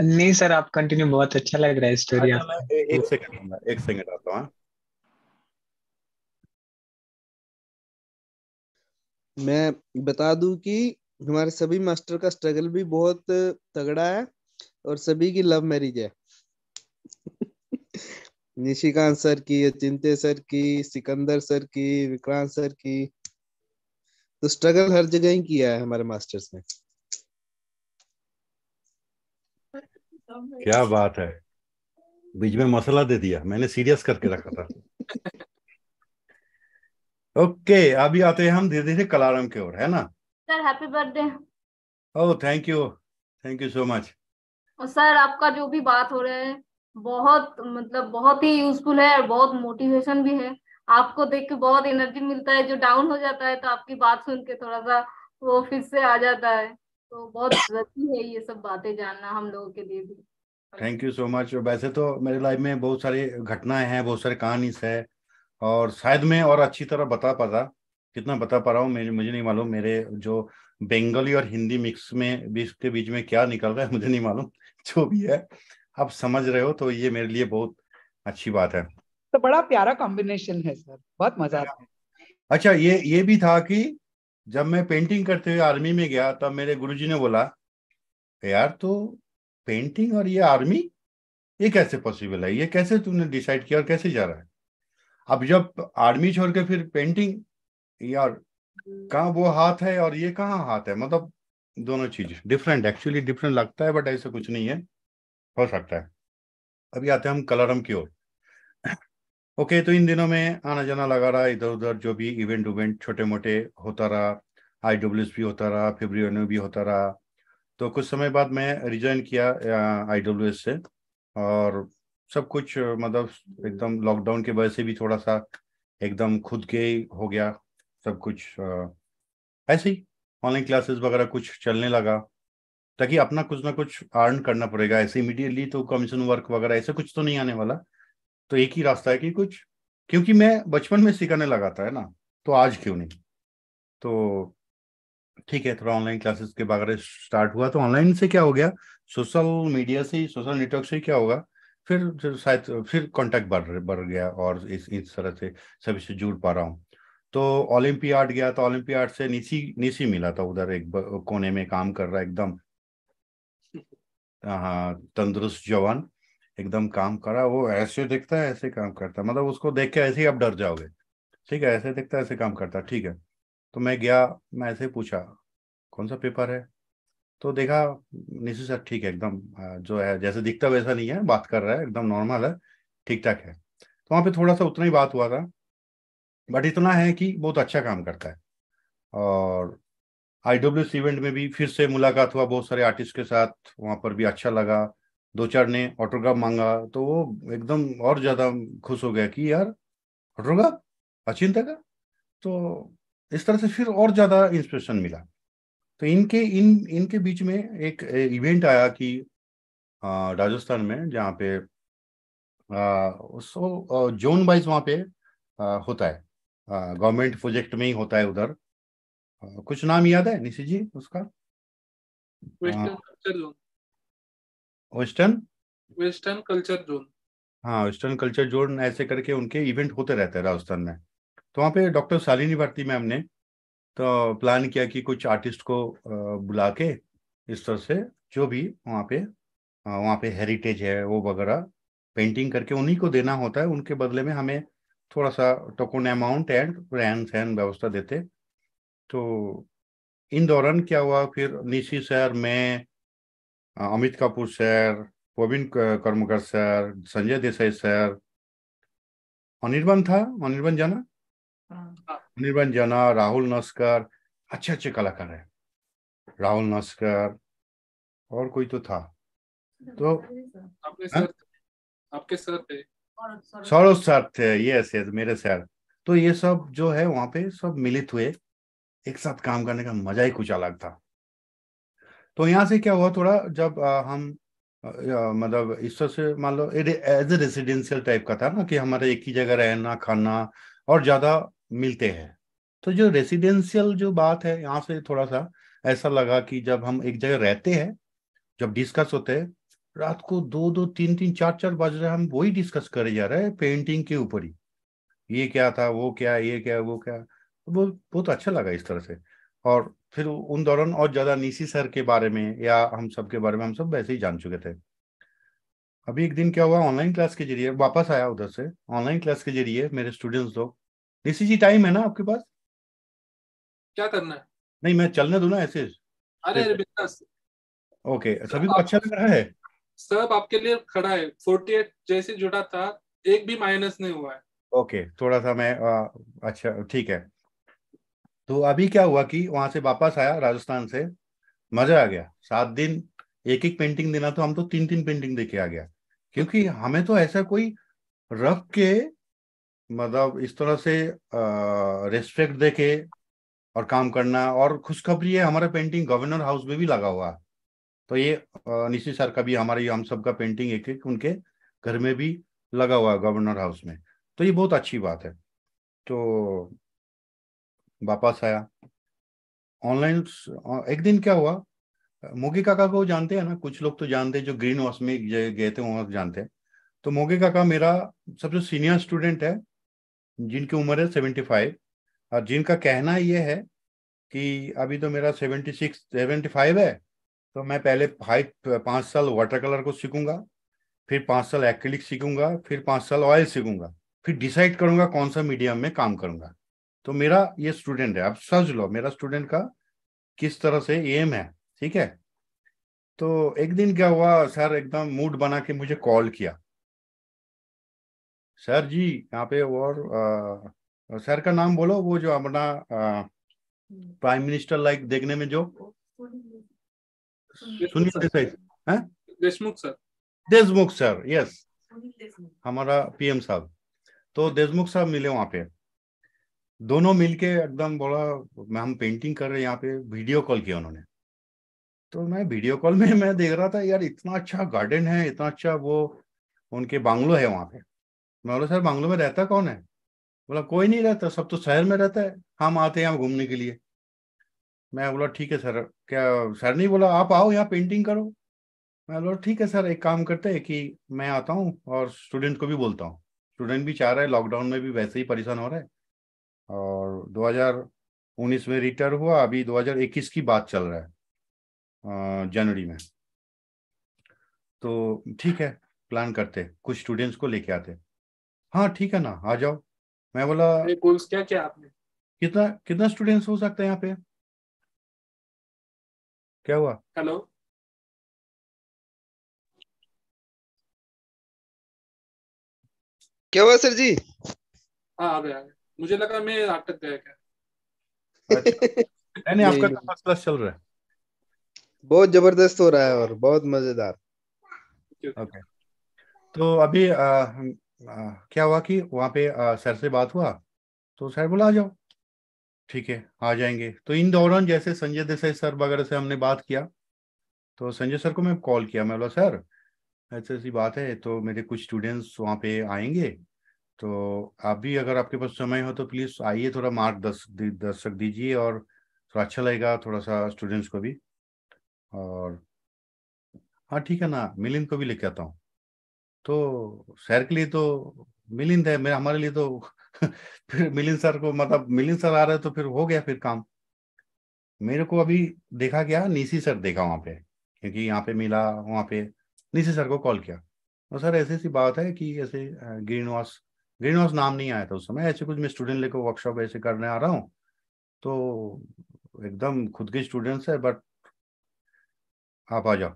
नहीं सर आप कंटिन्यू बहुत अच्छा लग रहा है स्टोरी अच्छा, एक सेकंड एक सेकंड आता हूँ हाँ। मैं बता दूं कि हमारे सभी मास्टर का स्ट्रगल भी बहुत तगड़ा है और सभी की लव मैरिज है [LAUGHS] निशिकांत सर की अचिंत्य सर की सिकंदर सर की विक्रांत सर की तो स्ट्रगल हर जगह ही किया है हमारे मास्टर्स ने क्या बात है बीच में मसला दे दिया मैंने सीरियस करके रखा था [LAUGHS] ओके okay, अभी आते हैं हम धीरे धीरे कलारम की ओर है ना sir happy birthday oh thank you thank you so much sir आपका जो भी बात हो रहा है बहुत मतलब बहुत ही यूजफुल है और बहुत मोटिवेशन भी है आपको देख के बहुत एनर्जी मिलता है जो डाउन हो जाता है तो आपकी बात सुन के थोड़ा सा वो फिर से आ जाता है तो बहुत जरूरी है ये सब बातें जानना हम लोगों के लिए भी थैंक यू सो मच वैसे तो मेरे लाइफ में बहुत सारी घटनाएं हैं बहुत सारी कहानीस है और शायद मैं और अच्छी तरह बता पाता कितना बता पा रहा हूँ मुझे नहीं मालूम मेरे जो बंगाली और हिंदी मिक्स में बीच के बीच में क्या निकल रहा है मुझे नहीं मालूम [LAUGHS] जो भी है आप समझ रहे हो तो ये मेरे लिए बहुत अच्छी बात है तो बड़ा प्यारा कॉम्बिनेशन है सर बहुत मजा आता है अच्छा ये ये भी था कि जब मैं पेंटिंग करते हुए आर्मी में गया तब मेरे गुरुजी ने बोला यार तो पेंटिंग और ये आर्मी ये कैसे पॉसिबल है ये कैसे तुमने डिसाइड किया और कैसे जा रहा है अब जब आर्मी छोड़ के फिर पेंटिंग यार कहा वो हाथ है और ये कहाँ हाथ है मतलब दोनों चीज डिफरेंट एक्चुअली डिफरेंट लगता है बट ऐसे कुछ नहीं है हो सकता है अभी आते हैं हम कलरम की ओर ओके तो इन दिनों में आना जाना लगा रहा इधर उधर जो भी इवेंट उवेंट छोटे मोटे होता रहा आई डब्ल्यू एस भी होता रहा फेब्रुअरी भी होता रहा तो कुछ समय बाद मैं रिजाइन किया आई डब्ल्यू से और सब कुछ मतलब एकदम लॉकडाउन के वजह से भी थोड़ा सा एकदम खुद के ही हो गया सब कुछ ऐसे ही ऑनलाइन क्लासेस वगैरह कुछ चलने लगा ताकि अपना कुछ ना कुछ अर्न करना पड़ेगा ऐसे इमीडिएटली तो कमीशन वर्क वगैरह ऐसा कुछ तो नहीं आने वाला तो एक ही रास्ता है कि कुछ क्योंकि मैं बचपन में सिखाने लगा था है ना तो आज क्यों नहीं तो ठीक है थोड़ा ऑनलाइन क्लासेस के वगैरह स्टार्ट हुआ तो ऑनलाइन से क्या हो गया सोशल मीडिया से सोशल नेटवर्क से क्या होगा फिर शायद फिर कॉन्टेक्ट बढ़ बढ़ गया और इस इस तरह से सभी से जुड़ पा रहा हूँ तो ओलम्पियाड गया तो ओलम्पियाड से निसी निसी मिला था उधर एक कोने में काम कर रहा एकदम हाँ तंदुरुस्त जवान एकदम काम करा वो ऐसे दिखता है ऐसे काम करता है मतलब उसको देख के ऐसे ही आप डर जाओगे ठीक है ऐसे दिखता है ऐसे काम करता ठीक है तो मैं गया मैं ऐसे पूछा कौन सा पेपर है तो देखा निशी सर ठीक है एकदम जो है जैसे दिखता वैसा नहीं है बात कर रहा है एकदम नॉर्मल है ठीक ठाक है तो वहाँ पे थोड़ा सा उतना ही बात हुआ था बट इतना है कि बहुत अच्छा काम करता है और आई डब्ल्यू इवेंट में भी फिर से मुलाकात हुआ बहुत सारे आर्टिस्ट के साथ वहाँ पर भी अच्छा लगा दो चार ने ऑटोग्राफ मांगा तो वो एकदम और ज़्यादा खुश हो गया कि यार ऑटोग्राफ अचिंता का तो इस तरह से फिर और ज़्यादा इंस्पिरेशन मिला तो इनके इन इनके बीच में एक इवेंट आया कि राजस्थान में जहाँ पे सो जोन वाइज वहाँ पे आ, होता है गवर्नमेंट प्रोजेक्ट में ही होता है उधर कुछ नाम याद है निशी जी उसका western western western culture zone हाँ वेस्टर्न कल्चर जोन ऐसे करके उनके इवेंट होते रहते हैं राजस्थान में तो वहाँ पे डॉक्टर शालिनी भारती मैम ने तो प्लान किया कि कुछ आर्टिस्ट को बुला के इस तरह से जो भी वहाँ पे वहाँ पे हेरिटेज है वो वगैरह पेंटिंग करके उन्हीं को देना होता है उनके बदले में हमें थोड़ा सा टोकन अमाउंट एंड रहन सहन व्यवस्था देते तो इन दौरान क्या हुआ फिर निशी सर मैं Amit Kapoor sir Praveen Karmakar sir Sanjay Desai sir Anirban था अनिर्बन जाना हाँ। अनिर्बन जाना राहुल नस्कर अच्छे अच्छे कलाकार है राहुल नस्कर और कोई तो था तो आपके सर हाँ? आपके सर थे सौरभ थे यस यस मेरे सर तो ये सब जो है वहां पे सब मिलित हुए एक साथ काम करने का मजा ही कुछ अलग था तो यहाँ से क्या हुआ थोड़ा जब आ, हम मतलब ईश्वर से मान लो एज ए रेसिडेंशियल टाइप का था ना कि हमारे एक ही जगह रहना खाना और ज्यादा मिलते हैं तो जो रेसिडेंशियल जो बात है यहाँ से थोड़ा सा ऐसा लगा कि जब हम एक जगह रहते हैं जब डिस्कस होते हैं रात को दो दो तीन तीन चार चार बज रहे हम वही डिस्कस करे जा रहे हैं पेंटिंग के ऊपर ही ये क्या था वो क्या ये क्या वो क्या तो वो बहुत अच्छा लगा इस तरह से और फिर उन दौरान और ज्यादा निशी सर के बारे में या हम सब के बारे में हम सब वैसे ही जान चुके थे अभी एक दिन क्या हुआ ऑनलाइन क्लास के जरिए वापस आया उधर से ऑनलाइन क्लास के जरिए मेरे स्टूडेंट्स लोग निशी जी टाइम है ना आपके पास क्या करना है नहीं मैं चलने दू ना ऐसे अरे ओके सभी तो को अच्छा लग रहा है सब आपके लिए खड़ा है फोर्टी एट जैसे जुड़ा था एक भी माइनस नहीं हुआ है ओके okay, थोड़ा सा मैं आ, अच्छा ठीक है तो अभी क्या हुआ कि वहां से वापस आया राजस्थान से मजा आ गया सात दिन एक एक पेंटिंग देना तो हम तो तीन तीन पेंटिंग देके आ गया क्योंकि हमें तो ऐसा कोई रख के मतलब इस तरह से रेस्पेक्ट देके और काम करना और खुशखबरी है हमारा पेंटिंग गवर्नर हाउस में भी लगा हुआ तो ये निशी सर का भी हमारे हम सब का पेंटिंग एक एक उनके घर में भी लगा हुआ है गवर्नर हाउस में तो ये बहुत अच्छी बात है तो वापस आया ऑनलाइन एक दिन क्या हुआ मोगी काका को जानते हैं ना कुछ लोग तो जानते हैं जो ग्रीन हाउस में गए थे वहां जानते हैं तो मोगी काका मेरा सबसे सीनियर स्टूडेंट है जिनकी उम्र है सेवेंटी फाइव और जिनका कहना ये है कि अभी तो मेरा सेवेंटी सिक्स सेवेंटी फाइव है तो मैं पहले हाइट पांच साल वाटर कलर को सीखूंगा फिर पांच साल एक्रिलिक सीखूंगा फिर पांच साल ऑयल सीखूंगा फिर डिसाइड करूंगा कौन सा मीडियम में काम करूंगा तो मेरा ये स्टूडेंट है आप समझ लो मेरा स्टूडेंट का किस तरह से एम है ठीक है तो एक दिन क्या हुआ सर एकदम मूड बना के मुझे कॉल किया सर जी यहाँ पे और सर का नाम बोलो वो जो अपना प्राइम मिनिस्टर लाइक देखने में जो Sunil Desai Deshmukh sir Deshmukh sir yes हमारा पीएम साहब तो देशमुख साहब मिले वहां पे दोनों मिलके एकदम बोला हम पेंटिंग कर रहे हैं यहाँ पे वीडियो कॉल किया उन्होंने तो मैं वीडियो कॉल में मैं देख रहा था यार इतना अच्छा गार्डन है इतना अच्छा वो उनके बांग्लो है वहाँ पे मैं बोला सर बांग्लो में रहता कौन है बोला कोई नहीं रहता सब तो शहर में रहता है हम आते हैं यहाँ घूमने के लिए मैं बोला ठीक है सर क्या सर नहीं बोला आप आओ यहाँ पेंटिंग करो मैं बोला ठीक है सर एक काम करते हैं कि मैं आता हूँ और स्टूडेंट को भी बोलता हूँ स्टूडेंट भी चाह रहा है लॉकडाउन में भी वैसे ही परेशान हो रहा है और 2019 में रिटायर हुआ अभी 2021 की बात चल रहा है जनवरी में तो ठीक है प्लान करते कुछ स्टूडेंट्स को लेके आते हाँ ठीक है ना आ जाओ मैं बोला क्या क्या आपने कितना कितना स्टूडेंट्स हो सकते हैं यहाँ पे क्या हुआ हेलो क्या हुआ सर जी हाँ आ गया मुझे लगा मैं अटक गया क्या अच्छा। [LAUGHS] नहीं आपका फर्स्ट क्लास चल रहा है बहुत जबरदस्त हो रहा है और बहुत मजेदार ओके तो अभी आ, आ, क्या हुआ कि वहाँ पे आ, सर से बात हुआ तो सर बोला आ जाओ ठीक है आ जाएंगे तो इन दौरान जैसे संजय देसाई सर वगैरह से हमने बात किया तो संजय सर को मैं कॉल किया मैं बोला सर ऐसी ऐसी बात है तो मेरे कुछ स्टूडेंट्स वहाँ पे आएंगे तो आप भी अगर आपके पास समय हो तो प्लीज़ आइए थोड़ा मार्गदर्शक दर्शक दीजिए और थोड़ा अच्छा लगेगा थोड़ा सा स्टूडेंट्स को भी और हाँ ठीक है ना मिलिंद को भी लेके आता हूँ तो सर के लिए तो मिलिंद है मेरा हमारे लिए तो फिर मिलिन सर को मतलब मिलिन सर आ रहे तो फिर हो गया फिर काम मेरे को अभी देखा गया निशी सर देखा वहां पे क्योंकि यहाँ पे मिला वहां पे निशी सर को कॉल किया और तो सर ऐसी ऐसी बात है कि ऐसे ग्रीन वॉश ग्रीन वॉश नाम नहीं आया था उस समय ऐसे कुछ मैं स्टूडेंट लेकर वर्कशॉप ऐसे करने आ रहा हूँ तो एकदम खुद के स्टूडेंट्स है बट आप आ जाओ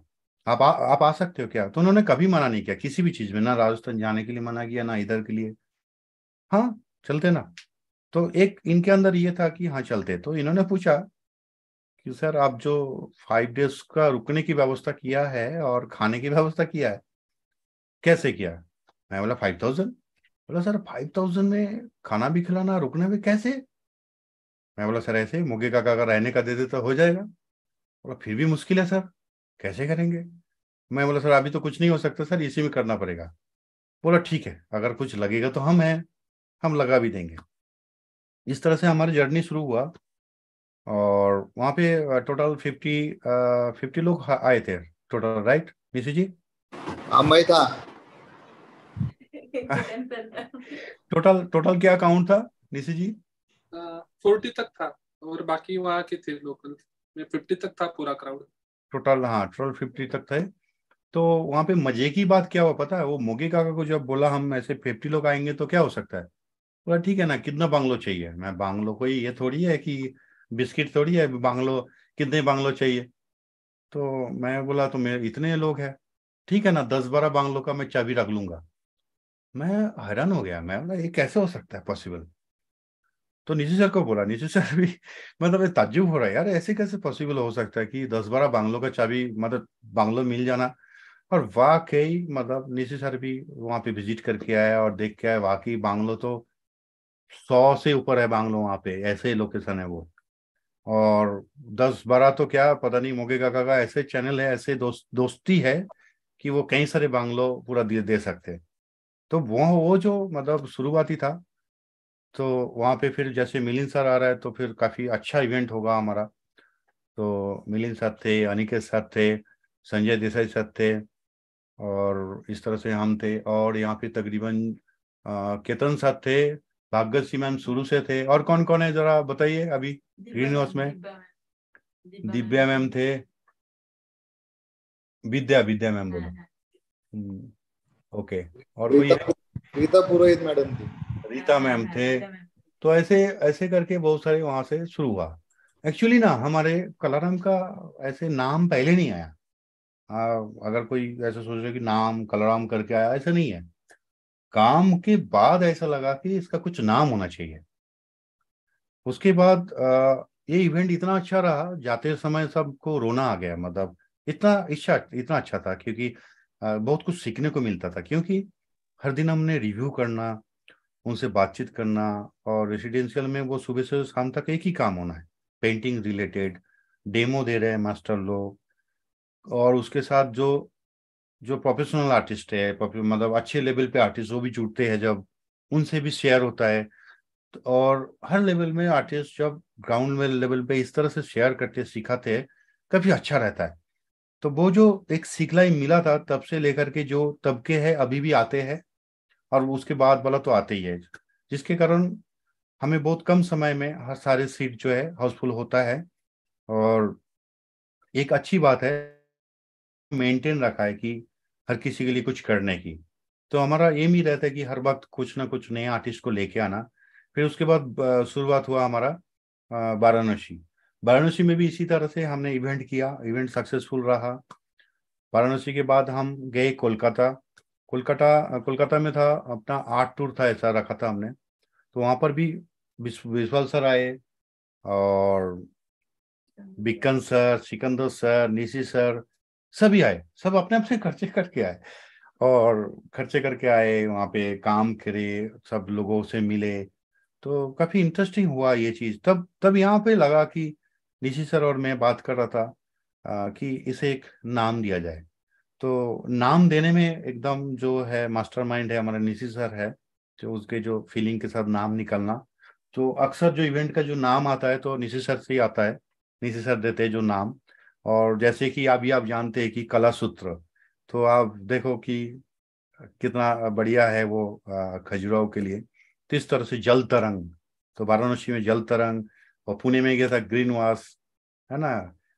आप आ, आप आ सकते हो क्या तो उन्होंने कभी मना नहीं किया किसी भी चीज में ना राजस्थान जाने के लिए मना किया ना इधर के लिए हाँ चलते ना तो एक इनके अंदर ये था कि हाँ चलते तो इन्होंने पूछा कि सर आप जो फाइव डेज का रुकने की व्यवस्था किया है और खाने की व्यवस्था किया है कैसे किया मैं बोला फाइव थाउजेंड बोला सर फाइव थाउजेंड में खाना भी खिलाना रुकने में कैसे मैं बोला सर ऐसे मुगे का अगर रहने का दे दे तो हो जाएगा बोला फिर भी मुश्किल है सर कैसे करेंगे मैं बोला सर अभी तो कुछ नहीं हो सकता सर इसी में करना पड़ेगा बोला ठीक है अगर कुछ लगेगा तो हम हैं हम लगा भी देंगे इस तरह से हमारी जर्नी शुरू हुआ और वहाँ पे टोटल फिफ्टी फिफ्टी लोग आए थे टोटल राइट मिसी जी मैं था टोटल [LAUGHS] टोटल क्या अकाउंट था निशु जी फोर्टी तक था और बाकी वहाँ के थे लोकल में फिफ्टी तक था पूरा क्राउड टोटल हाँ टोटल फिफ्टी तक थे तो वहाँ पे मजे की बात क्या हुआ पता है वो मोगे काका को जब बोला हम ऐसे फिफ्टी लोग आएंगे तो क्या हो सकता है बोला ठीक है ना कितना बांग्लो चाहिए मैं बांग्लो कोई ये थोड़ी है कि बिस्किट थोड़ी है बांग्लो कितने बांग्लो चाहिए तो मैं बोला तो मेरे इतने लोग हैं ठीक है ना दस बारह बांग्लो का मैं चाबी रख लूंगा मैं हैरान हो गया मैं बोला ये कैसे हो सकता है पॉसिबल तो नीचे सर को बोला नीचे सर भी [LAUGHS] मतलब ताजुब हो रहा है यार ऐसे कैसे पॉसिबल हो सकता है कि दस बारह बांग्लो का चाबी मतलब बांग्लो मिल जाना और वाकई मतलब नीचे सर भी वहाँ पे विजिट करके आया और देख के आया वाकई बांग्लो तो सौ से ऊपर है बांग्लो वहां पे ऐसे लोकेशन है वो और दस बारह तो क्या पता नहीं मोगे काका का ऐसे चैनल है ऐसे दोस्त दोस्ती है कि वो कई सारे बांग्लो पूरा दे दे सकते हैं तो वह वो जो मतलब शुरुआती था तो वहाँ पे फिर जैसे मिलिन सर आ रहा है तो फिर काफ़ी अच्छा इवेंट होगा हमारा तो मिलिन साथ थे अनिकेत साथ थे संजय देसाई साथ थे और इस तरह से हम थे और यहाँ पे तकरीबन केतन साथ थे भागवत जी मैम शुरू से थे और कौन कौन है जरा बताइए अभी ग्रीन हाउस में दिव्या मैम थे विद्या विद्या मैम बोलो हाँ, हाँ। हम्म, ओके और कोई रीता पुरोहित मैडम थी रीता मैम हाँ, थे तो ऐसे ऐसे करके बहुत सारे वहां से शुरू हुआ एक्चुअली ना हमारे कलाराम का ऐसे नाम पहले नहीं आया आ, अगर कोई ऐसा सोच रहे कि नाम कलाराम करके आया ऐसा नहीं है काम के बाद ऐसा लगा कि इसका कुछ नाम होना चाहिए उसके बाद ये इवेंट इतना अच्छा रहा जाते समय सबको रोना आ गया मतलब इतना इच्छा इतना अच्छा था क्योंकि बहुत कुछ सीखने को मिलता था क्योंकि हर दिन हमने रिव्यू करना उनसे बातचीत करना और रेसिडेंशियल में वो सुबह से शाम तक एक ही काम होना है पेंटिंग रिलेटेड डेमो दे रहे हैं मास्टर लोग और उसके साथ जो जो प्रोफेशनल आर्टिस्ट है मतलब अच्छे लेवल पे आर्टिस्ट वो भी जुड़ते हैं जब उनसे भी शेयर होता है तो और हर लेवल में आर्टिस्ट जब ग्राउंड में लेवल पे इस तरह से शेयर करते सिखाते हैं काफी अच्छा रहता है तो वो जो एक सिखलाई मिला था तब से लेकर के जो तबके है अभी भी आते हैं और उसके बाद वाला तो आते ही है जिसके कारण हमें बहुत कम समय में हर सारे सीट जो है हाउसफुल होता है और एक अच्छी बात है मेंटेन रखा है कि हर किसी के लिए कुछ करने की तो हमारा एम ही रहता है कि हर वक्त कुछ ना कुछ नए आर्टिस्ट को लेके आना फिर उसके बाद शुरुआत हुआ हमारा वाराणसी वाराणसी में भी इसी तरह से हमने इवेंट किया इवेंट सक्सेसफुल रहा वाराणसी के बाद हम गए कोलकाता कोलकाता कोलकाता में था अपना आर्ट टूर था ऐसा रखा था हमने तो वहाँ पर भी विश्वल सर आए और अच्छा। Bikan sir Sikandar sir Nishi sir सभी आए सब अपने आप से खर्चे करके आए और खर्चे करके आए वहाँ पे काम करे सब लोगों से मिले तो काफी इंटरेस्टिंग हुआ ये चीज तब तब यहाँ पे लगा कि निशी सर और मैं बात कर रहा था आ, कि इसे एक नाम दिया जाए तो नाम देने में एकदम जो है मास्टर माइंड है हमारा निशी सर है जो उसके जो फीलिंग के साथ नाम निकलना तो अक्सर जो इवेंट का जो नाम आता है तो निशी सर से ही आता है निशि सर देते जो नाम और जैसे कि अभी आप जानते हैं कि कला सूत्र तो आप देखो कि कितना बढ़िया है वो खजुराव के लिए तो इस तरह से जल तरंग तो वाराणसी में जल तरंग और पुणे में गया था ग्रीन वास है ना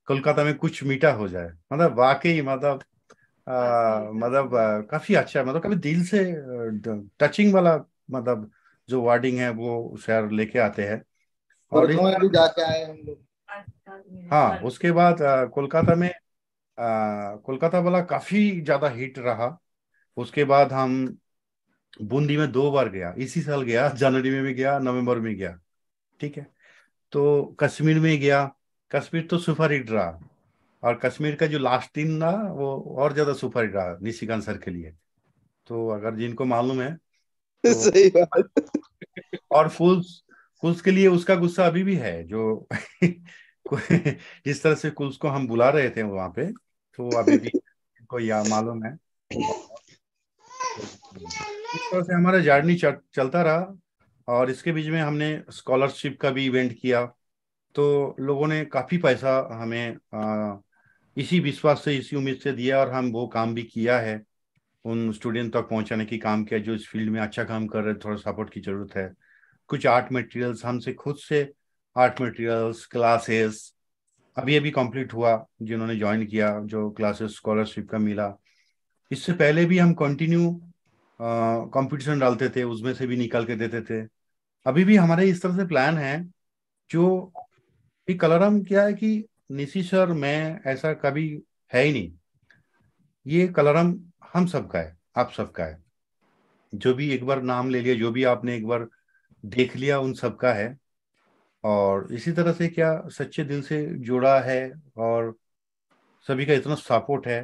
कोलकाता में कुछ मीठा हो जाए मतलब वाकई मतलब मतलब काफी अच्छा है मतलब कभी दिल से टचिंग वाला मतलब जो वार्डिंग है वो शहर लेके आते हैं और अभी जाके आए हम लोग हाँ, हाँ उसके बाद कोलकाता में कोलकाता वाला काफी ज्यादा हिट रहा उसके बाद हम बूंदी में दो बार गया इसी साल गया जनवरी में भी गया नवंबर में गया ठीक है तो कश्मीर में गया कश्मीर तो सुपर हिट रहा और कश्मीर का जो लास्ट दिन ना वो और ज्यादा सुपर हिट रहा निशिकांत सर के लिए तो अगर जिनको मालूम है तो, [LAUGHS] सही बात और फुल्स फुल्स के लिए उसका गुस्सा अभी भी है जो [LAUGHS] जिस तरह से कुल्स को हम बुला रहे थे वहां पे तो अभी भी इनको यह मालूम है इस तरह से हमारा जर्नी चलता रहा और इसके बीच में हमने स्कॉलरशिप का भी इवेंट किया तो लोगों ने काफी पैसा हमें आ, इसी विश्वास से इसी उम्मीद से दिया और हम वो काम भी किया है उन स्टूडेंट तक पहुंचाने की काम किया जो इस फील्ड में अच्छा काम कर रहे थोड़ा सपोर्ट की जरूरत है कुछ आर्ट मटेरियल्स हमसे खुद से आर्ट मटेरियल्स क्लासेस अभी अभी कंप्लीट हुआ जिन्होंने ज्वाइन किया जो क्लासेस स्कॉलरशिप का मिला इससे पहले भी हम कंटिन्यू कंपटीशन डालते थे उसमें से भी निकाल के देते थे अभी भी हमारे इस तरह से प्लान है जो कलरम क्या है कि निशी सर मैं ऐसा कभी है ही नहीं ये कलरम हम सबका है आप सबका है जो भी एक बार नाम ले लिया जो भी आपने एक बार देख लिया उन सबका है और इसी तरह से क्या सच्चे दिल से जुड़ा है और सभी का इतना सपोर्ट है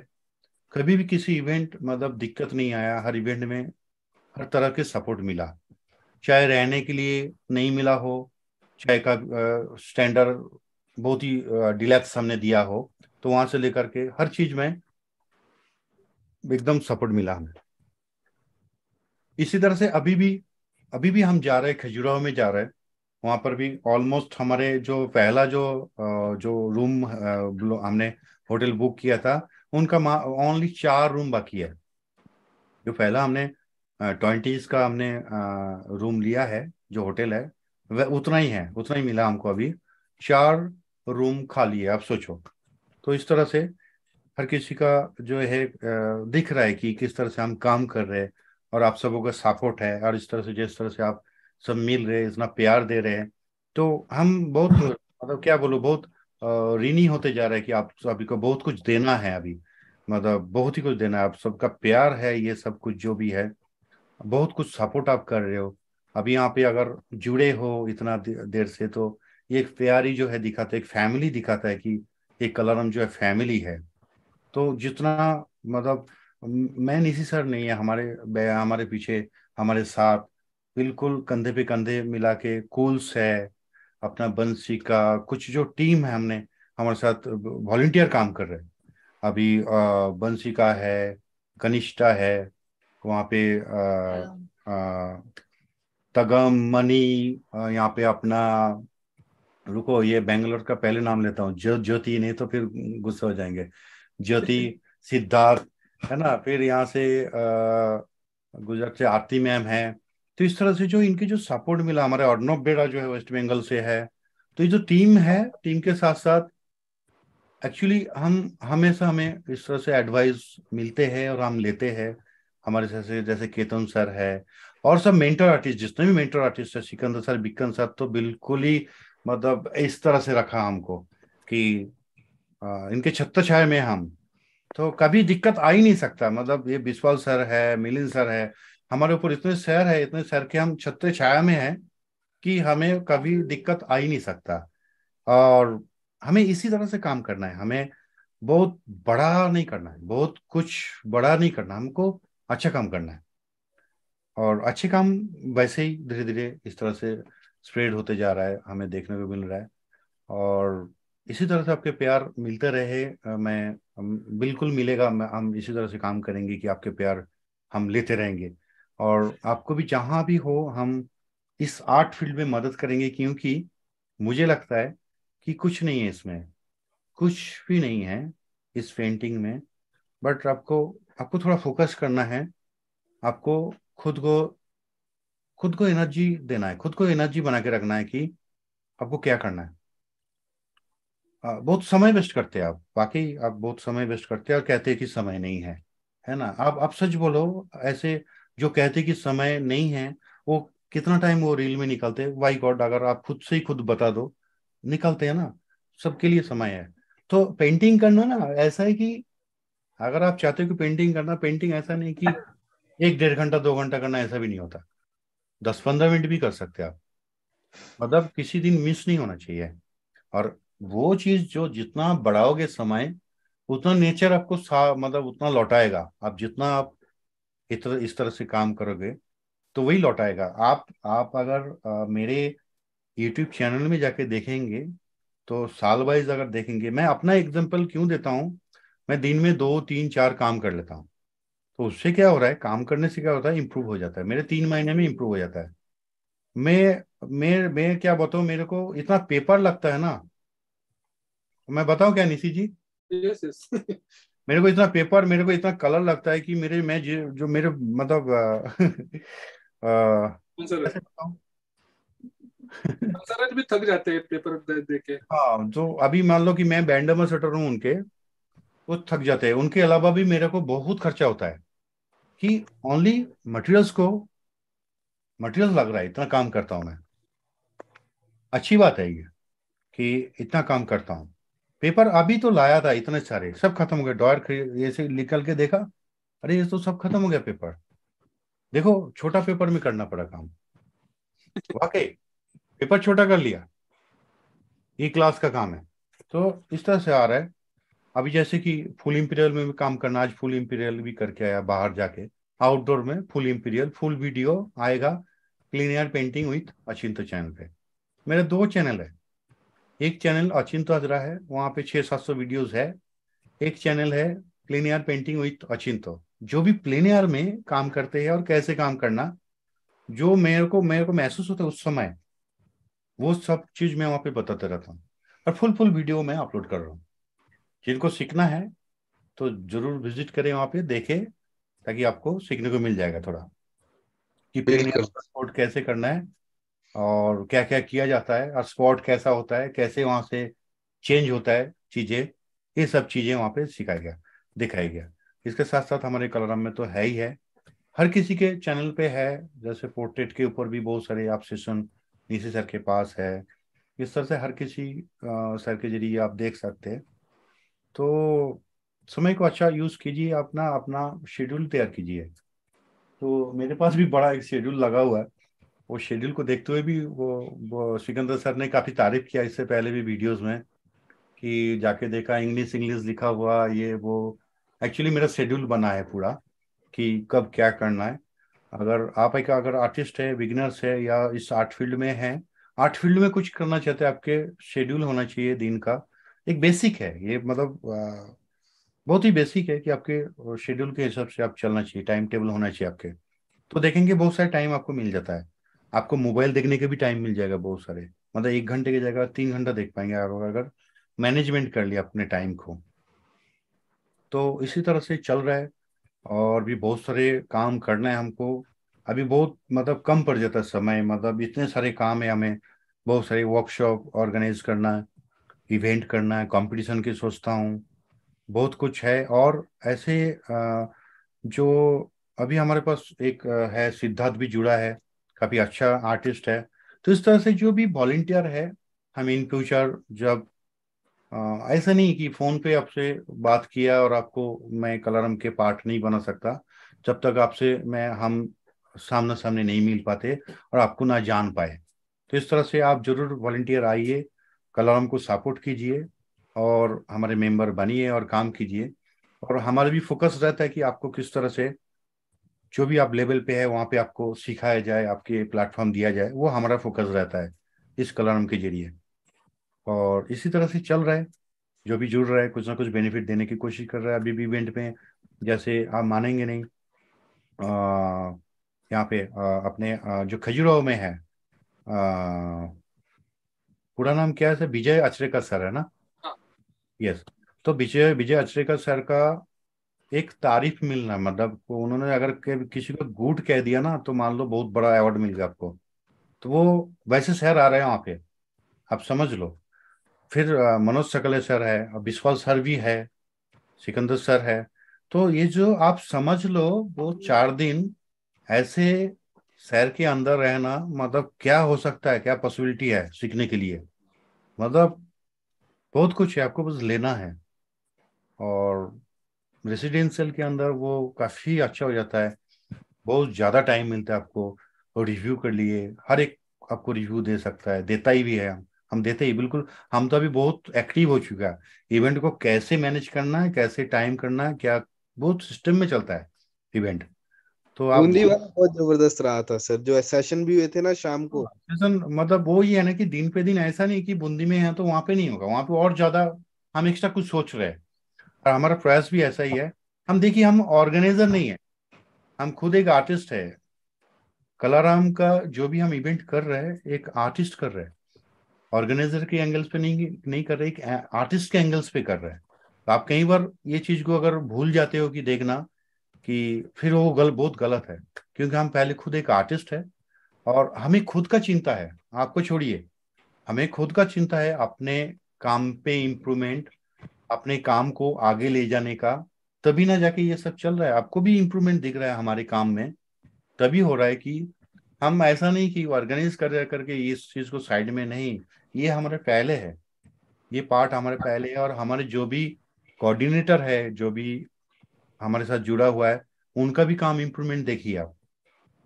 कभी भी किसी इवेंट मतलब दिक्कत नहीं आया हर इवेंट में हर तरह के सपोर्ट मिला चाहे रहने के लिए नहीं मिला हो चाहे का स्टैंडर्ड बहुत ही डिलैक्स हमने दिया हो तो वहां से लेकर के हर चीज में एकदम सपोर्ट मिला हमें इसी तरह से अभी भी अभी भी हम जा रहे हैं खजुराहो में जा रहे हैं वहां पर भी ऑलमोस्ट हमारे जो पहला जो जो रूम हमने होटल बुक किया था उनका ओनली चार रूम बाकी है जो पहला हमने ट्वेंटीज का हमने रूम लिया है जो होटल है वह उतना ही है उतना ही मिला हमको अभी चार रूम खाली है आप सोचो तो इस तरह से हर किसी का जो है दिख रहा है कि किस तरह से हम काम कर रहे हैं और आप सबों का सपोर्ट है और इस तरह से जिस तरह से आप सब मिल रहे इतना प्यार दे रहे हैं तो हम बहुत मतलब क्या बोलो बहुत ऋणी होते जा रहे हैं कि आप सभी को बहुत कुछ देना है अभी मतलब बहुत ही कुछ देना है आप सबका प्यार है ये सब कुछ जो भी है बहुत कुछ सपोर्ट आप कर रहे हो अभी यहाँ पे अगर जुड़े हो इतना देर से तो ये एक प्यारी जो है दिखाता है एक फैमिली दिखाता है कि ये कलरम जो है फैमिली है तो जितना मतलब मैं निशी सर नहीं है हमारे हमारे पीछे हमारे साथ बिल्कुल कंधे पे कंधे मिला के कूल्स है अपना बंसी का कुछ जो टीम है हमने हमारे साथ वॉल्टियर काम कर रहे हैं अभी बंसी का है कनिष्ठा है वहाँ पे आ, आ, हाँ। तगम मनी यहाँ पे अपना रुको ये बेंगलोर का पहले नाम लेता हूँ जो ज्योति नहीं तो फिर गुस्सा हो जाएंगे ज्योति [LAUGHS] सिद्धार्थ है ना फिर यहाँ से गुजरात से आरती मैम है तो इस तरह से जो इनके जो सपोर्ट मिला हमारे अर्णव बेड़ा जो है वेस्ट बंगाल से है तो ये जो टीम है टीम के साथ साथ एक्चुअली हम हमेशा हमें इस तरह से एडवाइस मिलते हैं और हम लेते हैं हमारे जैसे जैसे केतन सर है और सब मेंटर आर्टिस्ट जितने भी मेंटर आर्टिस्ट है सिकंदर सर बिकन सर तो बिल्कुल ही मतलब इस तरह से रखा हमको कि आ, इनके छत्र छाया में हम तो कभी दिक्कत आ ही नहीं सकता मतलब ये बिस्वाल सर है मिलिन सर है हमारे ऊपर इतने शहर है इतने शहर के हम छत्र छाया में हैं कि हमें कभी दिक्कत आ ही नहीं सकता और हमें इसी तरह से काम करना है हमें बहुत बड़ा नहीं करना है बहुत कुछ बड़ा नहीं करना हमको अच्छा काम करना है और अच्छे काम वैसे ही धीरे धीरे इस तरह से स्प्रेड होते जा रहा है हमें देखने को मिल रहा है और इसी तरह से आपके प्यार मिलते रहे मैं बिल्कुल मिलेगा हम इसी तरह से काम करेंगे कि आपके प्यार हम लेते रहेंगे और आपको भी जहां भी हो हम इस आर्ट फील्ड में मदद करेंगे क्योंकि मुझे लगता है कि कुछ नहीं है इसमें कुछ भी नहीं है इस पेंटिंग में बट आपको आपको थोड़ा फोकस करना है आपको खुद को खुद को एनर्जी देना है खुद को एनर्जी बना के रखना है कि आपको क्या करना है बहुत समय वेस्ट करते हैं आप बाकी आप बहुत समय वेस्ट करते हैं और कहते हैं कि समय नहीं है है ना आप आप सच बोलो ऐसे जो कहते कि समय नहीं है वो कितना टाइम वो रील में निकलते वाई गॉड अगर आप खुद से ही खुद बता दो निकलते हैं ना सबके लिए समय है तो पेंटिंग करना ना ऐसा है कि अगर आप चाहते हो कि पेंटिंग करना पेंटिंग ऐसा नहीं कि एक डेढ़ घंटा दो घंटा करना ऐसा भी नहीं होता दस पंद्रह मिनट भी कर सकते आप मतलब किसी दिन मिस नहीं होना चाहिए और वो चीज जो जितना बढ़ाओगे समय उतना नेचर आपको मतलब उतना लौटाएगा आप जितना आप इतर, इस तरह से काम करोगे तो वही लौट आएगा आप आप अगर आ, मेरे यूट्यूब चैनल में जाके देखेंगे तो साल वाइज अगर देखेंगे मैं अपना एग्जाम्पल क्यों देता हूँ मैं दिन में दो तीन चार काम कर लेता हूँ तो उससे क्या हो रहा है काम करने से क्या होता है इम्प्रूव हो जाता है मेरे तीन महीने में इम्प्रूव हो जाता है मैं मैं मैं क्या बताऊ मेरे को इतना पेपर लगता है ना मैं बताऊ क्या निशी जी yes, yes. मेरे को इतना पेपर मेरे को इतना कलर लगता है कि मेरे मैं जो मेरे मतलब [LAUGHS] तो भी थक जाते हैं पेपर हाँ जो तो अभी मान लो कि मैं बैंड एम्बेसडर हूँ उनके वो थक जाते हैं उनके अलावा भी मेरे को बहुत खर्चा होता है कि ओनली मटेरियल्स को मटेरियल्स लग रहा है इतना काम करता हूँ मैं अच्छी बात है ये कि इतना काम करता हूँ पेपर अभी तो लाया था इतने सारे सब खत्म हो गए डॉयर ऐसे निकल के देखा अरे ये तो सब खत्म हो गया पेपर देखो छोटा पेपर में करना पड़ा काम वाकई पेपर छोटा कर लिया ये क्लास का काम है तो इस तरह से आ रहा है अभी जैसे कि फुल इम्पीरियल में भी काम करना आज फुल इम्पीरियल भी करके आया बाहर जाके आउटडोर में फुल इम्पीरियल फुल वीडियो आएगा air painting with Achint channel पे मेरे दो चैनल है एक चैनल अचिंत अजरा है वहां पे छह सात सौ वीडियोज है एक चैनल है plein air painting with Achint जो भी प्लेन एयर में काम करते हैं और कैसे काम करना जो मेरे को मेरे को महसूस होता है उस समय वो सब चीज मैं वहां पे बताते रहता हूँ और फुल फुल वीडियो मैं अपलोड कर रहा हूँ जिनको सीखना है तो जरूर विजिट करें वहां पे देखें ताकि आपको सीखने को मिल जाएगा थोड़ा कि प्लेन एयर कैसे करना है और क्या क्या किया जाता है और स्पॉट कैसा होता है कैसे वहां से चेंज होता है चीज़ें ये सब चीज़ें वहाँ पे सिखाया गया दिखाया गया इसके साथ साथ हमारे कलाराम में तो है ही है हर किसी के चैनल पे है जैसे पोर्ट्रेट के ऊपर भी बहुत सारे आप सेशन नीचे सर के पास है इस तरह से हर किसी सर के जरिए आप देख सकते हैं तो समय को अच्छा यूज़ कीजिए अपना अपना शेड्यूल तैयार कीजिए तो मेरे पास भी बड़ा एक शेड्यूल लगा हुआ है वो शेड्यूल को देखते हुए भी वो, वो सिकंदर सर ने काफ़ी तारीफ किया इससे पहले भी वीडियोस में कि जाके देखा इंग्लिश इंग्लिश लिखा हुआ ये वो एक्चुअली मेरा शेड्यूल बना है पूरा कि कब क्या करना है अगर आप एक अगर आर्टिस्ट है बिगिनर्स है या इस आर्ट फील्ड में है आर्ट फील्ड में कुछ करना चाहते हैं आपके शेड्यूल होना चाहिए दिन का एक बेसिक है ये मतलब बहुत ही बेसिक है कि आपके शेड्यूल के हिसाब से आप चलना चाहिए टाइम टेबल होना चाहिए आपके तो देखेंगे बहुत सारे टाइम आपको मिल जाता है आपको मोबाइल देखने के भी टाइम मिल जाएगा बहुत सारे मतलब एक घंटे की जगह तीन घंटा देख पाएंगे आप अगर मैनेजमेंट कर लिया अपने टाइम को तो इसी तरह से चल रहा है और भी बहुत सारे काम करना है हमको अभी बहुत मतलब कम पड़ जाता है समय मतलब इतने सारे काम है हमें बहुत सारे वर्कशॉप ऑर्गेनाइज करना है इवेंट करना है कंपटीशन की सोचता हूँ बहुत कुछ है और ऐसे जो अभी हमारे पास एक है सिद्धार्थ भी जुड़ा है काफ़ी अच्छा आर्टिस्ट है तो इस तरह से जो भी वॉलेंटियर है हम इन फ्यूचर जब ऐसा नहीं कि फ़ोन पे आपसे बात किया और आपको मैं कलरम के पार्ट नहीं बना सकता जब तक आपसे मैं हम सामने सामने नहीं मिल पाते और आपको ना जान पाए तो इस तरह से आप जरूर वॉलेंटियर आइए कलरम को सपोर्ट कीजिए और हमारे मेंबर बनिए और काम कीजिए और हमारा भी फोकस रहता है कि आपको किस तरह से जो भी आप लेवल पे है वहाँ पे आपको सिखाया जाए आपके प्लेटफॉर्म दिया जाए वो हमारा फोकस रहता है इस कलरम के जरिए और इसी तरह से चल रहा है जो भी जुड़ रहा है कुछ ना कुछ बेनिफिट देने की कोशिश कर रहा है अभी भी इवेंट में जैसे आप मानेंगे नहीं यहाँ पे आ, अपने आ, जो खजुराव में है पूरा नाम क्या है सर विजय अचरेकर सर है ना यस हाँ। तो विजय विजय अचरेकर सर का एक तारीफ मिलना मतलब उन्होंने अगर किसी को गुड कह दिया ना तो मान लो बहुत बड़ा अवार्ड मिल गया आपको तो वो वैसे शहर आ रहे हैं वहां पे आप समझ लो फिर मनोज सकले सर है और विश्वास सर भी है सिकंदर सर है तो ये जो आप समझ लो वो चार दिन ऐसे शहर के अंदर रहना मतलब क्या हो सकता है क्या पॉसिबिलिटी है सीखने के लिए मतलब बहुत कुछ है आपको बस लेना है और रेसिडेंशियल के अंदर वो काफ़ी अच्छा हो जाता है बहुत ज़्यादा टाइम मिलता है आपको और रिव्यू कर लिए हर एक आपको रिव्यू दे सकता है देता ही भी है हम हम देते ही बिल्कुल हम तो अभी बहुत एक्टिव हो चुका है इवेंट को कैसे मैनेज करना है कैसे टाइम करना है क्या बहुत सिस्टम में चलता है इवेंट तो आप बहुत जबरदस्त रहा था सर जो सेशन भी हुए थे ना शाम को सेशन हाँ, मतलब वो ही है ना कि दिन पे दिन ऐसा नहीं कि बूंदी में है तो वहाँ पे नहीं होगा वहाँ पे और ज्यादा हम एक्स्ट्रा कुछ सोच रहे हैं और हमारा प्रयास भी ऐसा ही है हम देखिए हम ऑर्गेनाइजर नहीं है हम खुद एक आर्टिस्ट है कलाराम का जो भी हम इवेंट कर रहे हैं एक आर्टिस्ट कर रहे हैं ऑर्गेनाइजर के एंगल्स पे नहीं नहीं कर रहे एक आर्टिस्ट के एंगल्स पे कर रहे हैं तो आप कई बार ये चीज को अगर भूल जाते हो कि देखना कि फिर वो गल बहुत गलत है क्योंकि हम पहले खुद एक आर्टिस्ट है और हमें खुद का चिंता है आपको छोड़िए हमें खुद का चिंता है अपने काम पे इम्प्रूवमेंट अपने काम को आगे ले जाने का तभी ना जाके ये सब चल रहा है आपको भी इम्प्रूवमेंट दिख रहा है हमारे काम में तभी हो रहा है कि हम ऐसा नहीं कि ऑर्गेनाइज कर करके इस चीज को साइड में नहीं ये हमारे पहले है ये पार्ट हमारे पहले है और हमारे जो भी कोऑर्डिनेटर है जो भी हमारे साथ जुड़ा हुआ है उनका भी काम इम्प्रूवमेंट देखिए आप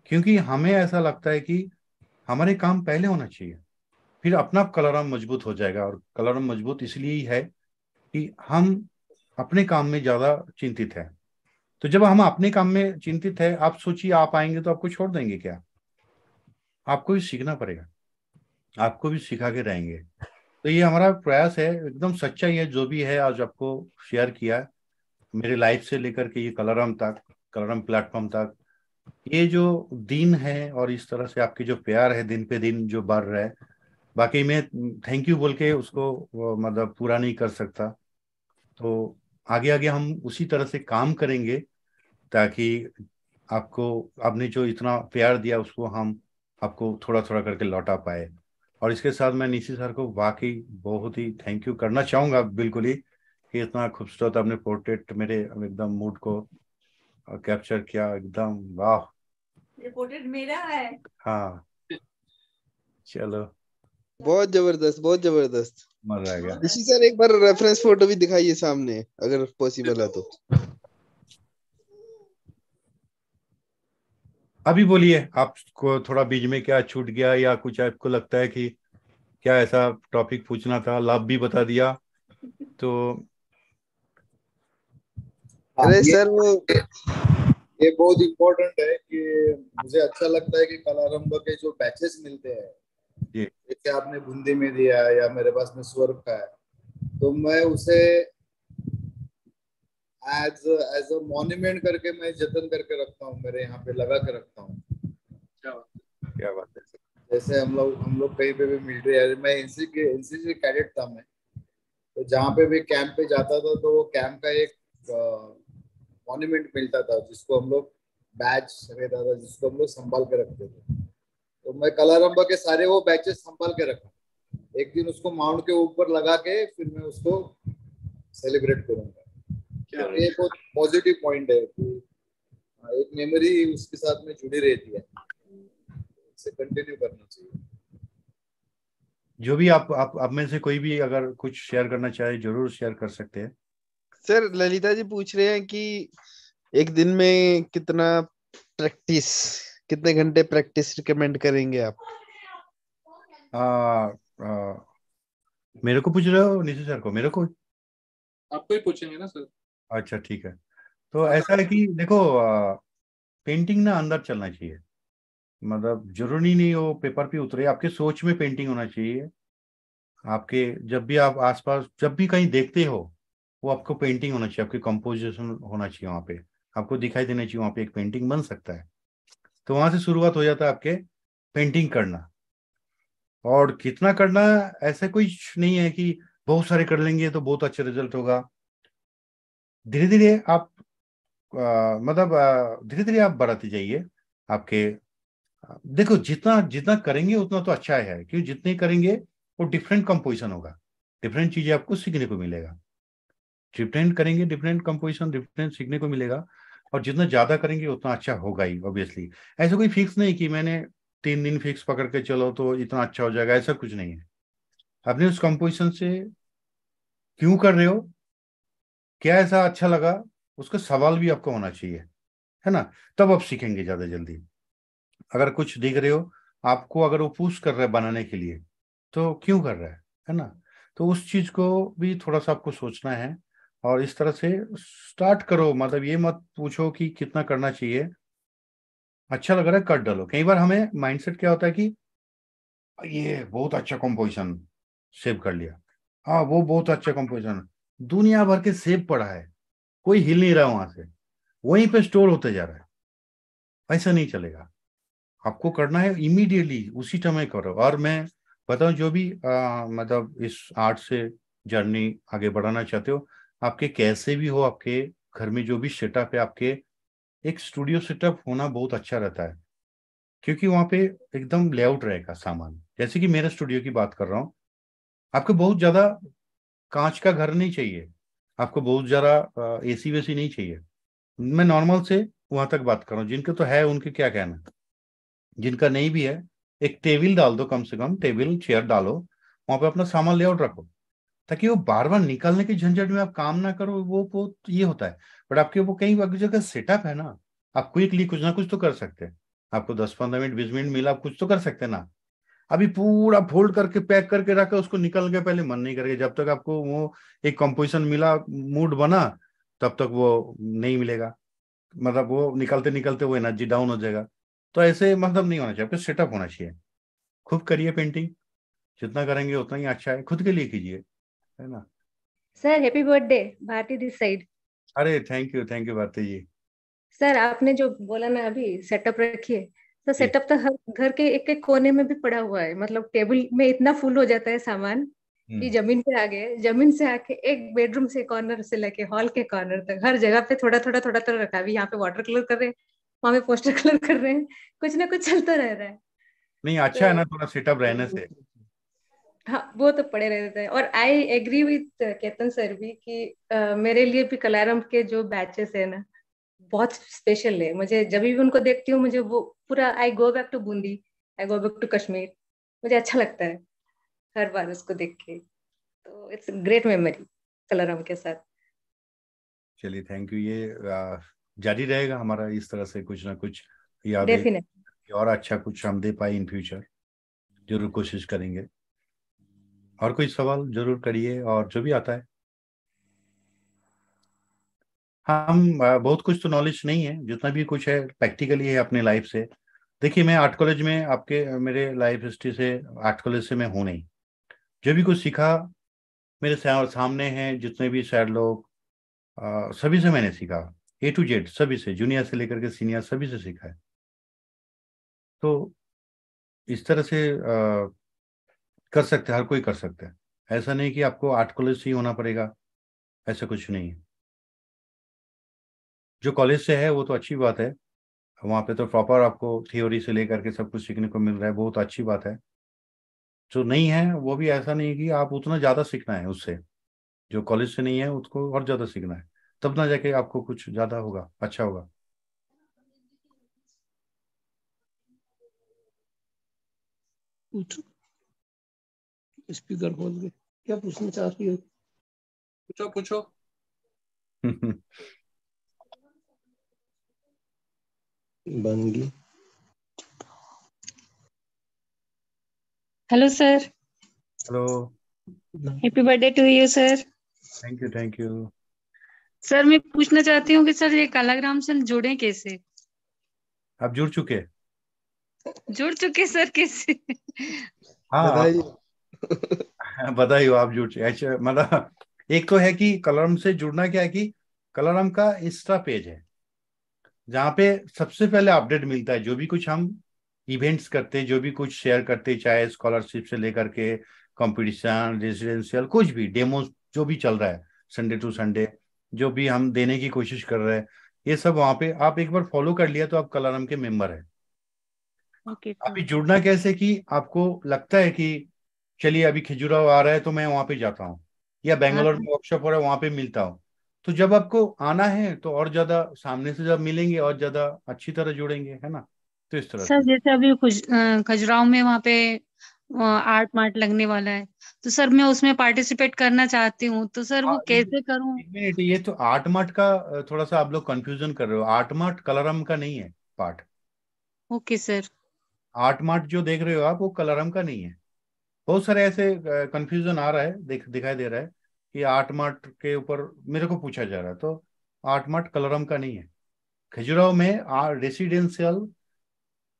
क्योंकि हमें ऐसा लगता है कि हमारे काम पहले होना चाहिए फिर अपना कलरम मजबूत हो जाएगा और कलरम मजबूत इसलिए ही है कि हम अपने काम में ज्यादा चिंतित है तो जब हम अपने काम में चिंतित है आप सोचिए आप आएंगे तो आपको छोड़ देंगे क्या आपको भी सीखना पड़ेगा आपको भी सिखा के रहेंगे तो ये हमारा प्रयास है एकदम सच्चा ही है जो भी है आज आपको शेयर किया मेरे लाइफ से लेकर के ये कलरम तक कलरम प्लेटफॉर्म तक ये जो दिन है और इस तरह से आपके जो प्यार है दिन पे दिन जो बढ़ रहा है बाकी मैं थैंक यू बोल के उसको मतलब पूरा नहीं कर सकता तो आगे आगे हम उसी तरह से काम करेंगे ताकि आपको आपने जो इतना प्यार दिया उसको हम आपको थोड़ा थोड़ा करके लौटा पाए और इसके साथ मैं निशी सर को वाकई बहुत ही थैंक यू करना चाहूंगा बिल्कुल ही कि इतना खूबसूरत आपने पोर्ट्रेट मेरे एकदम मूड को कैप्चर किया एकदम वाह पोर्ट्रेट मेरा है हाँ चलो बहुत जबरदस्त बहुत जबरदस्त मर रह गया इसी सर एक बार रेफरेंस फोटो भी दिखाइए सामने अगर पॉसिबल है तो अभी बोलिए आपको थोड़ा बीच में क्या छूट गया या कुछ आपको लगता है कि क्या ऐसा टॉपिक पूछना था लाभ भी बता दिया तो अरे सर वो ये बहुत इम्पोर्टेंट है कि मुझे अच्छा लगता है कि कलारंभ के जो बैचेस मिलते हैं जैसे आपने बूंदी में दिया है या मेरे पास में स्वर्ग का है तो मैं उसे एज एज अ मॉन्यूमेंट करके मैं जतन करके रखता हूँ मेरे यहाँ पे लगा के रखता हूँ क्या बात है जैसे हम लोग हम लोग कहीं पे भी मिल रहे हैं मैं एनसी के एनसी से कैडेट था मैं तो जहाँ पे भी कैंप पे जाता था तो वो कैंप का एक मॉन्यूमेंट मिलता था जिसको हम लोग बैच रहता था जिसको हम लोग संभाल के रखते थे तो मैं कलारंभ के सारे वो बैचेस संभाल के रखा एक दिन उसको माउंट के ऊपर लगा के फिर मैं उसको सेलिब्रेट करूंगा तो ये बहुत पॉजिटिव पॉइंट है कि हाँ, एक मेमोरी उसके साथ में जुड़ी रहती है इसे कंटिन्यू करना चाहिए जो भी आप आप आप में से कोई भी अगर कुछ शेयर करना चाहे जरूर शेयर कर सकते हैं सर ललिता जी पूछ रहे हैं कि एक दिन में कितना प्रैक्टिस कितने घंटे प्रैक्टिस रिकमेंड करेंगे आप आ, आ, मेरे को पूछ रहे हो नीचे सर को मेरे को आपको ही पूछेंगे ना सर अच्छा ठीक है तो ऐसा है कि देखो आ, पेंटिंग ना अंदर चलना चाहिए मतलब जरूरी नहीं हो पेपर पे उतरे आपके सोच में पेंटिंग होना चाहिए आपके जब भी आप आसपास जब भी कहीं देखते हो वो आपको पेंटिंग होना चाहिए आपके कंपोजिशन होना चाहिए वहाँ पे आपको दिखाई देना चाहिए वहाँ पे एक पेंटिंग बन सकता है तो वहां से शुरुआत हो जाता है आपके पेंटिंग करना और कितना करना ऐसा कोई नहीं है कि बहुत सारे कर लेंगे तो बहुत अच्छा रिजल्ट होगा धीरे धीरे आप आ, मतलब धीरे धीरे आप बढ़ाते जाइए आपके देखो जितना जितना करेंगे उतना तो अच्छा है क्योंकि जितने करेंगे वो डिफरेंट कंपोजिशन होगा डिफरेंट चीजें आपको सीखने को मिलेगा डिफरेंट करेंगे डिफरेंट कंपोजिशन डिफरेंट सीखने को मिलेगा और जितना ज़्यादा करेंगे उतना अच्छा होगा ही ऑब्वियसली ऐसा कोई फिक्स नहीं कि मैंने तीन दिन फिक्स पकड़ के चलो तो इतना अच्छा हो जाएगा ऐसा कुछ नहीं है अपने उस कंपोजिशन से क्यों कर रहे हो क्या ऐसा अच्छा लगा उसका सवाल भी आपको होना चाहिए है ना तब आप सीखेंगे ज़्यादा जल्दी अगर कुछ दिख रहे हो आपको अगर वो पूछ कर रहा है बनाने के लिए तो क्यों कर रहा है है ना तो उस चीज़ को भी थोड़ा सा आपको सोचना है और इस तरह से स्टार्ट करो मतलब ये मत पूछो कि कितना करना चाहिए अच्छा लग रहा है कट डालो कई बार हमें माइंडसेट क्या होता है कि ये बहुत अच्छा कंपोजिशन सेव कर लिया हाँ वो बहुत अच्छा कंपोजिशन दुनिया भर के सेव पड़ा है कोई हिल नहीं रहा वहां से वहीं पे स्टोर होते जा रहा है ऐसा नहीं चलेगा आपको करना है इमीडिएटली उसी समय करो और मैं बताऊं जो भी आ, मतलब इस आर्ट से जर्नी आगे बढ़ाना चाहते हो आपके कैसे भी हो आपके घर में जो भी सेटअप है आपके एक स्टूडियो सेटअप होना बहुत अच्छा रहता है क्योंकि वहां पे एकदम लेआउट रहेगा सामान जैसे कि मेरे स्टूडियो की बात कर रहा हूँ आपको बहुत ज़्यादा कांच का घर नहीं चाहिए आपको बहुत ज़्यादा एसी वेसी नहीं चाहिए मैं नॉर्मल से वहां तक बात कर रहा हूँ जिनके तो है उनके क्या कहना जिनका नहीं भी है एक टेबल डाल दो कम से कम टेबल चेयर डालो वहां पे अपना सामान लेआउट रखो ताकि वो बार बार निकालने के झंझट में आप काम ना करो वो वो ये होता है बट आपके वो कहीं बाकी जगह सेटअप है ना आप क्विकली कुछ ना कुछ तो कर सकते हैं आपको दस पंद्रह मिनट बीस मिनट मिला आप कुछ तो कर सकते हैं ना अभी पूरा फोल्ड करके पैक करके रखा उसको निकल के पहले मन नहीं करेगा जब तक आपको वो एक कंपोजिशन मिला मूड बना तब तक वो नहीं मिलेगा मतलब वो निकलते निकलते वो एनर्जी डाउन हो जाएगा तो ऐसे मतलब नहीं होना चाहिए आपको सेटअप होना चाहिए खुद करिए पेंटिंग जितना करेंगे उतना ही अच्छा है खुद के लिए कीजिए है ना sir happy birthday Bharti this side अरे thank you thank you Bharti ji sir आपने जो बोला ना अभी सेटअप रखिए तो सेटअप तो हर घर के एक एक कोने में भी पड़ा हुआ है मतलब टेबल में इतना फुल हो जाता है सामान कि हम्म। जमीन पे आ गए जमीन से आके एक बेडरूम से कॉर्नर से लेके हॉल के कॉर्नर तक हर जगह पे थोड़ा थोड़ा थोड़ा थोड़ा रखा अभी यहाँ पे वाटर कलर कर रहे हैं वहां पे पोस्टर कलर कर रहे हैं कुछ ना कुछ चलता रह रहा है नहीं अच्छा तो, है ना तो थोड़ा सेटअप रहने से हाँ वो तो पड़े रहते हैं और I agree with Ketan sir भी कि मेरे लिए भी कलारम के जो बैचेस है ना बहुत स्पेशल है मुझे जब भी उनको देखती हूँ मुझे वो पूरा I go back to Bundi I go back to Kashmir मुझे अच्छा लगता है हर बार उसको देख के तो इट्स ग्रेट मेमोरी कलारम के साथ चलिए थैंक यू ये जारी रहेगा हमारा इस तरह से कुछ ना कुछ याद और अच्छा कुछ हम दे पाए इन फ्यूचर जरूर कोशिश करेंगे और कोई सवाल जरूर करिए और जो भी आता है हम बहुत कुछ तो नॉलेज नहीं है जितना भी कुछ है प्रैक्टिकली है अपने लाइफ से देखिए मैं आर्ट कॉलेज में आपके मेरे लाइफ हिस्ट्री से आर्ट कॉलेज से मैं हूँ नहीं जो भी कुछ सीखा मेरे सामने हैं जितने भी सैड लोग सभी से मैंने सीखा ए टू जेड सभी से जूनियर से लेकर के सीनियर सभी से सीखा है तो इस तरह से आ, कर सकते हैं हर कोई कर सकता है ऐसा नहीं कि आपको आर्ट कॉलेज से ही होना पड़ेगा ऐसा कुछ नहीं है जो कॉलेज से है वो तो अच्छी बात है वहाँ पे तो प्रॉपर आपको थियोरी से लेकर के सब कुछ सीखने को मिल रहा है बहुत तो अच्छी बात है जो नहीं है वो भी ऐसा नहीं कि आप उतना ज़्यादा सीखना है उससे जो कॉलेज से नहीं है उसको और ज़्यादा सीखना है तब ना जाके आपको कुछ ज़्यादा होगा अच्छा होगा स्पीकर खोल के क्या पूछना चाहती हो पूछो पूछो बंगी hello sir hello happy birthday to you sir thank you thank you sir मैं पूछना चाहती हूँ कि सर ये कालाग्राम से जुड़े कैसे आप जुड़ चुके जुड़ चुके सर कैसे हाँ बधाई हो आप झूठ अच्छा, मतलब एक तो है कि कलरम से जुड़ना क्या है कि कलरम का इंस्टा पेज है जहाँ पे सबसे पहले अपडेट मिलता है जो भी कुछ हम इवेंट्स करते जो भी कुछ शेयर करते चाहे स्कॉलरशिप से लेकर के कंपटीशन रेजिडेंशियल कुछ भी डेमो जो भी चल रहा है संडे टू संडे जो भी हम देने की कोशिश कर रहे हैं ये सब वहाँ पे आप एक बार फॉलो कर लिया तो आप कलरम के मेंबर हैं अभी जुड़ना कैसे कि आपको लगता है कि चलिए अभी खिजुराव आ रहा है तो मैं वहां पे जाता हूँ या हाँ, बेंगलोर हाँ। में वर्कशॉप हो रहा है वहां पे मिलता हूँ तो जब आपको आना है तो और ज्यादा सामने से जब मिलेंगे और ज्यादा अच्छी तरह जुड़ेंगे है ना तो इस तरह सर जैसे अभी खजुराव में वहाँ पे आर्ट मार्ट लगने वाला है तो सर मैं उसमें पार्टिसिपेट करना चाहती हूँ तो सर वो हाँ, कैसे करूँ मिनट ये तो आर्ट मार्ट का थोड़ा सा आप लोग कंफ्यूजन कर रहे हो आर्ट मार्ट कलरम का नहीं है part okay sir art mart जो देख रहे हो आप वो कलरम का नहीं है बहुत सारे ऐसे कंफ्यूजन आ रहा है दिख दिखाई दे रहा है कि आठ मठ के ऊपर मेरे को पूछा जा रहा है तो आठ मठ कलरम का नहीं है खजुराहो में रेसिडेंशियल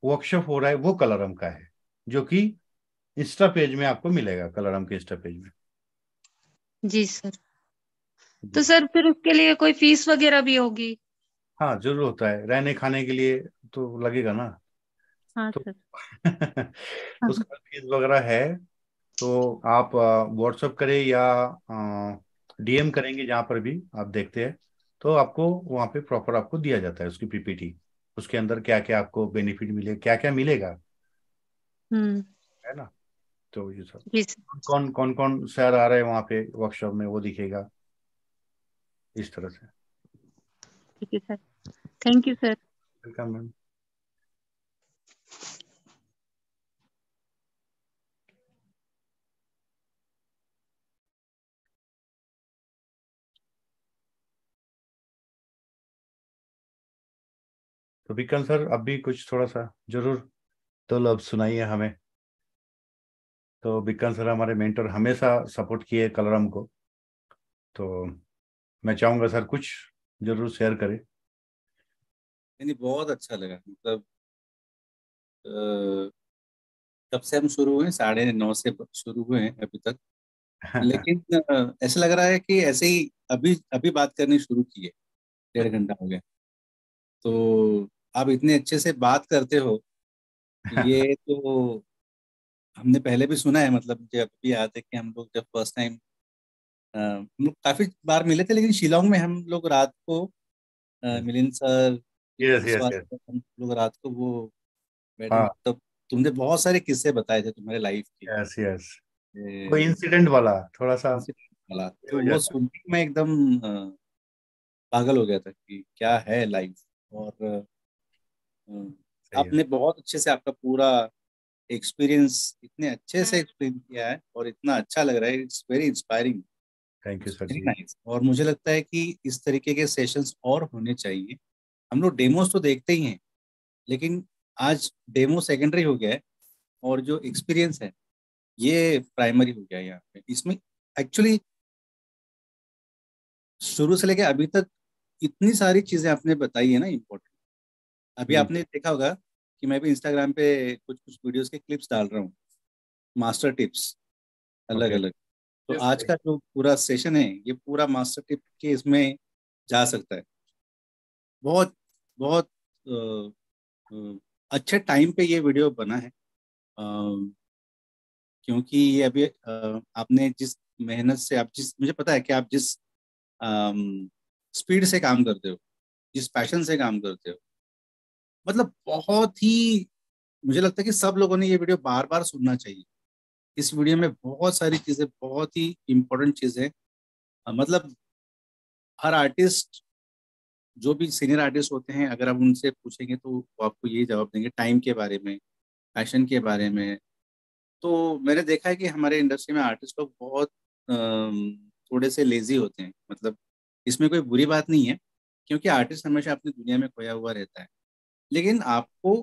वर्कशॉप हो रहा है वो कलरम का है जो कि इंस्टा पेज में आपको मिलेगा कलरम के इंस्टा पेज में जी सर जी। तो सर फिर उसके लिए कोई फीस वगैरह भी होगी हाँ जरूर होता है रहने खाने के लिए तो लगेगा ना हाँ तो, सर [LAUGHS] उसका फीस हाँ। वगैरह है तो आप व्हाट्सअप करें या डीएम करेंगे जहाँ पर भी आप देखते हैं तो आपको वहाँ पे प्रॉपर आपको दिया जाता है उसकी पीपीटी उसके अंदर क्या क्या आपको बेनिफिट मिले क्या क्या मिलेगा हम्म। है ना तो ये सब कौन कौन कौन सर आ रहे हैं वहाँ पे वर्कशॉप में वो दिखेगा इस तरह से ठीक है sir thank you sir welcome ma'am तो विकल सर अब भी कुछ थोड़ा सा जरूर तो लब सुनाइए हमें तो विकल सर हमारे मेंटर हमेशा सपोर्ट किए कलरम को तो मैं चाहूंगा सर कुछ जरूर शेयर करें नहीं बहुत अच्छा लगा मतलब तब से हम शुरू हुए साढ़े नौ से शुरू हुए हैं अभी तक [LAUGHS] लेकिन ऐसा लग रहा है कि ऐसे ही अभी अभी बात करनी शुरू की है डेढ़ घंटा हो गया तो आप इतने अच्छे से बात करते हो [LAUGHS] ये तो हमने पहले भी सुना है मतलब जब भी आते कि हम लोग जब फर्स्ट टाइम हम लोग काफी बार मिले थे लेकिन शिलोंग में हम लोग रात को हम्म। मिलिन सर yes, yes, yes. हम लोग रात को वो बैठे हाँ. तब तुमने बहुत सारे किस्से बताए थे तुम्हारे लाइफ के यस यस कोई इंसिडेंट वाला थोड़ा सा वाला तो वो सुनने में एकदम पागल हो गया था कि क्या है लाइफ और हम्म। आपने बहुत अच्छे से आपका पूरा एक्सपीरियंस इतने अच्छे से एक्सप्लेन हाँ। किया है और इतना अच्छा लग रहा है it's very inspiring thank you sir और मुझे लगता है कि इस तरीके के सेशंस और होने चाहिए हम लोग डेमोस तो देखते ही हैं लेकिन आज डेमो सेकेंडरी हो गया है और जो एक्सपीरियंस है ये प्राइमरी हो गया है यहाँ पे इसमें एक्चुअली शुरू से लेकर अभी तक इतनी सारी चीजें आपने बताई है ना इम्पोर्टेंट अभी हम्म। आपने देखा होगा कि मैं भी इंस्टाग्राम पे कुछ कुछ वीडियोस के क्लिप्स डाल रहा हूँ मास्टर टिप्स अलग अलग तो आज का जो पूरा सेशन है ये पूरा मास्टर टिप के इसमें जा सकता है बहुत बहुत अच्छे टाइम पे ये वीडियो बना है क्योंकि ये अभी आपने जिस मेहनत से आप जिस मुझे पता है कि आप जिस स्पीड से काम करते हो जिस पैशन से काम करते हो मतलब बहुत ही मुझे लगता है कि सब लोगों ने ये वीडियो बार बार सुनना चाहिए इस वीडियो में बहुत सारी चीजें बहुत ही इम्पोर्टेंट चीजें मतलब हर आर्टिस्ट जो भी सीनियर आर्टिस्ट होते हैं अगर आप उनसे पूछेंगे तो वो आपको यही जवाब देंगे टाइम के बारे में फैशन के बारे में तो मैंने देखा है कि हमारे इंडस्ट्री में आर्टिस्ट लोग बहुत थोड़े से लेजी होते हैं मतलब इसमें कोई बुरी बात नहीं है क्योंकि आर्टिस्ट हमेशा अपनी दुनिया में खोया हुआ रहता है लेकिन आपको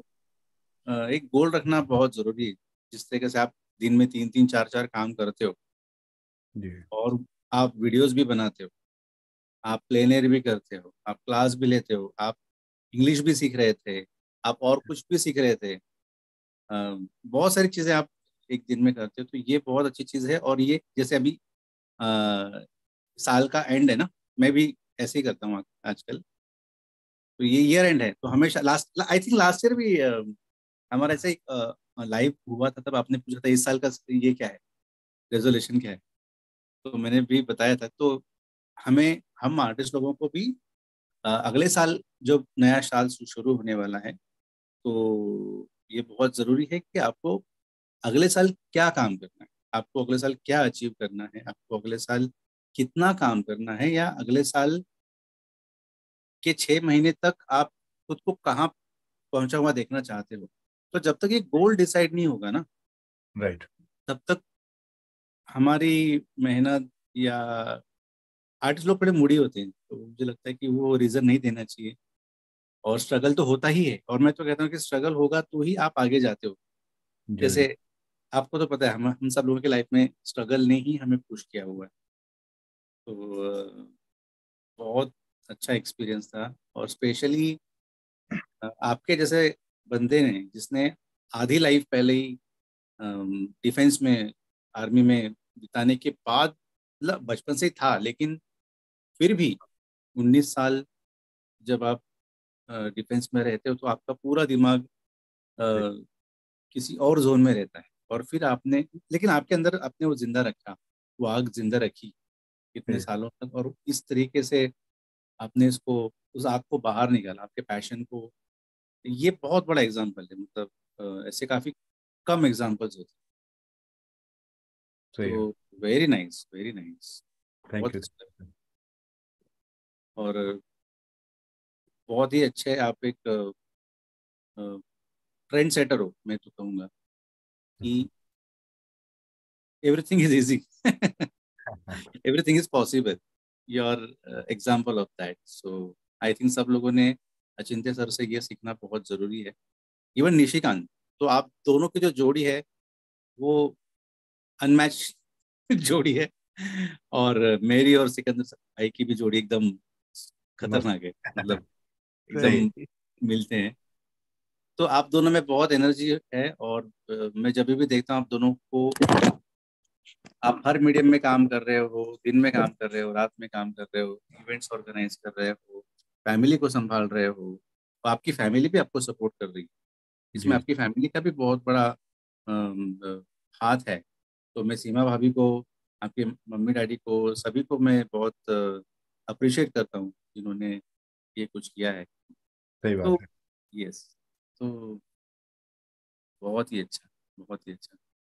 एक गोल रखना बहुत जरूरी है जिस तरीके से आप दिन में तीन तीन चार चार काम करते हो और आप वीडियोस भी बनाते हो आप प्लेन भी करते हो आप क्लास भी लेते हो आप इंग्लिश भी सीख रहे थे आप और कुछ भी सीख रहे थे बहुत सारी चीज़ें आप एक दिन में करते हो तो ये बहुत अच्छी चीज़ है और ये जैसे अभी आ, साल का एंड है ना मैं भी ऐसे ही करता हूँ आजकल तो ये ईयर एंड है तो हमेशा last I think last year भी हमारा ऐसा एक लाइव हुआ था तब आपने पूछा था इस साल का ये क्या है रेजोल्यूशन क्या है तो मैंने भी बताया था तो हमें हम आर्टिस्ट लोगों को भी अगले साल जो नया साल शुरू होने वाला है तो ये बहुत ज़रूरी है कि आपको अगले साल क्या काम करना है आपको अगले साल क्या अचीव करना है आपको अगले साल कितना काम करना है या अगले साल कि छह महीने तक आप खुद को कहाँ पहुंचा हुआ देखना चाहते हो तो जब तक ये गोल डिसाइड नहीं होगा ना राइट right. तब तक हमारी मेहनत या आर्टिस्ट लोग बड़े मुड़ी होते हैं तो मुझे लगता है कि वो रीजन नहीं देना चाहिए और स्ट्रगल तो होता ही है और मैं तो कहता हूँ कि स्ट्रगल होगा तो ही आप आगे जाते हो जैसे आपको तो पता है हम हम सब लोगों के लाइफ में स्ट्रगल ने ही हमें पुश किया हुआ है तो बहुत अच्छा एक्सपीरियंस था और स्पेशली आपके जैसे बंदे ने जिसने आधी लाइफ पहले ही डिफेंस में आर्मी में बिताने के बाद मतलब बचपन से ही था लेकिन फिर भी 19 साल जब आप डिफेंस में रहते हो तो आपका पूरा दिमाग आ, किसी और जोन में रहता है और फिर आपने लेकिन आपके अंदर आपने वो जिंदा रखा वो आग जिंदा रखी कितने सालों तक और इस तरीके से आपने इसको उस आग को बाहर निकाला आपके पैशन को ये बहुत बड़ा एग्जाम्पल है मतलब ऐसे काफ़ी कम एग्जाम्पल्स होते हैं तो वेरी नाइस वेरी नाइस और बहुत ही अच्छे आप एक ट्रेंड सेटर हो मैं तो कहूँगा कि everything is easy everything is possible your example of that so I think सब लोगों ने अचिंत्य सर से ये सीखना बहुत ज़रूरी है इवन निशिकांत तो आप दोनों की जो जोड़ी है वो अनमैच [LAUGHS] जोड़ी है और मेरी और सिकंदर भाई की भी जोड़ी एकदम खतरनाक है मतलब [LAUGHS] एकदम मिलते हैं तो आप दोनों में बहुत एनर्जी है और uh, मैं जब भी देखता हूँ आप दोनों को आप हर मीडियम में काम कर रहे हो दिन में काम कर रहे हो रात में काम कर रहे हो इवेंट्स ऑर्गेनाइज कर रहे हो फैमिली को संभाल रहे हो तो आपकी फैमिली भी आपको सपोर्ट कर रही है इसमें आपकी फैमिली का भी बहुत बड़ा हाथ है तो मैं सीमा भाभी को आपके मम्मी डैडी को सभी को मैं बहुत अप्रिशिएट करता हूँ जिन्होंने ये कुछ किया है सही बात तो, है यस तो बहुत ही अच्छा बहुत ही अच्छा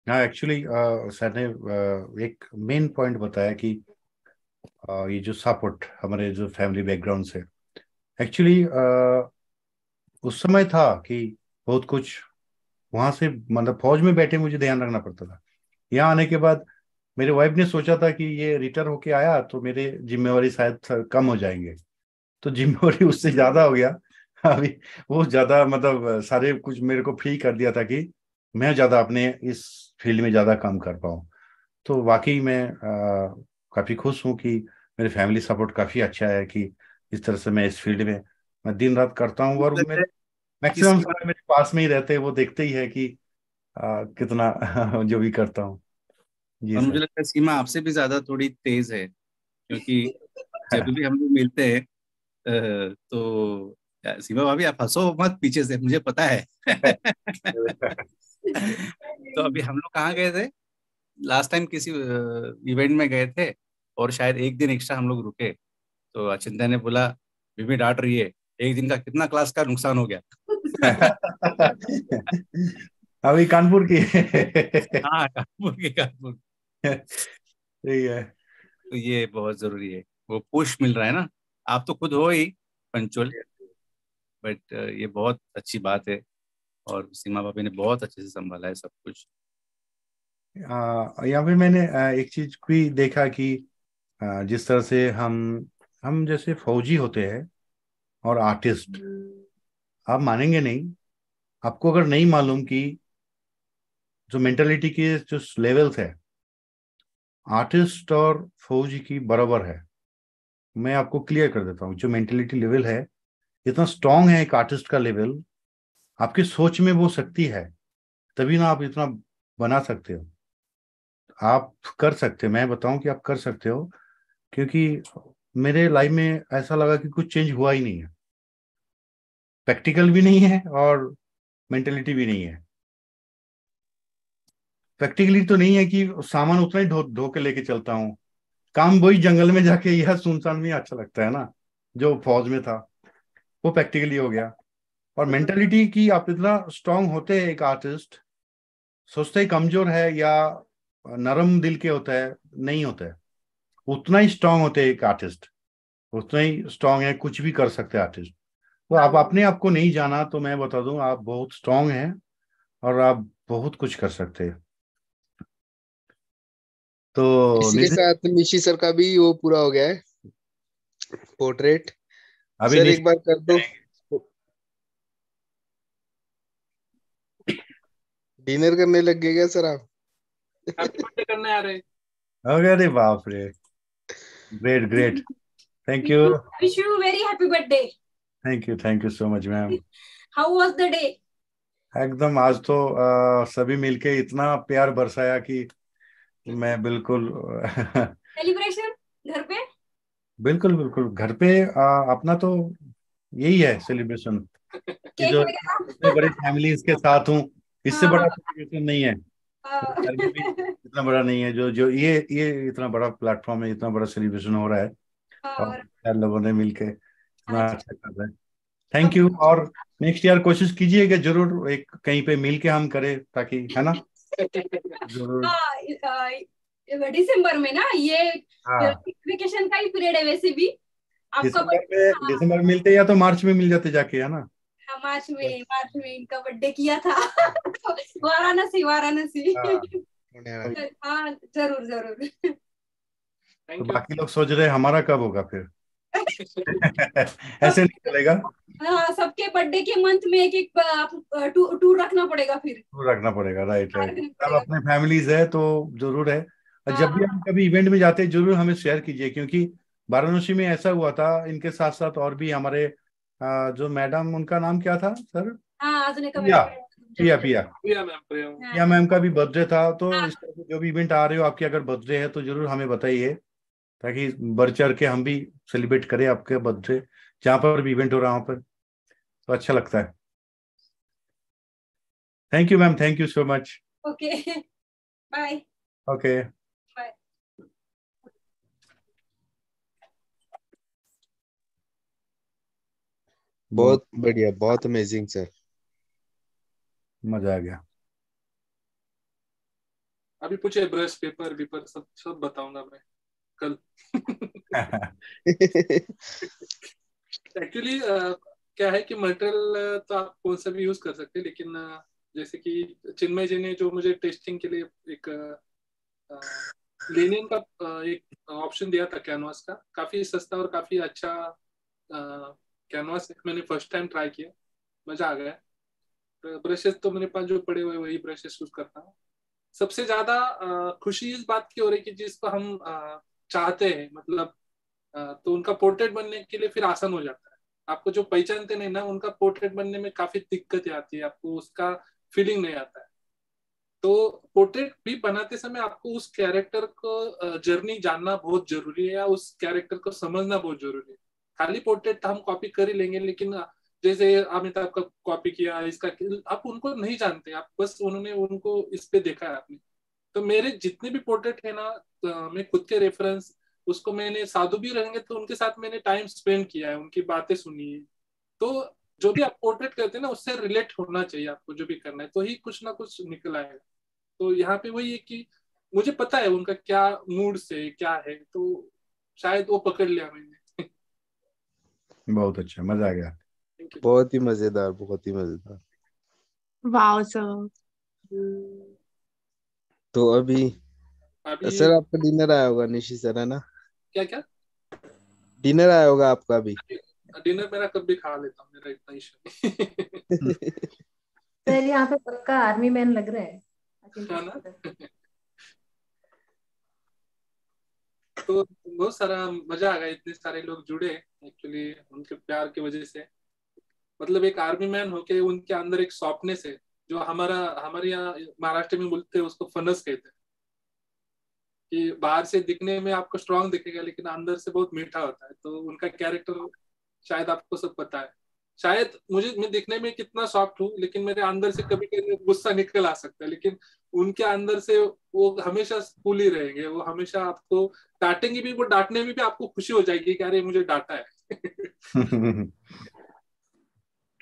हाँ एक्चुअली सर ने uh, एक मेन पॉइंट बताया कि uh, ये जो सपोर्ट हमारे जो फैमिली बैकग्राउंड से एक्चुअली uh, उस समय था कि बहुत कुछ वहां से मतलब फौज में बैठे मुझे ध्यान रखना पड़ता था यहाँ आने के बाद मेरे वाइफ ने सोचा था कि ये रिटायर होके आया तो मेरे जिम्मेवारी शायद कम हो जाएंगे तो जिम्मेवारी उससे ज्यादा हो गया अभी वो ज्यादा मतलब सारे कुछ मेरे को फ्री कर दिया था कि मैं ज़्यादा अपने इस फील्ड में ज़्यादा काम कर पाऊँ तो वाकई मैं काफ़ी खुश हूँ कि मेरे फैमिली सपोर्ट काफ़ी अच्छा है कि इस तरह से मैं इस फील्ड में मैं दिन रात करता हूँ और मेरे मैक्सिमम सारे मेरे पास में ही रहते हैं वो देखते ही है कि आ, कितना [LAUGHS] जो भी करता हूँ जी मुझे लगता है सीमा आपसे भी ज़्यादा थोड़ी तेज है क्योंकि [LAUGHS] जब भी हम लोग मिलते हैं तो सीमा भाभी आप हंसो मत पीछे से मुझे पता है [LAUGHS] तो अभी हम लोग कहाँ गए थे लास्ट टाइम किसी इवेंट में गए थे और शायद एक दिन एक्स्ट्रा हम लोग रुके तो अचिंता ने बोला बीबी डांट रही है एक दिन का कितना क्लास का नुकसान हो गया [LAUGHS] अभी कानपुर की हाँ कानपुर की कानपुर ठीक है तो ये बहुत जरूरी है वो पुश मिल रहा है ना आप तो खुद हो ही पंचोल बट ये बहुत अच्छी बात है और सीमा भाभी ने बहुत अच्छे से संभाला है सब कुछ यहाँ पे मैंने एक चीज भी देखा कि जिस तरह से हम हम जैसे फौजी होते हैं और आर्टिस्ट आप मानेंगे नहीं आपको अगर नहीं मालूम कि जो मेंटेलिटी के जो लेवल्स है आर्टिस्ट और फौजी की बराबर है मैं आपको क्लियर कर देता हूँ जो मेंटेलिटी लेवल है इतना स्ट्रांग है एक आर्टिस्ट का लेवल आपकी सोच में वो शक्ति है तभी ना आप इतना बना सकते हो आप कर सकते हो मैं बताऊं कि आप कर सकते हो क्योंकि मेरे लाइफ में ऐसा लगा कि कुछ चेंज हुआ ही नहीं है प्रैक्टिकल भी नहीं है और मेंटेलिटी भी नहीं है प्रैक्टिकली तो नहीं है कि सामान उतना ही धो के लेके चलता हूँ काम वही जंगल में जाके यह सुनसान में अच्छा लगता है ना जो फौज में था वो प्रैक्टिकली हो गया और मेंटेलिटी की आप इतना स्ट्रांग होते हैं एक आर्टिस्ट सोचते ही कमजोर है या नरम दिल के होता है नहीं होता है उतना ही स्ट्रांग होते हैं एक आर्टिस्ट उतना ही स्ट्रांग है कुछ भी कर सकते हैं आर्टिस्ट तो आप अपने आप को नहीं जाना तो मैं बता दूं आप बहुत स्ट्रांग हैं और आप बहुत कुछ कर सकते हैं तो साथ मिशी सर का भी वो पूरा हो गया है पोर्ट्रेट अभी सर एक बार कर दो डिनर करने लग गए क्या सर आप करने आ रहे अरे बाप रे great great thank you wish you very happy birthday thank you thank you so much ma'am how was the day एकदम आज तो आ, सभी मिलके इतना प्यार बरसाया कि मैं बिल्कुल सेलिब्रेशन [LAUGHS] घर पे बिल्कुल बिल्कुल घर पे आ, अपना तो यही है सेलिब्रेशन [LAUGHS] जो बड़ी फैमिलीज के साथ हूँ इससे बड़ा हाँ। तो नहीं है हाँ। इतना बड़ा नहीं है जो जो ये ये इतना बड़ा प्लेटफॉर्म है इतना बड़ा सेलिब्रेशन हो रहा है और लोगों ने मिलके इतना हाँ। अच्छा कर रहे हैं थैंक यू और नेक्स्ट ईयर कोशिश कीजिएगा जरूर एक कहीं पे मिल के हम करें ताकि है ना जरूर दिसंबर में ना ये वेकेशन का ही पीरियड है वैसे भी आपको दिसंबर में दिसंबर मिलते या तो मार्च में मिल जाते जाके है ना मार्च में मार्च में इनका बर्थडे किया था [LAUGHS] वाराणसी वाराणसी हाँ, [LAUGHS] हाँ जरूर जरूर तो बाकी लोग सोच रहे हमारा कब होगा फिर [LAUGHS] ऐसे नहीं चलेगा हाँ सबके बर्थडे के मंथ में एक एक टूर टू रखना पड़ेगा फिर टूर रखना पड़ेगा राइट राइट अब अपने फैमिलीज है तो जरूर है और जब भी हाँ। हम कभी इवेंट में जाते हैं जरूर हमें शेयर कीजिए क्योंकि वाराणसी में ऐसा हुआ था इनके साथ साथ और भी हमारे जो मैडम उनका नाम क्या था सर प्रिया प्रिया प्रिया प्रिया मैम का भी बर्थडे था तो हाँ। इस तरह जो भी इवेंट आ रहे हो आपके अगर बर्थडे है तो जरूर हमें बताइए ताकि बढ़ चढ़ के हम भी सेलिब्रेट करें आपके बर्थडे जहाँ पर भी इवेंट हो रहा है वहाँ पर तो अच्छा लगता है thank you ma'am thank you so much okay bye okay बहुत बढ़िया बहुत अमेजिंग सर मजा आ गया अभी पूछे ब्रश पेपर पेपर सब सब बताऊंगा मैं कल एक्चुअली [LAUGHS] uh, क्या है कि मटेरियल तो आप कौन सा भी यूज कर सकते हैं लेकिन uh, जैसे कि चिन्मय जी ने जो मुझे टेस्टिंग के लिए एक लेनिन का एक ऑप्शन दिया था कैनवास का काफी सस्ता और काफी अच्छा कैनवास मैंने फर्स्ट टाइम ट्राई किया मजा आ गया ब्रशेस तो मेरे पास जो पड़े हुए वही ब्रशेस यूज करता हूँ सबसे ज्यादा खुशी इस बात की हो रही है कि जिसको हम चाहते हैं मतलब तो उनका पोर्ट्रेट बनने के लिए फिर आसान हो जाता है आपको जो पहचानते नहीं ना उनका पोर्ट्रेट बनने में काफी दिक्कतें आती है आपको उसका फीलिंग नहीं आता है तो पोर्ट्रेट भी बनाते समय आपको उस कैरेक्टर को जर्नी जानना बहुत जरूरी है या उस कैरेक्टर को समझना बहुत जरूरी है खाली पोर्ट्रेट हम कॉपी कर ही लेंगे लेकिन जैसे अमिताभ का कॉपी किया इसका आप उनको नहीं जानते आप बस उन्होंने उनको इस पे देखा है आपने तो मेरे जितने भी पोर्ट्रेट है ना तो मैं खुद के रेफरेंस उसको मैंने साधु भी रहेंगे तो उनके साथ मैंने टाइम स्पेंड किया है उनकी बातें सुनी है तो जो भी आप पोर्ट्रेट करते हैं ना उससे रिलेट होना चाहिए आपको जो भी करना है तो ही कुछ ना कुछ निकल आएगा तो यहाँ पे वही है कि मुझे पता है उनका क्या मूड से क्या है तो शायद वो पकड़ लिया मैंने बहुत अच्छा मजा आ गया बहुत ही मजेदार बहुत ही मजेदार वाओ सर तो अभी, अभी सर आपका डिनर आया होगा निशी सर है ना क्या क्या डिनर आया होगा आपका भी डिनर मेरा कब भी खा लेता मेरा इतना इशू [LAUGHS] सर यहाँ पे पक्का आर्मी मैन लग रहा है हाँ [LAUGHS] तो बहुत सारा मजा आ गया इतने सारे लोग जुड़े एक्चुअली उनके प्यार की वजह से मतलब एक आर्मी मैन होके उनके अंदर एक सॉफ्टनेस है जो हमारा हमारे यहाँ महाराष्ट्र में बोलते हैं उसको फनस कहते हैं कि बाहर से दिखने में आपको स्ट्रांग दिखेगा लेकिन अंदर से बहुत मीठा होता है तो उनका कैरेक्टर शायद आपको सब पता है शायद मुझे मैं दिखने में कितना सॉफ्ट हूँ लेकिन मेरे अंदर से कभी कभी गुस्सा निकल आ सकता है लेकिन उनके अंदर से वो हमेशा स्कूल ही रहेंगे वो हमेशा आपको डांटेंगे भी वो डांटने में भी आपको खुशी हो जाएगी कि अरे मुझे डांटा है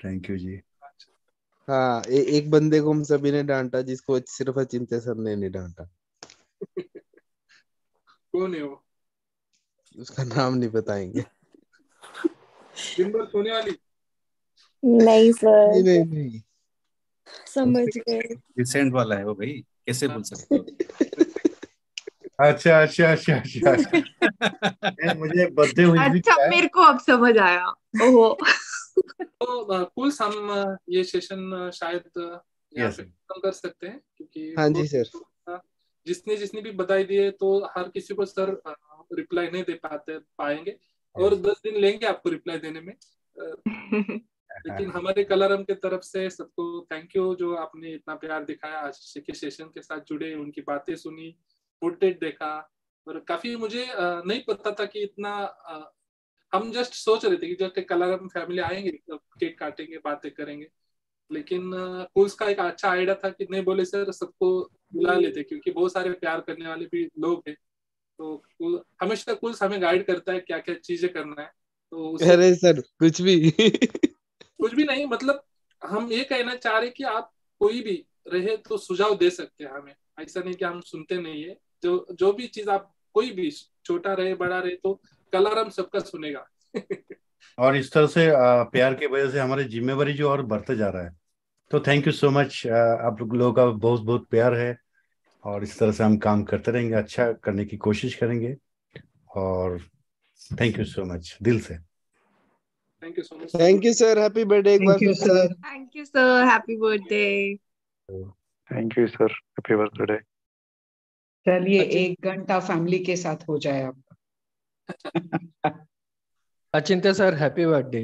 थैंक [LAUGHS] यू जी हाँ ए, एक बंदे को हम सभी ने डांटा जिसको सिर्फ अचिंत्य सर ने नहीं डांटा कौन है वो उसका नाम नहीं बताएंगे दिन सोने वाली नहीं सर नहीं नहीं, नहीं। समझ गए रिसेंट वाला है वो भाई कैसे बोल सकते हो [LAUGHS] अच्छा अच्छा अच्छा अच्छा, अच्छा। मुझे बर्थडे हुई अच्छा मेरे को अब समझ आया ओहो तो पुल्स हम ये सेशन शायद yes. कर सकते हैं क्योंकि हाँ जी सर जिसने जिसने भी बताई दी है तो हर किसी को सर रिप्लाई नहीं दे पाते पाएंगे और दस दिन लेंगे आपको रिप्लाई देने में लेकिन [LAUGHS] हमारे कलरम के तरफ से सबको थैंक यू जो आपने इतना प्यार दिखाया आज के सेशन के साथ जुड़े उनकी बातें सुनी फुटेज देखा और काफी मुझे नहीं पता था कि इतना हम जस्ट सोच रहे थे कि जस्ट एक कलाकार फैमिली आएंगे केक काटेंगे बातें करेंगे लेकिन कोर्स का एक अच्छा आइडिया था कि नहीं बोले सर सबको बुला लेते क्योंकि बहुत सारे प्यार करने वाले भी लोग हैं तो हमेशा कुल्स हमें गाइड करता है क्या क्या चीजें करना है तो अरे सर कुछ भी [LAUGHS] कुछ भी नहीं मतलब हम ये कहना चाह रहे कि आप कोई भी रहे तो सुझाव दे सकते हैं हमें ऐसा नहीं कि हम सुनते नहीं है जो जो भी चीज आप कोई भी छोटा रहे बड़ा रहे तो कलर हम सबका सुनेगा [LAUGHS] और इस तरह से प्यार की वजह से हमारी जिम्मेवारी जो और बढ़ते जा रहा है तो थैंक यू सो मच आप लोगों का बहुत बहुत प्यार है और इस तरह से हम काम करते रहेंगे अच्छा करने की कोशिश करेंगे और थैंक यू सो मच दिल से thank you so much thank you sir happy birthday एक बार thank you sir happy birthday thank you sir happy birthday चलिए एक घंटा फैमिली के साथ हो जाए आपका अचिंत्य [LAUGHS] सर हैप्पी बर्थडे